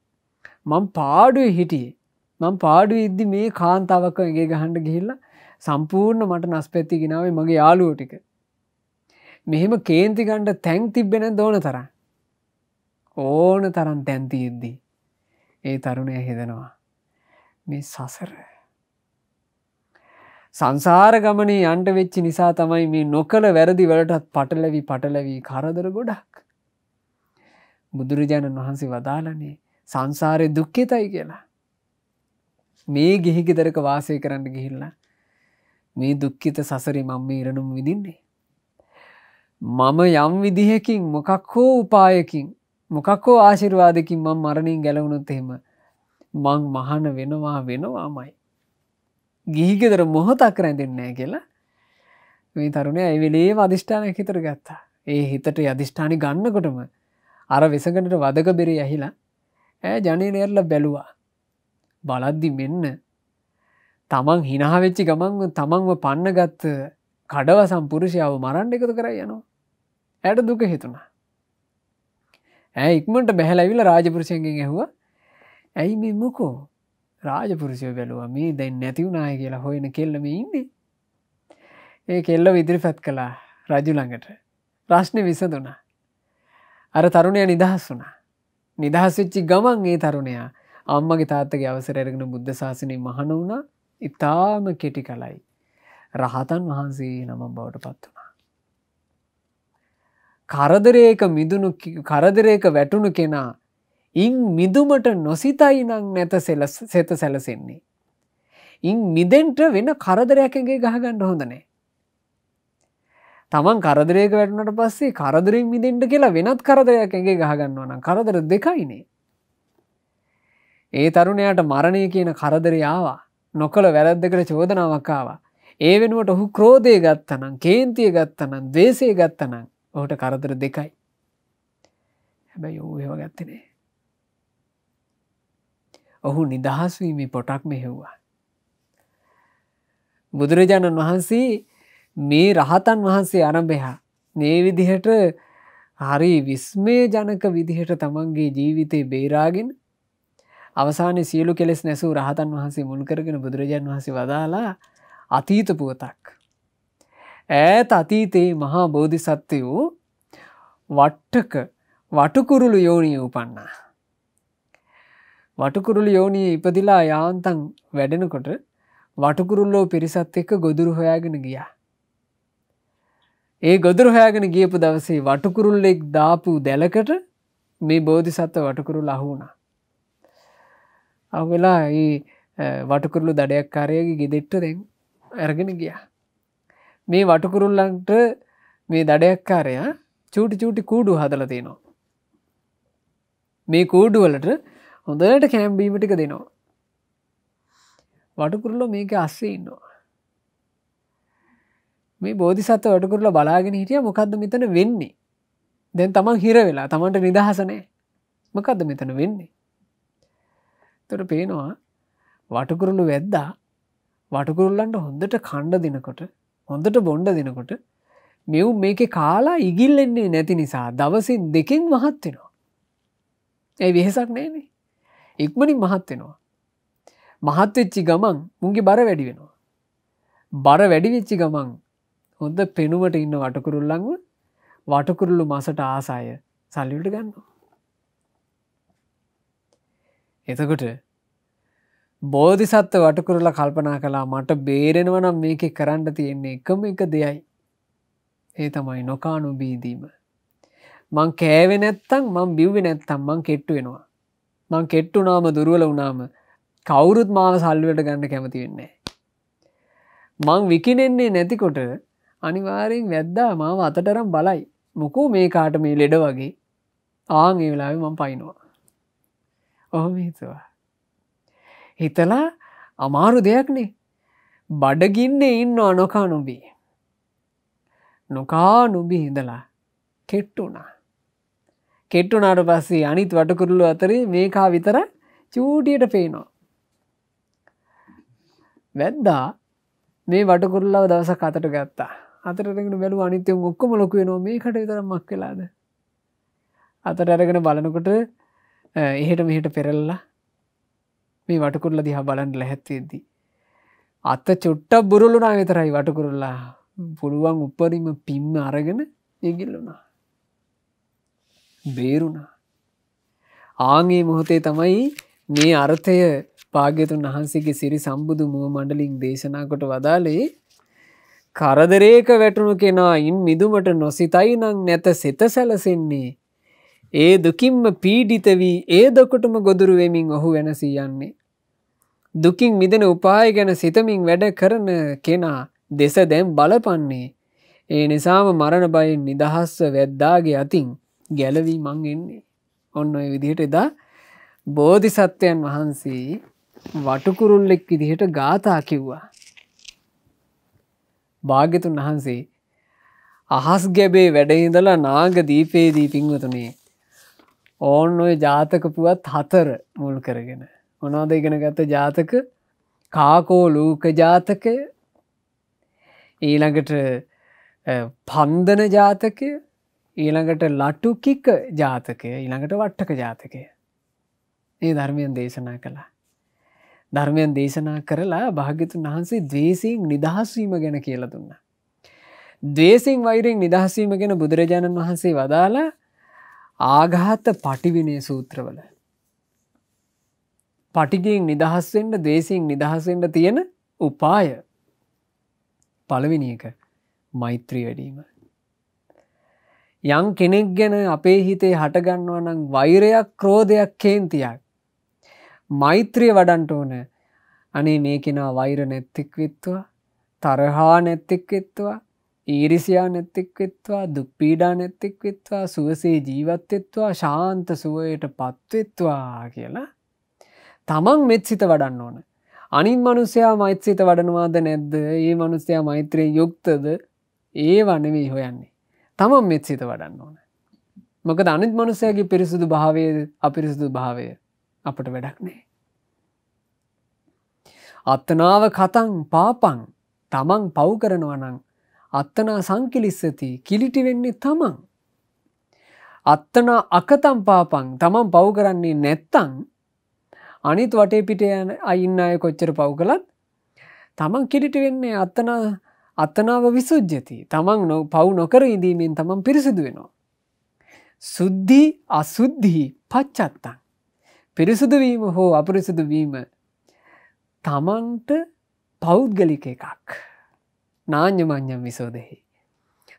මං පාඩුව හිටියේ මං පාඩු ඉද්දි මේ කාන්තාවක්ක ඇගේ ගහන්ඩ ගිහිල්ලා සම්පූර්ණ මට නස්පැති ගෙනාවේ මගේ යාලුවෝ ටික මෙහෙම කේන්තිකන්ට තැන් තිබෙන දෝන තරන් ඕන තරන් තැන්ති ඉද්දී ඒ තරුණය හෙදෙනවා මේ සසර සංසාර ගමනේ අන්ට වෙච්චි නිසා තමයි මේ නොකළ වැරදි වලටත් පටලවි පටලවී කරදර ගොඩක් බුදුරජාණන් වහන්සේ වදාලනේ සංසාරය දුක්කෙතයි කියලා මේ ගිහි ගෙදරක වාසය කරන්න ගිහිල්ලා මේ දුක්ඛිත සසරි මං මේ ඉරණුම් විදින්නේ. මම යම් විදිහකින් මොකක් හෝ උපායකින් මොකක් හෝ ආශිර්වාදකින් මං මරණින් ගැලවුණුත් එහෙම මං මහන වෙනවා වෙනවාමයි. ගිහිගෙදර මොහොතක් රැඳෙන්නේ කියලා මේ තරුණය ඇවිලේ අධිෂ්ඨානයක් හිතර ගත්තා. ඒ හිතට අධිෂ්ඨානි ගන්නකොටම අර වෙසගට වදක බෙරේ ඇහිලා ඇ ජනනයල්ල බැලුවා බලද්දි මෙන්න තමන් හිනාවෙච්චි ගමන් තමන්ව පන්න ගත්ත කඩව සම්පුරුෂාව මරණ්ඩ එකතු කර යනවා ඇයට දුක හිතුණා ඇ ඉක්මට බැහැලැවිල රාජපුරුෂයන්ගෙන් ඇහුව ඇයි මේ මොකෝ රාජපුරුෂය බැලුව මේ දැන් නැතිවුණය කියලා හොයන කෙල්ලම ඉන්නේ ඒ කෙල්ල විදිරි පැත් කලා රජු ළඟට ප්‍රශ්න විසදුනා අර තරුණය නිදහස් වුනා නිදහස්වෙච්චි ගමන් ඒ තරුණයා අම්මගේ තාත්තගේ අවසරගෙන බුද්ධ ශාසනය මහන වුණ ඉතාම කෙටි කලයි. රහතන් වහන්සේ නම බවට පත් වුණා. කරදරයක මිදුණු කරදරයක වැටුණු කෙනා ඉන් මිදුමට නොසිතයි නං නැත සෙත සැලසෙන්නේ. ඉන් මිදෙන්ට වෙන කරදරයකගේ ගහගණ්ඩ හොඳනෑ. තමන් කරදරයක වැටනට පස්සේ කරදරින් මිදෙන්ට කියලා වෙනත් කරදරයකගේ ගහගන්නවන කරදර දෙකයිනේ. ඒ තරුණයට මරණය කියන කරදරයාවා නොකළ වැරද්දකට චෝදනාවක්කාවා. ඒ වෙනුවට ඔහු ක්‍රෝධය ගත්තනම් කේන්තිය ගත්තනම් දේශය ගත්තනම් ඔහුට කරදර දෙකයි. හැබැයි ඔහු ඒව ගත්තනේ. ඔහු නිදහස්වීමි පොටක් මෙහෙව්වා. බුදුරජාණන් වහන්සේ මේ රහතන් වහන්සේ අරඹෙහා මේ විදිහට හරි විස්මේ ජනක විදිහට තමන්ගේ ජීවිතය බේරාගෙන අවසාන සියලු කෙලෙස් නැසූ රහතන් වහන්සේ මුල්කරගෙන බුදුරජාන් වහන්සේ වදාලා අතීත පුවතක්. ඈත අතීතයේ මහා බෝධි සත්වයූ වට්ටක වටකුරුළු යෝනී උපන්නා. වටකුරුළු යෝනී ඉපදිලා යාන්තන් වැඩෙනකොට වටකුරුල්ලෝ පිරිසත් එක්ක ගොදුරු හොයාගෙන ගියා. ඒ ගොදුරු හොයාගෙන ගියපු දවසේ වටකුරුල්ලෙක් දාපු දැලකට මේ බෝධිසත්ව වටකුරුල් අහුුණා. අවවෙලා ඒ වටකුරලු දඩයක් කාරයගේ ගෙදෙට්ට දැන් ඇරගෙන ගියා. මේ වටකුරුල්ලන්ට මේ දඩයක්කාරයා චූටි චූටි කූඩු හදල තියනවා. මේ කූඩුවලට හොඳට කෑම්බීමටික දෙනවා. වටකුරල්ලො මේක අස්සේ ඉන්නවා. මේ බෝධි සත්ව වටකුරල බලාගෙන හිටිය මොකක්ද මෙතන වෙන්නේ. දැන් තමන් හිර වෙලා තමන්ට නිදහසනෑ මොකක්ද මෙතන වෙන්නේ. තොට පේනවා වටකුරුළු වැද්දා වටකුරුල්ලන්ට හොඳට කණ්ඩ දෙනකොට හොඳට බොන්්ඩ දෙනකොට මෙව් මේක කාලා ඉගිල්ලෙන්නේ නැති නිසා දවසින් දෙකෙන් මහත් වෙනවා. ඇයි වෙහෙසක් නෑනේ ඉක්මනින් මහත් වෙනවා. මහත්වෙච්චි ගමන් මුන්ගේ බර වැඩි වෙනවා. බර වැඩිවෙච්චි ගමන් හොඳ පෙනුවට ඉන්න වටකුරුල්ලංව වටකුරුල්ලු මසට ආසාය සල්ලිට ගන්නවා. එතකොට බෝධිසත්ව වටකුරලා කල්පනා කලා මට බේරෙනවනම් මේක කරන්න තියෙන්නේ එකම එක දෙයයි. ඒ තමයි නොකානු බීදීම. මං කෑවෙ නැත්තං මං බිව්වෙ නැත්තම් මං කෙට්ටු වෙනවා. මං කෙට්ටුනාම දුරුවල වුනාම කවුරුත් මාව සල්වට ගන්න කැමති වෙන්නේ. මං විකිනෙන්නේ නැතිකොට අනිවාරෙන් වැද්දා මාව අතටරම් බලයි මොකෝ මේ කාට මේ ලෙඩ වගේ ආං ඒ වෙලාවෙ මං පයිනවා. ඔහොම හිතුවා. හිතලා අමාරු දෙයක්නේ බඩගින්නේ ඉන්න අනොකා නොබී. නොකා නොබී හිදලා කෙට්ටුනා. කෙට්ටුනාට පස්සේ අනිත් වටකුරුල්ලු අතරේ මේකා විතර චූටියට පේනවා. වැද්දා මේ වටකුරල්ලව දවස කතට ගත්තා අතරගෙන බැලු අනිත්‍යය ඔක්කොම ලොකුවේ නො මේ කට විතර මක් කලාද අතට අරගෙන බලනකොට Eh, එහෙට මෙහිට පෙරල්ලා මේ වටකුරල දිහා බලන්ට ලැහැත්තේදී. අත්ත චුට්ට බුරුලුනා විතරයි වටකුරල්ලා පුළුවන් උපරිම පිම්ම අරගෙන ඉගිල්ලුනා. බේරුණා. ආගේ මොහොතේ තමයි මේ අර්ථය පාගතුන් වහන්සේගේ සිරි සම්බුදු මුව මණ්ඩලින් දේශනා කොට වදාලේ කරදරේක වැටුණු කෙනායින් මිදුමට නොසිතයි නං නැත සිත සැලසෙන්නේ ඒ දුකින්ම පීඩිත වී ඒ දොකොටම ගොදුරු වෙමින් ඔහු වෙනසී යන්නේ. දුකින් මිදෙන උපාය ගැන සිතමින් වැඩ කරන කෙනා දෙස දැම් බලපන්නේ. ඒ නිසාම මරණ බයෙන් නිදහස්ස වැද්දාගේ අතින් ගැලවී මං එන්නේ. ඔන්න ඔය විදිහට එදා බෝධිසත්වයන් වහන්සේ වටකුරුල්ලෙක් විදිහට ගාථා කිව්වා. භාග්‍යතුන් වහන්සේ අහස් ගැබේ වැඩහිඳලා නාග දීපේදී පින්වතුනේ ඕන් ඔය ජාතක පුවත් හතර මුල් කරගෙන. මොනවද ඉගෙන ගත ජාතක කාකෝ ලූක ජාතකය ඊළඟට පන්දන ජාතකය ඊළඟට ලටු කික ජාතකය ඊළඟට වට්ටක ජාතකය. ඒ ධර්මයන් දේශනා කළා. ධර්මයන් දේශනා කරලා භාග්‍යතුන් වහන්සේ දවේසින් නිදහස්වීම ගැන කියල දුන්න. දේසින් වෛරෙන් නිදහස්වීම ගැන බුදුරජාණන් වහන්සේ වදාලා ආඝාත පටිවිනේ සූත්‍රවල පටිගෙන් නිදහස්වෙන්ට දේසින් නිදහසෙන්ට තියෙන උපාය පළවිනි එක මෛත්‍රී වැඩීම. යං කෙනෙක් ගැන අපේ හිතේ හටගන්නවා නම් වෛරයක් ක්‍රෝධයක් කේන්තියක්. මෛත්‍රිය වඩන්ට ඕන අනේ මේ කෙනා වෛර නැත්තික් විත්තුවා තරහා නැත්තික් විත්තුවා ඊරිසියා නැත්තෙක්වෙත්වා දුප්පීඩා නැත්තෙක්වෙත්වා සුවසේ ජීවත්තෙත්වා ශාන්ත සුවයට පත්වෙත්වා කියලා තමන් මෙත් සිත වඩන්න ඕන අනින් මනුස්්‍යයා මෛත්‍රිත වඩනවාද නැද්ද ඒ මනුස්්‍යයා මෛත්‍රය යුක්තද ඒ වනවී හොයන්නේ තමන් මෙත් සිත වඩන්න ඕන මොකද අනිත් මනුසයගේ පිරිසුදු භාවය අපිරිසිදු භාවය අපට වැඩක් නෑ. අත්තනාව කතන් පාපන් තමන් පව් කරනවනං අත්තනා සංකිලිස්සති කිලිටි වෙන්නේ තමන්. අත්තනා අකතම් පාපන් තමන් පව් කරන්නේ නැත්තං අනිත් වටේ පිට යන අයින්න අය කොච්චර පව් කළත් තමන් කිලිටි වෙන්නේ අත්තනා අත්තනාව විසුද්ජති තමන් නො පව් නොකර ඉඳීමෙන් තමන් පිරිසිදු වෙනවා. සුද්ධි අසුද්ධී පච්චත්තන්. පිරිසුදුවීම හෝ අපිරිසිදුවීම තමන්ට පෞද්ගලික එකක්. නා්‍යමං්ඥම් විසෝදෙහි.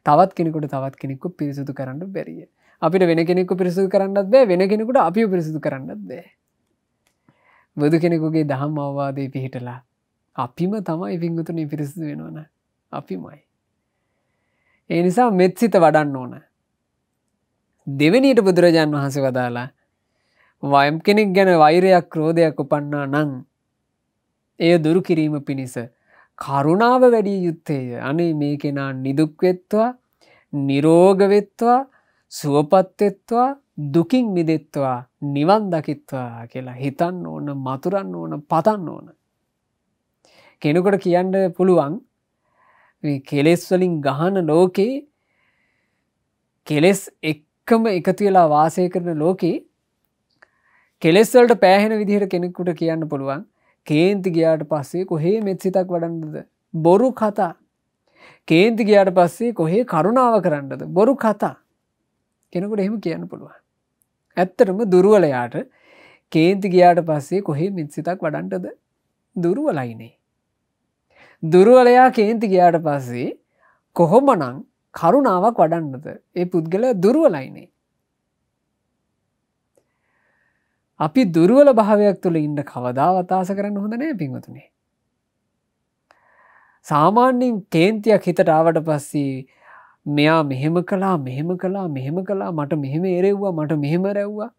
තවත් කෙනෙකුට තවත් කෙනෙකු පිරිසුදු කරන්නට බැරිය. අපිට වෙන කෙනෙකු පිරිසුදු කරන්නත් බෑ වෙන කෙනෙකුට අපි පිරිසුදු කරන්නත් බෑ. බුදු කෙනෙකුගේ දහම් අවවාදය පිහිටලා. අපිම තමයි ඉවිංගුතුනි පිරිසිදු වෙනවන අපිමයි. ඒ නිසා මෙත්සිත වඩන්න ඕන. දෙවනිට බුදුරජාන් වහන්සේ වදාලා වයම් කෙනෙක් ගැන වෛරයක් ක්‍රෝධයක් උපන්නා නං එය දුරු කිරීම පිණිස කරුණාව වැඩිය යුත්තේය අනේ මේ කෙනා නිදුක්වෙත්වා නිරෝගවෙත්වා සුවපත්වෙත්වා දුකින් මිදෙත්වා නිවන් දකිත්වා කියලා හිතන්න ඕන මතුරන්න ඕන පතන්න ඕන. කෙනකොට කියන්න පුළුවන් කෙලෙස්වලින් ගහන ලෝකේ කෙලෙස් එක්කම එකතු වෙලා වාසය කරන ලෝකේ කෙලෙස්වලට පෑහෙන විදිහට කෙනෙකුට කියන්න පුළුවන් කේන්ති ගයාට පස්සේ කොහේ මෙත් සිතක් වඩන්නද බොරු කතා කේන්ති ගයාට පස්සේ කොහේ කරුණාව කරන්නද බොරු කතා කෙනකොට එහෙම කියන්න පුළුවන් ඇත්තටම දුරුවලයාට කේන්ති ගයාට පස්සේ කොහේ මිත්සිතක් වඩන්ටද දුරුවලයිනේ. දුරුවලයා කේන්ති ගයාට පස්සේ කොහොමනං කරුණාවක් වඩන්නද ඒ පුද්ගල දුරුවලයිනේ. අපි දුරුවල භාවයක් තුළ ඉන්න කවදා වතාස කරන්න හොඳ නෑ පින්වතුනේ. සාමාන්‍යින් කේන්තියක් හිතට ආවට පස්සේ මෙයා මෙහෙම කලා මෙහෙම කලා මෙහෙම කලා මට මෙහෙම එරෙව්වා මට මෙහෙම රැව්වා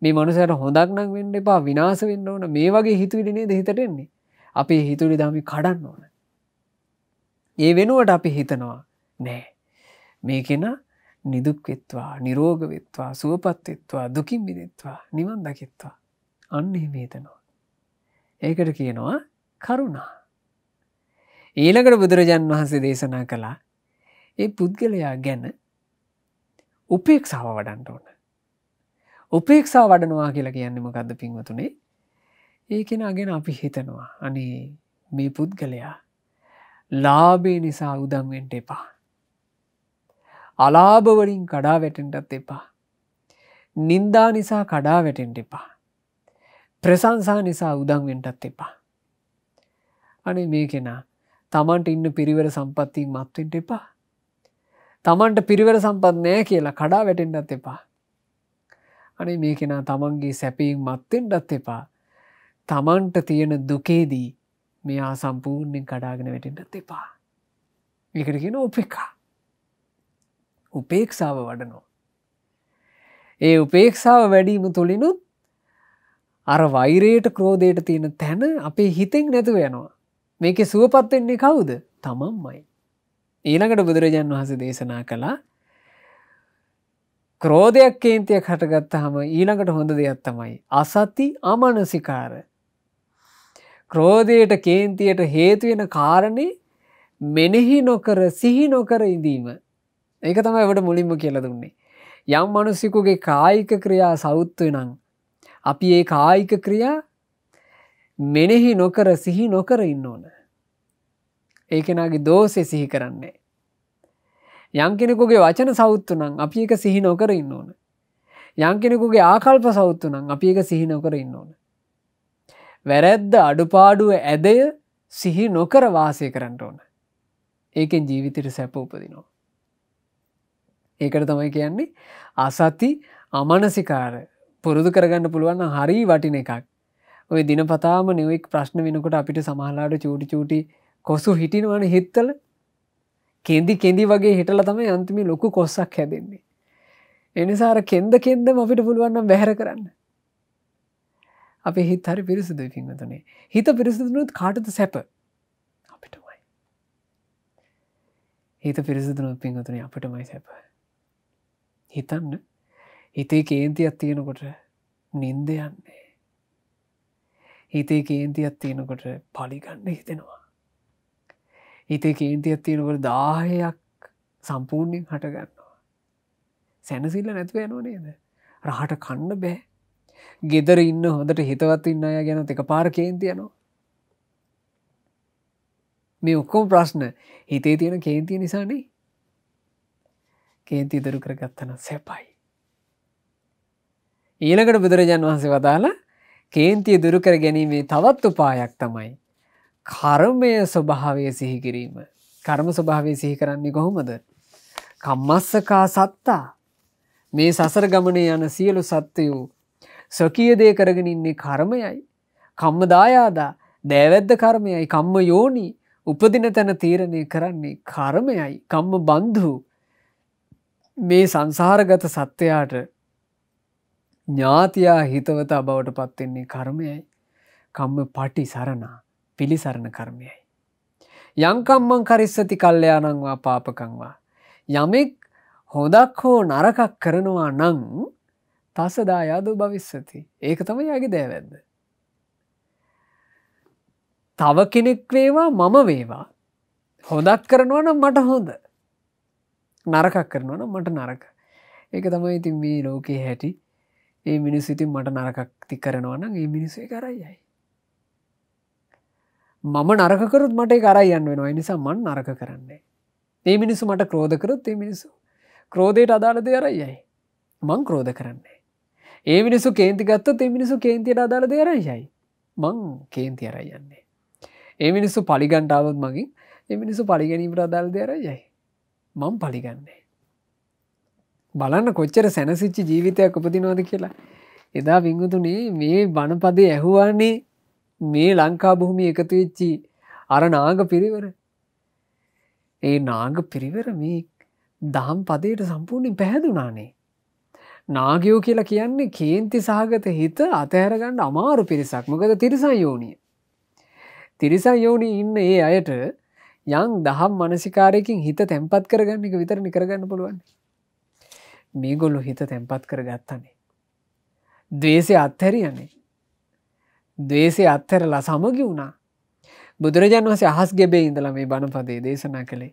මේ මනුසයට හොඳක් නම් වෙන්න එපා විනාස වෙන්න ඕන මේ වගේ හිතුවිලිනේ දෙහිතටෙන්නේ අපේ හිතුලි දමි කඩන්න ඕන. ඒ වෙනුවට අපි හිතනවා නෑ මේකෙනා නිදුක්වෙත්වා නිරෝගවෙත්වා සුවපත්වෙත්වා දුකින් බිදෙත්වා නිවන් දකිත්වා අන්න හිමේතනවා. ඒකට කියනවා කරුණා. ඊළකට බුදුරජන් වහන්සේ දේශනා කළා ඒ පුද්ගලයා ගැන උපේක්ෂාව වඩන්ට ඕන. උපේක්ෂාව වඩනවා කියලා කියන්නම ගද පින්වතුනේ ඒකෙන අගෙන අපි හිතනවා අනේ මේ පුද්ගලයා ලාබේ නිසා උදංවෙන්ට එපා අලාභවලින් කඩා වැටෙන්ටත් එපා. නින්දා නිසා කඩා වැටෙන්ට එපා. ප්‍රසංසා නිසා උදංවෙන්ටත් එපා. අනේ මේ කෙනා තමන්ට ඉන්න පිරිවර සම්පත්තිී මත්වෙන්ට එපා. තමන්ට පිරිවර සම්පත් නෑ කියලා කඩා වැටෙන්ටත් එපා. අනේ මේ කෙනා තමන්ගේ සැපීම් මත්තෙන්ටත් එපා. තමන්ට තියෙන දුකේදී මෙයා සම්පූර්ණයෙන් කඩාගෙන වැටෙන්ටත් එපා. ඒකට කියෙන උපෙකා. උපේක්ෂාව වඩනෝ. ඒ උපේක්ෂාව වැඩීම තුළිනුත් අර වෛරයට ක්‍රෝධයට තියෙන තැන අපේ හිතෙක් නැතුව යනවා. මේක සුවපත්වෙන්නේ කවුද තමම්මයි. ඊනකට බුදුරජාන් වහස දේශනා කළා ක්‍රෝධයක් කේන්තියක් හටගත්ත හම ඊළඟට හොඳ දෙයක් තමයි. අසති අමනසිකාර. ක්‍රෝධයට කේන්තියට හේතුවෙන කාරණේ මෙනෙහි නොකර සිහි නොකර ඉඳීම ඒක තමයි වට මුලින්ම කියල දුන්නේ. යම් මනුස්සිකුගේ කායික ක්‍රියා සෞත්වය නං. අපි ඒ කායික ක්‍රියා මෙනෙහි නොකර සිහි නොකර ඉන්න ඕන. ඒකෙනගේ දෝසෙ සිහි කරන්නේ. යං කෙනෙකුගේ වචන සෞත්තු නං අපි එක සිහි නොකර ඉන්න ඕන. යං කෙනෙකුගේ ආකල්ප සෞත්තු නං අපි එක සිහි නොකර ඉන්න ඕන. වැරැද්ද අඩුපාඩුව ඇදය සිහි නොකර වාසය කරන්නට ඕන. ඒකෙන් ජීවිතයට සැප උපදිනවා. ඒකට තමයි කියන්නේ අසති අමනසිකාර පුරුදු කරගන්න පුළුවන් හරි වටින එකක් ඔය දින පතාම නිවෙක් ප්‍රශ්න වෙනකොට අපිට සමහලාට චූටි චූටි කොසු හිටිනවන හිත්තල කෙදි කෙදි වගේ හිටල තමයි අන්තිමි ලොකු කොස්සක් හැදෙන්නේ එනිසාර කෙන්ද කෙන්දම අපිට පුළුවන්නම් බැහර කරන්න අප හිත් හරි පිරිසිදු පින්නතුනේ හිත පිරිසිදුනුත් කාටත සැප අපිටමයි හිත පිරිසිදුනුත් පින්තුනේ අපිටමයි සැපයි හිතන්න හිතේ කේන්තියක් තියෙනකොට නින්ද යන්නේ හිතේ කේන්තියක් තියෙනකොට පලිගන්න හිතෙනවා හිතේ කේන්තියක් තියෙනකොට දාහයක් සම්පූර්ණයෙන් හටගන්නවා සැනසිල්ල නැතුව යනෝ නේද රහට කන්න බෑ ගෙදර ඉන්න හොඳට හිතවත් ඉන්න අය ගැන එක පාර කේන්තියනවා මේ ඔක්කෝ ප්‍රශ්න හිතේ තියෙන කේන්තිය නිසානේ කේන්ති ඉදරු කරගත්තන සැපයි. ඊළකට බුදුරජන් වහන්සේ වදාලා කේන්තිය දුරු කර ගැනීමේ තවත් උපායක් තමයි. කර්මය ස්වභාවය සිහිකිරීම. කර්ම ස්වභාවය සිහි කරන්නේ කොහොමද. කම්මස්සකා සත්තා මේ සසර ගමනේ යන සියලු සත්වයූ ස්වකීයදය කරගෙන ඉන්නේ කර්මයයි. කම්ම දායාදා දෑවැද්ද කර්මයයි කම්ම යෝනි උපදින තැන තීරණය කරන්නේ කර්මයයි කම්ම බන්ධූ මේ සංසාරගත සත්වයාට ඥාතියා හිතවතා බවට පත්වෙන්නේ කර්මයයි කම්ම පටි සරණා පිළිසරණ කර්මයයි. යංකම්මං කරිස්සති කල්්‍යයානංවා පාපකංවා. යමෙක් හොදක් හෝ නරකක් කරනවා නං තසදායාද භවිස්සති ඒක තම යගේ දෑවැද්ද. තව කෙනෙක් වේවා මම වේවා හොදක් කරනවනම් මට හොඳ නරකක් කරනවන මට නරක ඒක තමයි ඉතින් මේ ලෝකයේ හැටි ඒ මිනිස් ඉතින් මට නරකක් ති කරනවන ඒ මිනිස්සේ කරයියි මම නරකරුත් මට කරයි යන්න වෙනවා නිසා මන් නරක කරන්නේ ඒ මිනිසු මට ක්‍රෝධකරුත් ඒ මිනිසු ක්‍රෝධයට අදාළද අරයියි මං ක්‍රෝධ කරන්නේ ඒ මිනිසු කේන්තිගත්ත ඒ මිනිසු කේන්තියට අදාළ දෙරයියි මං කේන්ති අරයි යන්නේ ඒ මිනිස්සු පලිගන්ටාවත් මගින් ඒ මිනිසු පලිගැනීමට අදාළ දෙරයියි මං පලිගන්නේ. බලන්න කොච්චර සැනසිච්චි ජීවිතයක් උපතිනවාද කියලා. එදා විංගතුනේ මේ බණපදේ ඇහුවාන්නේ මේ ලංකා බොහොමි එකතු වෙච්චි අර නාග පිරිවර. ඒ නාග පිරිවර මේ දහම් පදයට සම්පූර්ණින් පැහැදුනානේ. නාගයෝ කියලා කියන්නේ කේන්ති සහගත හිත අතහැරගන්න අමාරු පිරිසක් මොකද තිරිසන් යෝනිය. තිරිසන් යෝනී ඉන්න ඒ අයට යන් දහම් මනසිකාරයකින් හිත තැම්පත් කරගන්න එක විතරණි කරගන්න පුළුවන් මේගොල්ලු හිත තැම්පත් කර ගත්තනේ දවේශය අත්හැරියන්නේ දවේශය අත්හැරලා සමගි වුණා බුදුරජන් වහසේ අහස් ගෙබේ ඉඳලා මේ බණපදේ දේශනා කළේ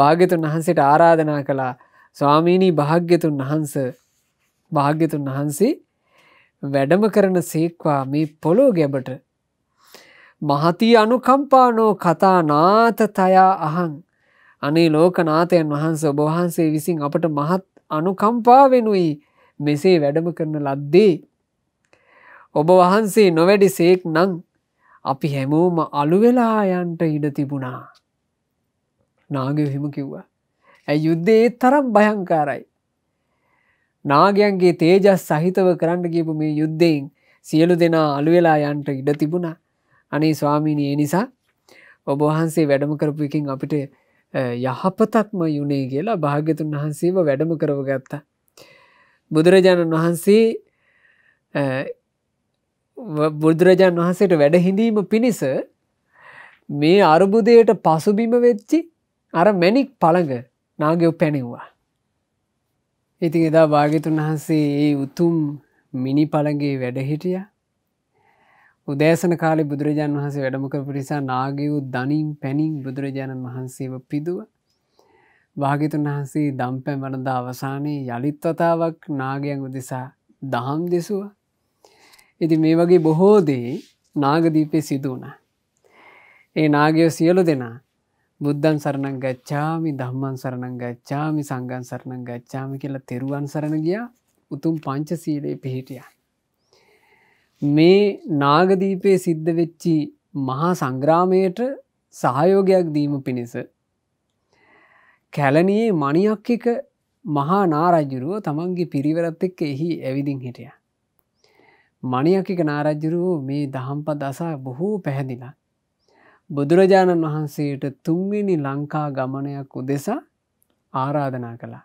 භාග්‍යතුන් වහන්සේට ආරාධනා කළා ස්වාමීණී භාග්‍යතුන් වහන්ස භාග්‍යතුන් වහන්සේ වැඩම කරන සේක්වා මේ පොලෝ ගැබට මහති අනුකම්පානෝ කතා නාත තයා අහං. අනේ ලෝකනාතයන් වහන්ස ඔබවහන්සේ විසින් අපට මහත් අනුකම්පා වෙනුයි මෙසේ වැඩම කරන ලද්දේ. ඔබ වහන්සේ නොවැඩි සේක් නං අපි හැමෝම අලුවෙලායන්ට ඉඩ තිබුණා. නාගවිහිම කිව්වා. ඇ යුද්ධේ තරම් භයංකාරයි. නාගයන්ගේ තේජස් සහිතව කරන්න ගිපු මේ යුද්ධයෙන් සියලු දෙනා අලුවෙලායන්ට ඉඩ තිබුණා. අනේ ස්වාමීණී ඒ නිසා ඔබ වහන්සේ වැඩම කරපු එකින් අපිට යහපතක්ම යුනේ කියලා භාග්‍යතුන් වහන්සේම වැඩම කරව ගත්තා. බුදුරජාණන් වහන්සේ බුදුරජාණන් වහන්සේට වැඩහිඳීම පිණිස මේ අරබුදයට පසුබිම වෙච්චි අර මැනික් පළඟ නාගයෝ පැනෙව්වා. ඉතින් එදා භාගිතුන් වහන්සේ ඒ උතුම් මිනි පළගේ වැඩහිටියා උදෑසන කාලි බුදුරජාණන් වහන්සේ වැඩමකරපු නිසා නාගයවූ දනින් පැණින් බුදුරජාණන් වහන්සේව පිදුව භාගිතුන් වහන්සේ දම්පැම් වනද අවසානයේ යළිත් වතාවක් නාගයන් උදෙසා දහම් දෙසුව ඉති මේ වගේ බොහෝ දේ නාගදීපය සිදුවන ඒ නාගයෝ සියලු දෙනා බුද්ධන් සරණං ගච්ඡාමි දහම්මන් සරණං ගච්ඡාමි සංගන් සරණං ගච්ඡාමි කියලා තෙරුවන් සරණ ගියා උතුම් පංච සීලේ පිහිටියා මේ නාගදීපය සිද්ධ වෙච්චි මහා සංග්‍රාමයට සහයෝගයක් දීම පිණිස. කැලනයේ මනියක්කික මහා නාරජ්ජුරුව තමන්ගේ පිරිවරත් එක්ක එහි ඇවිදිින් හිටිය. මනියක්කික නාරජ්ජුරුවෝ මේ දහම්ප දසා බොහෝ පැහැදිලා. බුදුරජාණන් වහන්සේට තුන්වෙනි ලංකා ගමනයක් උදෙසා ආරාධනා කළා.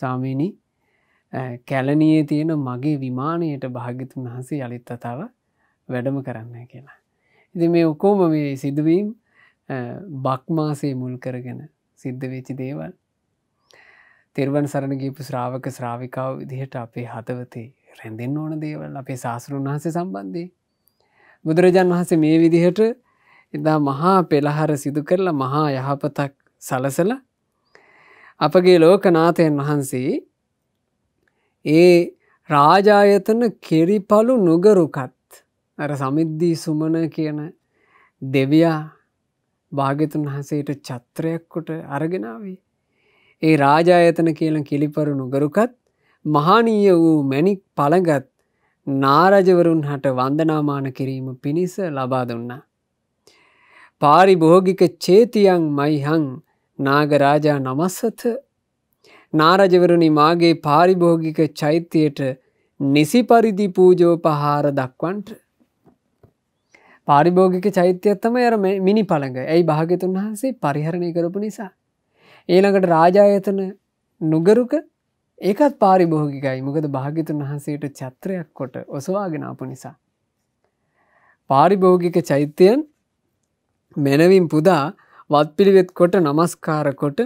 සාමීනිී කැලනයේ තියෙන මගේ විමානයට භාගිතුන් වහන්සේ යළිත් අතාව වැඩම කරන්න කියලා. ඉති මේ ඔකෝම මේ සිදුවීම් බක්මාසේ මුල් කරගෙන සිද්ධ වෙච්චි දේවල්. තෙරවන් සරණගේපු ශ්‍රාවක ශ්‍රාවිකාව විදිහට අපේ හතවතේ රැඳෙන් ඕන දේවල් අපේ ශාසරුන් වහන්සේ සම්බන්ධය. බුදුරජාන් වහන්සේ මේ විදිහට එදා මහා පෙළහර සිදු කරලා මහා යහපතක් සලසල අපගේ ලෝකනාථයන් වහන්සේ ඒ රාජායතන කෙරිපලු නුගරුකත් අර සමිද්දී සුමන කියන දෙවයා භාගතුන් වහසේට චත්‍රයක්කොට අරගෙනාවේ. ඒ රාජායතන කියල කිලිපරු නුගරුකත් මහානීය වූ මැණික් පළගත් නාරජවරුන් හට වන්දනාමාන කිරීම පිණිස ලබා දුන්නා. පාරිභෝගික චේතියන් මයිහං නාගරාජා නමස්සත නාරජවරුණි මාගේ පාරිභෝගික චෛත්‍යයට නිසි පරිදි පූජෝපහාර දක්වන්ට. පාරිභෝගික චෛත්‍යත්තම ඇර මිනි පළඟ ඇයි භාගතුන් වහන්සේ පරිහරණය කරපු නිසා. ඒළඟට රාජායතන නුගරුක ඒකත් පාරිභෝගිකයි මොකද භාගිතුන් වහන්සේට චත්‍රයක් කොට ඔසවාගෙනාපු නිසා. පාරිභෝගික චෛත්‍යයන් මෙනවින් පුදා වත්පිළිවෙත් කොට නමස්කාර කොට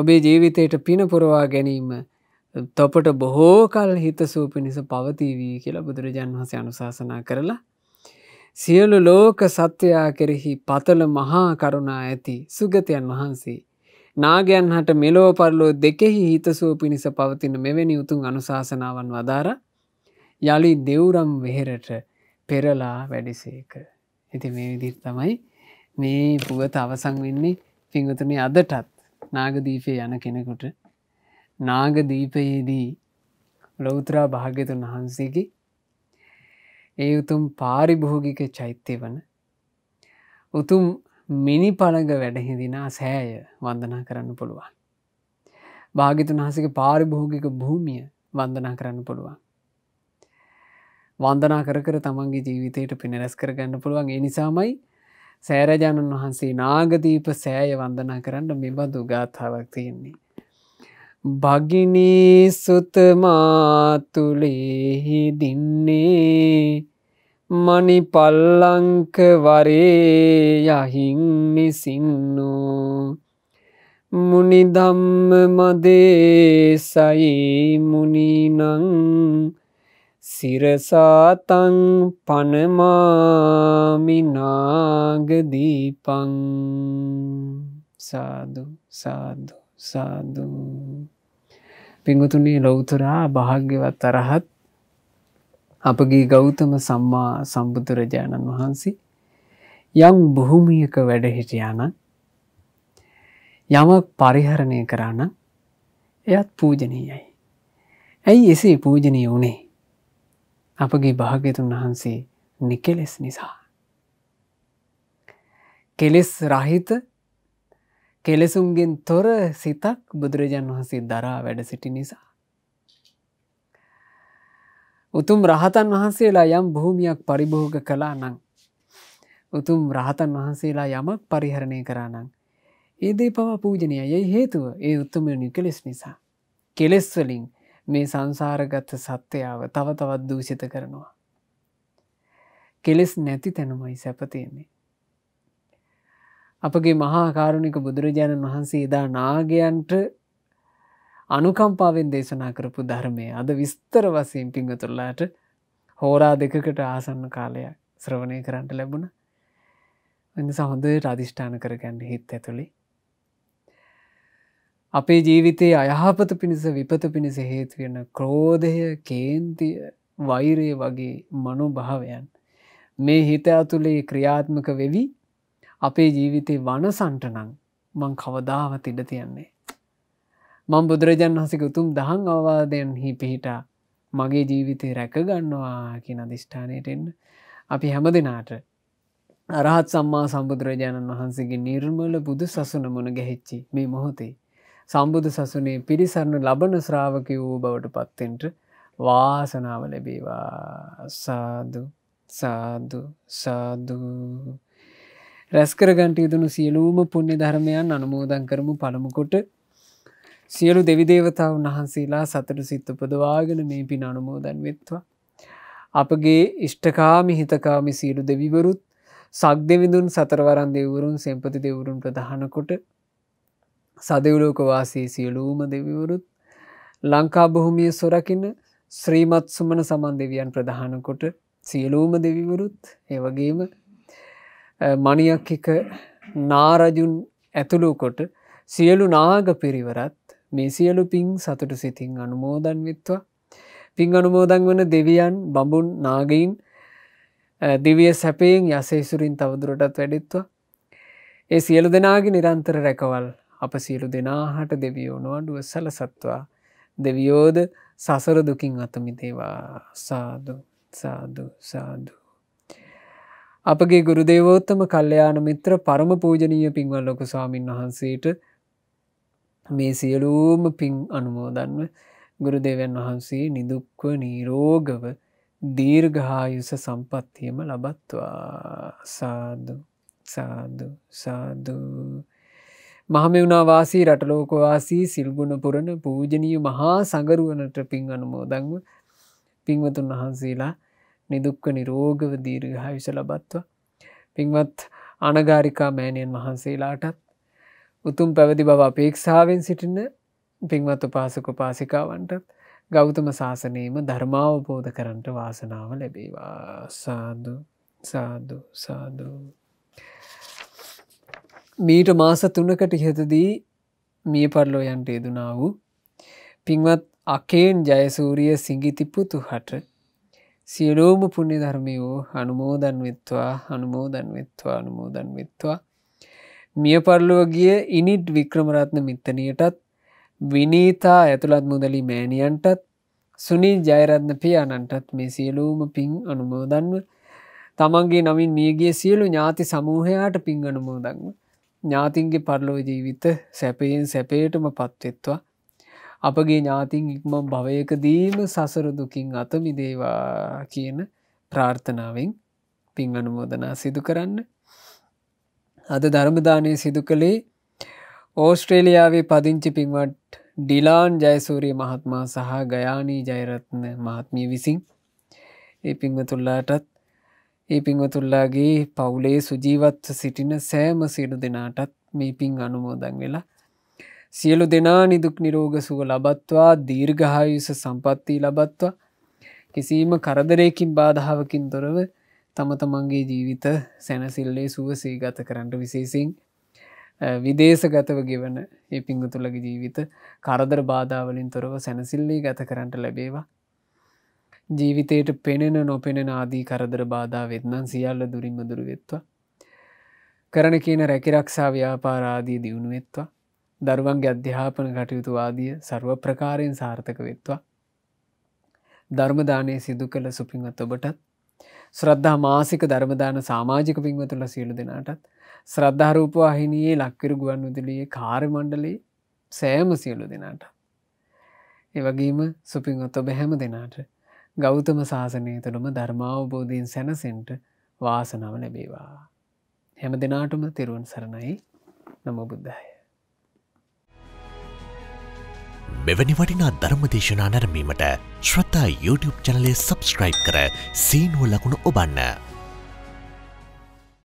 ඔබේ ජීවිතයට පින පුරවා ගැනීම තොපට බොහෝකල් හිතසූ පිණිස පවතිවී කියලා බුදුරජන් වහස අනුශාසනා කරලා. සියලු ලෝක සත්වයා කෙරෙහි පතල මහා කරුණා ඇති සුගතයන් වහන්සේ. නාගයන් හට මෙලෝපරලෝ දෙකෙහි හිතසූ පිණිස පවතින මෙවැනි උතුන් අනුශාසනාවන් වදාර යළි දෙවුරම් වෙහෙරට පෙරලා වැඩිසේක. ඇති මේ විදිත් තමයි මේ පුවත අවසං වෙන්නේ පිංගතුනි අදටත් නාගදීපය යන කෙනෙකුට නාගදීපයේදී ලොවතුරා භාග්‍යතුන් වහන්සේගේ ඒ උතුම් පාරිභෝගික චෛත්‍ය වන උතුම් මිනි පළඟ වැඩහිදිනා සෑය වන්දනා කරන්න පුළුවන්. භාගිතුන් වහසක පාරිභෝගික භූමිය වන්දනා කරන්න පුළුවන්. වන්දනා කර කර තමන්ගේ ජීවිතයට පිනරැස් කරගන්න පුළුවන් ඒ නිසාමයි සෑරජාණන් වහන්සේ නාගදීප සෑය වන්දනා කරන්න මෙබඳු ගාථාවක් තියෙන්නේ. භගිනී සුතමාතුලෙහි දින්නේ මනි පල්ලංක වරේ යහින්නේ සින්නෝ මුනිදම්ම මදේ සයි මුනිනං සිරසාතං පනමාමිනාගදීපං සාදු සාදු සාදු පිංගුතුනේ ලොවතුරා භාග්‍යවත් අරහත් අපගේ ගෞතම සම්මා සම්බුදුරජාණන් වහන්සේ යම් බොහොමියක වැඩහිටියාන යමක් පරිහරණය කරන්න එයත් පූජනීයයි. ඇයි එසේ පූජනය වනේ අපගේ භාග්‍යතුන් වහන්සේ නිකෙලෙස් නිසා. කෙලෙස් රහිත කෙලෙසුන්ගෙන් තොර සිතක් බුදුරජන් වහන්සේ දරා වැඩ සිටි නිසා. උතුම් රහතන් වහන්සේලා යම් භූමියක් පරිභෝග කලා නං. උතුම් රහතන් වහන්සේලා යමක් පරිහරණය කරා නං. ඒදේ පවා පූජනය යයි හේතුව ඒ උත්තුම නිකලෙස් නිසා. කෙලෙස්වලින් මේ සංසාරගත සත්‍යාව තව තවත් දූෂිත කරනවා. කෙලෙස් නැති තැනුමයි සැපතියන්නේ. අපගේ මහාකාරුණික බුදුරජාණන් වහන්සේ එදා නාගයන්ට අනුකම්පාවෙන් දේශනා කරපු ධර්මය අද විස්තර වසයෙන් පිංගතුරලාට හෝරා දෙකකට ආසන්න කාලයක් ශ්‍රවණය කරන්නට ලැබුණ නිසා හොඳ රධිෂ්ඨාන කරගන්න හිත් ඇතුළේ අපේ ජීවිතයේ අයහපත පිණිස විපත පිණිස හේතුවෙන ක්‍රෝධය කේන්තිය වෛරය වගේ මනු භාවයන් මේ හිත ඇතුළේ ක්‍රියාත්මක වෙවි අපේ ජීවිතේ වනසන්ට නං මං කවදාවත් ඉඩ තියන්නේ. මං බුදුරජන් හසික උතුම් දහන් අවවාදයන් හි පිහිටා මගේ ජීවිතය රැකගන්නවා කිය අධිෂ්ඨානයට එන්න අපි හැම දෙනාට අරහත් සම්මා සම්බුදුරජාණන් වහන්සේගේ නිර්මල බුදු සසුන මුණ ගැහිච්චි මේ මොහොතේ සම්බුදු සසුනේ පිරිසරණ ලබන ශ්‍රාවකය වූ බවට පත්තෙන්ට වාසනාව ලැබේවා සාදු සාදු සාදුූ. රැස්කරගන්ට යුතුනු සියලූම පුුණ්‍ය ධර්මයන් අනුමෝදන් කරමු පළමුකොට සියලු දෙවිදේවතාවන් වහන්සේලා සතට සිත්තපදවාගෙන මේ පින අනුමෝදන් වෙත්වා. අපගේ ඉෂ්ටකාමි හිතකාමි සියලු දෙවිවරුත් සක් දෙවිඳුන් සතරවරන් දෙවරුන් සෙම්පති දෙවරුන් ප්‍රධානකොට සදවලෝකවාසී සියලූම දෙවිවරුත් ලංකා බොහොමිය සොරකින ශ්‍රීමත් සුමන සමන් දෙවියන් ප්‍රධානකොට සියලූම දෙවිවරුත් ඒවගේම මනියක්කික නාරජුන් ඇතුළුකොට සියලු නාග පිරිවරත් මේ සියලු පින් සතුට සිතින් අනුමෝදන් විත්වා පින් අනුමෝදන් වන දෙවියන් බඹුන් නාගයින් දිවිය සැපයෙන් යසේසුරින් තවදුරටත් වැඩිත්වා ඒ සියලු දෙනාගේ නිරන්තර රැකවල් අප සියලු දෙනාහට දෙවියෝනු අඩුව සැලසත්වා දෙවියෝද සසර දුකින් අතමිදේවා සාදු සාදු සාදු. අපගේ ගුරු දේවෝත්තම කල්්‍යයාන මිත්‍ර පරම පූජනීය පින්වල් ලොකු ස්වාමීන් වහන්සේට මේ සියලූම පින් අනුමෝදන්ව ගුරුදේවන් වහන්සේ නිදුක්ව නීරෝගව දීර්ඝායුස සම්පත්තියම ලබත්වා සාදු සාදු සාදුු මහමෙවුණවාසී රටලෝකවාසී සිල්ගුණ පුරණ පූජනීය මහා සඟරුවනට පින් අනුමෝදංව පින්වතුන් වහන්සේලා නිදුක්ක නිරෝගව දීර්ග හවිස ලබත්ව. පින්වත් අනගාරිකා මෑණයන් වහන්සේලාටත් උතුම් පැවැදි බව අපේක්ෂාවෙන් සිටින්න පින්වත් උපාසක පාසිකාවන්ටත් ගෞතම ශාසනයේම ධර්මාවබෝධ කරන්ට වාසනාව ලැබේවා සාදු සාදු සාදුූ. මීට මාස තුනකට ඉහතදී මිය පරලෝ යන්ට යෙදනා වූ පින්වත් අකේන් ජයසූරිය සිංගිතිපුතු හට සියලෝම පුුණි ධර්මයෝ අනුමෝදන් වෙත්වා අනුමෝදන් වෙත්වා අනුමෝදන් වෙත්වා මිය පරලුව ගිය ඉනිට් වික්‍රමරත්න මිත්තනයටත් විනීතා ඇතුළත් මුදලි මෑණියන්ටත් සුනී ජයරත්න පියාණන්ටත් මේ සියලූම පින් අනුමෝදන්ව තමන්ගේ නමින් මියගේ සියලු ඥාති සමූහයාට පින් අනුමෝදන්ව ඥාතින්ගේ පරලෝ ජීවිත සැපයෙන් සැපේටම පත්වෙත්වා අපගේ ඥාතින් ඉක්ම භවයකදීම සසර දුකින් අතමිදේවා කියන ප්‍රාර්ථනාවෙන් පින් අනුමෝදනා සිදු කරන්න අද ධර්මදානය සිදු කළේ ඕස්ට්‍රේලියාවේ පදිංචි පින්වට ඩිලාන් ජයසූරිය මහත්මා සහ ගයානී ජයරත්න මහත්මිය විසින් ඒ පින්වතුල්ලාටත් ඒ පිංවතුල්ලාගේ පවුලේ සුජීවත්ව සිටින සෑම සිරු දෙනාටත් මේ පින් අනුමෝදන් වෙලා සියලු දෙනා නිදුක් නිරෝග සුව ලබත්වා දීර්ඝායුස සම්පත්තිී ලබත්වා කිසිීම කරදරයකින් බාධාවකින් තොරව තම තමන්ගේ ජීවිත සැනසිල්ලේ සුවසේ ගත කරන්නට විශේසින් විදේශගතව ගෙවන ඒ පිංගතුලගේ ජීවිත කරදර බාධාවලින් තොරව සැනසිල්ලේ ගත කරන්නට ලැබේවා ජීවිතයට පෙනෙන නොපෙනෙන ආදී කරදර බාධා වෙත්නම් සියල්ල දුරින් මදුරු වෙත්වා. කරන කියන රැකිරක්ෂා ව්‍යාපාරාදී දියුණු වෙත්වා දරුවන්ගේ අධ්‍යාපන කටයුතු ආදිය සර්ව ප්‍රකාරයෙන් සාර්ථක වෙත්වා. ධර්මදානය සිදු කළ සුපින්වත් ඔබටත් ශ්‍රද්ධා මාසික ධර්මදාන සාමාජික පින්වතුල සියලු දෙනාටත් ශ්‍රද්ධාරූපවාහිනයේ ලක්විරු ගුවන් විදුලියේ කාර මණ්ඩලේ සෑම සියලු දෙනාට. එවගේම සුපින්වත් ඔබ හැම දෙනාට ගෞතම ශාසනය තුළම ධර්මාවබෝධීන් සැනසෙන්ට වාසනාව ලැබේවා. හැම දෙනාටම තෙරුවන් සරණයි නමබුද්ධය. මෙවැනි වටිනා ධර්මදේශනා නැරමීමට ශ්‍රතා YouTube චනලේ සබස්ක්‍රයිබ් කර සීනුව ලකුණු ඔබන්න.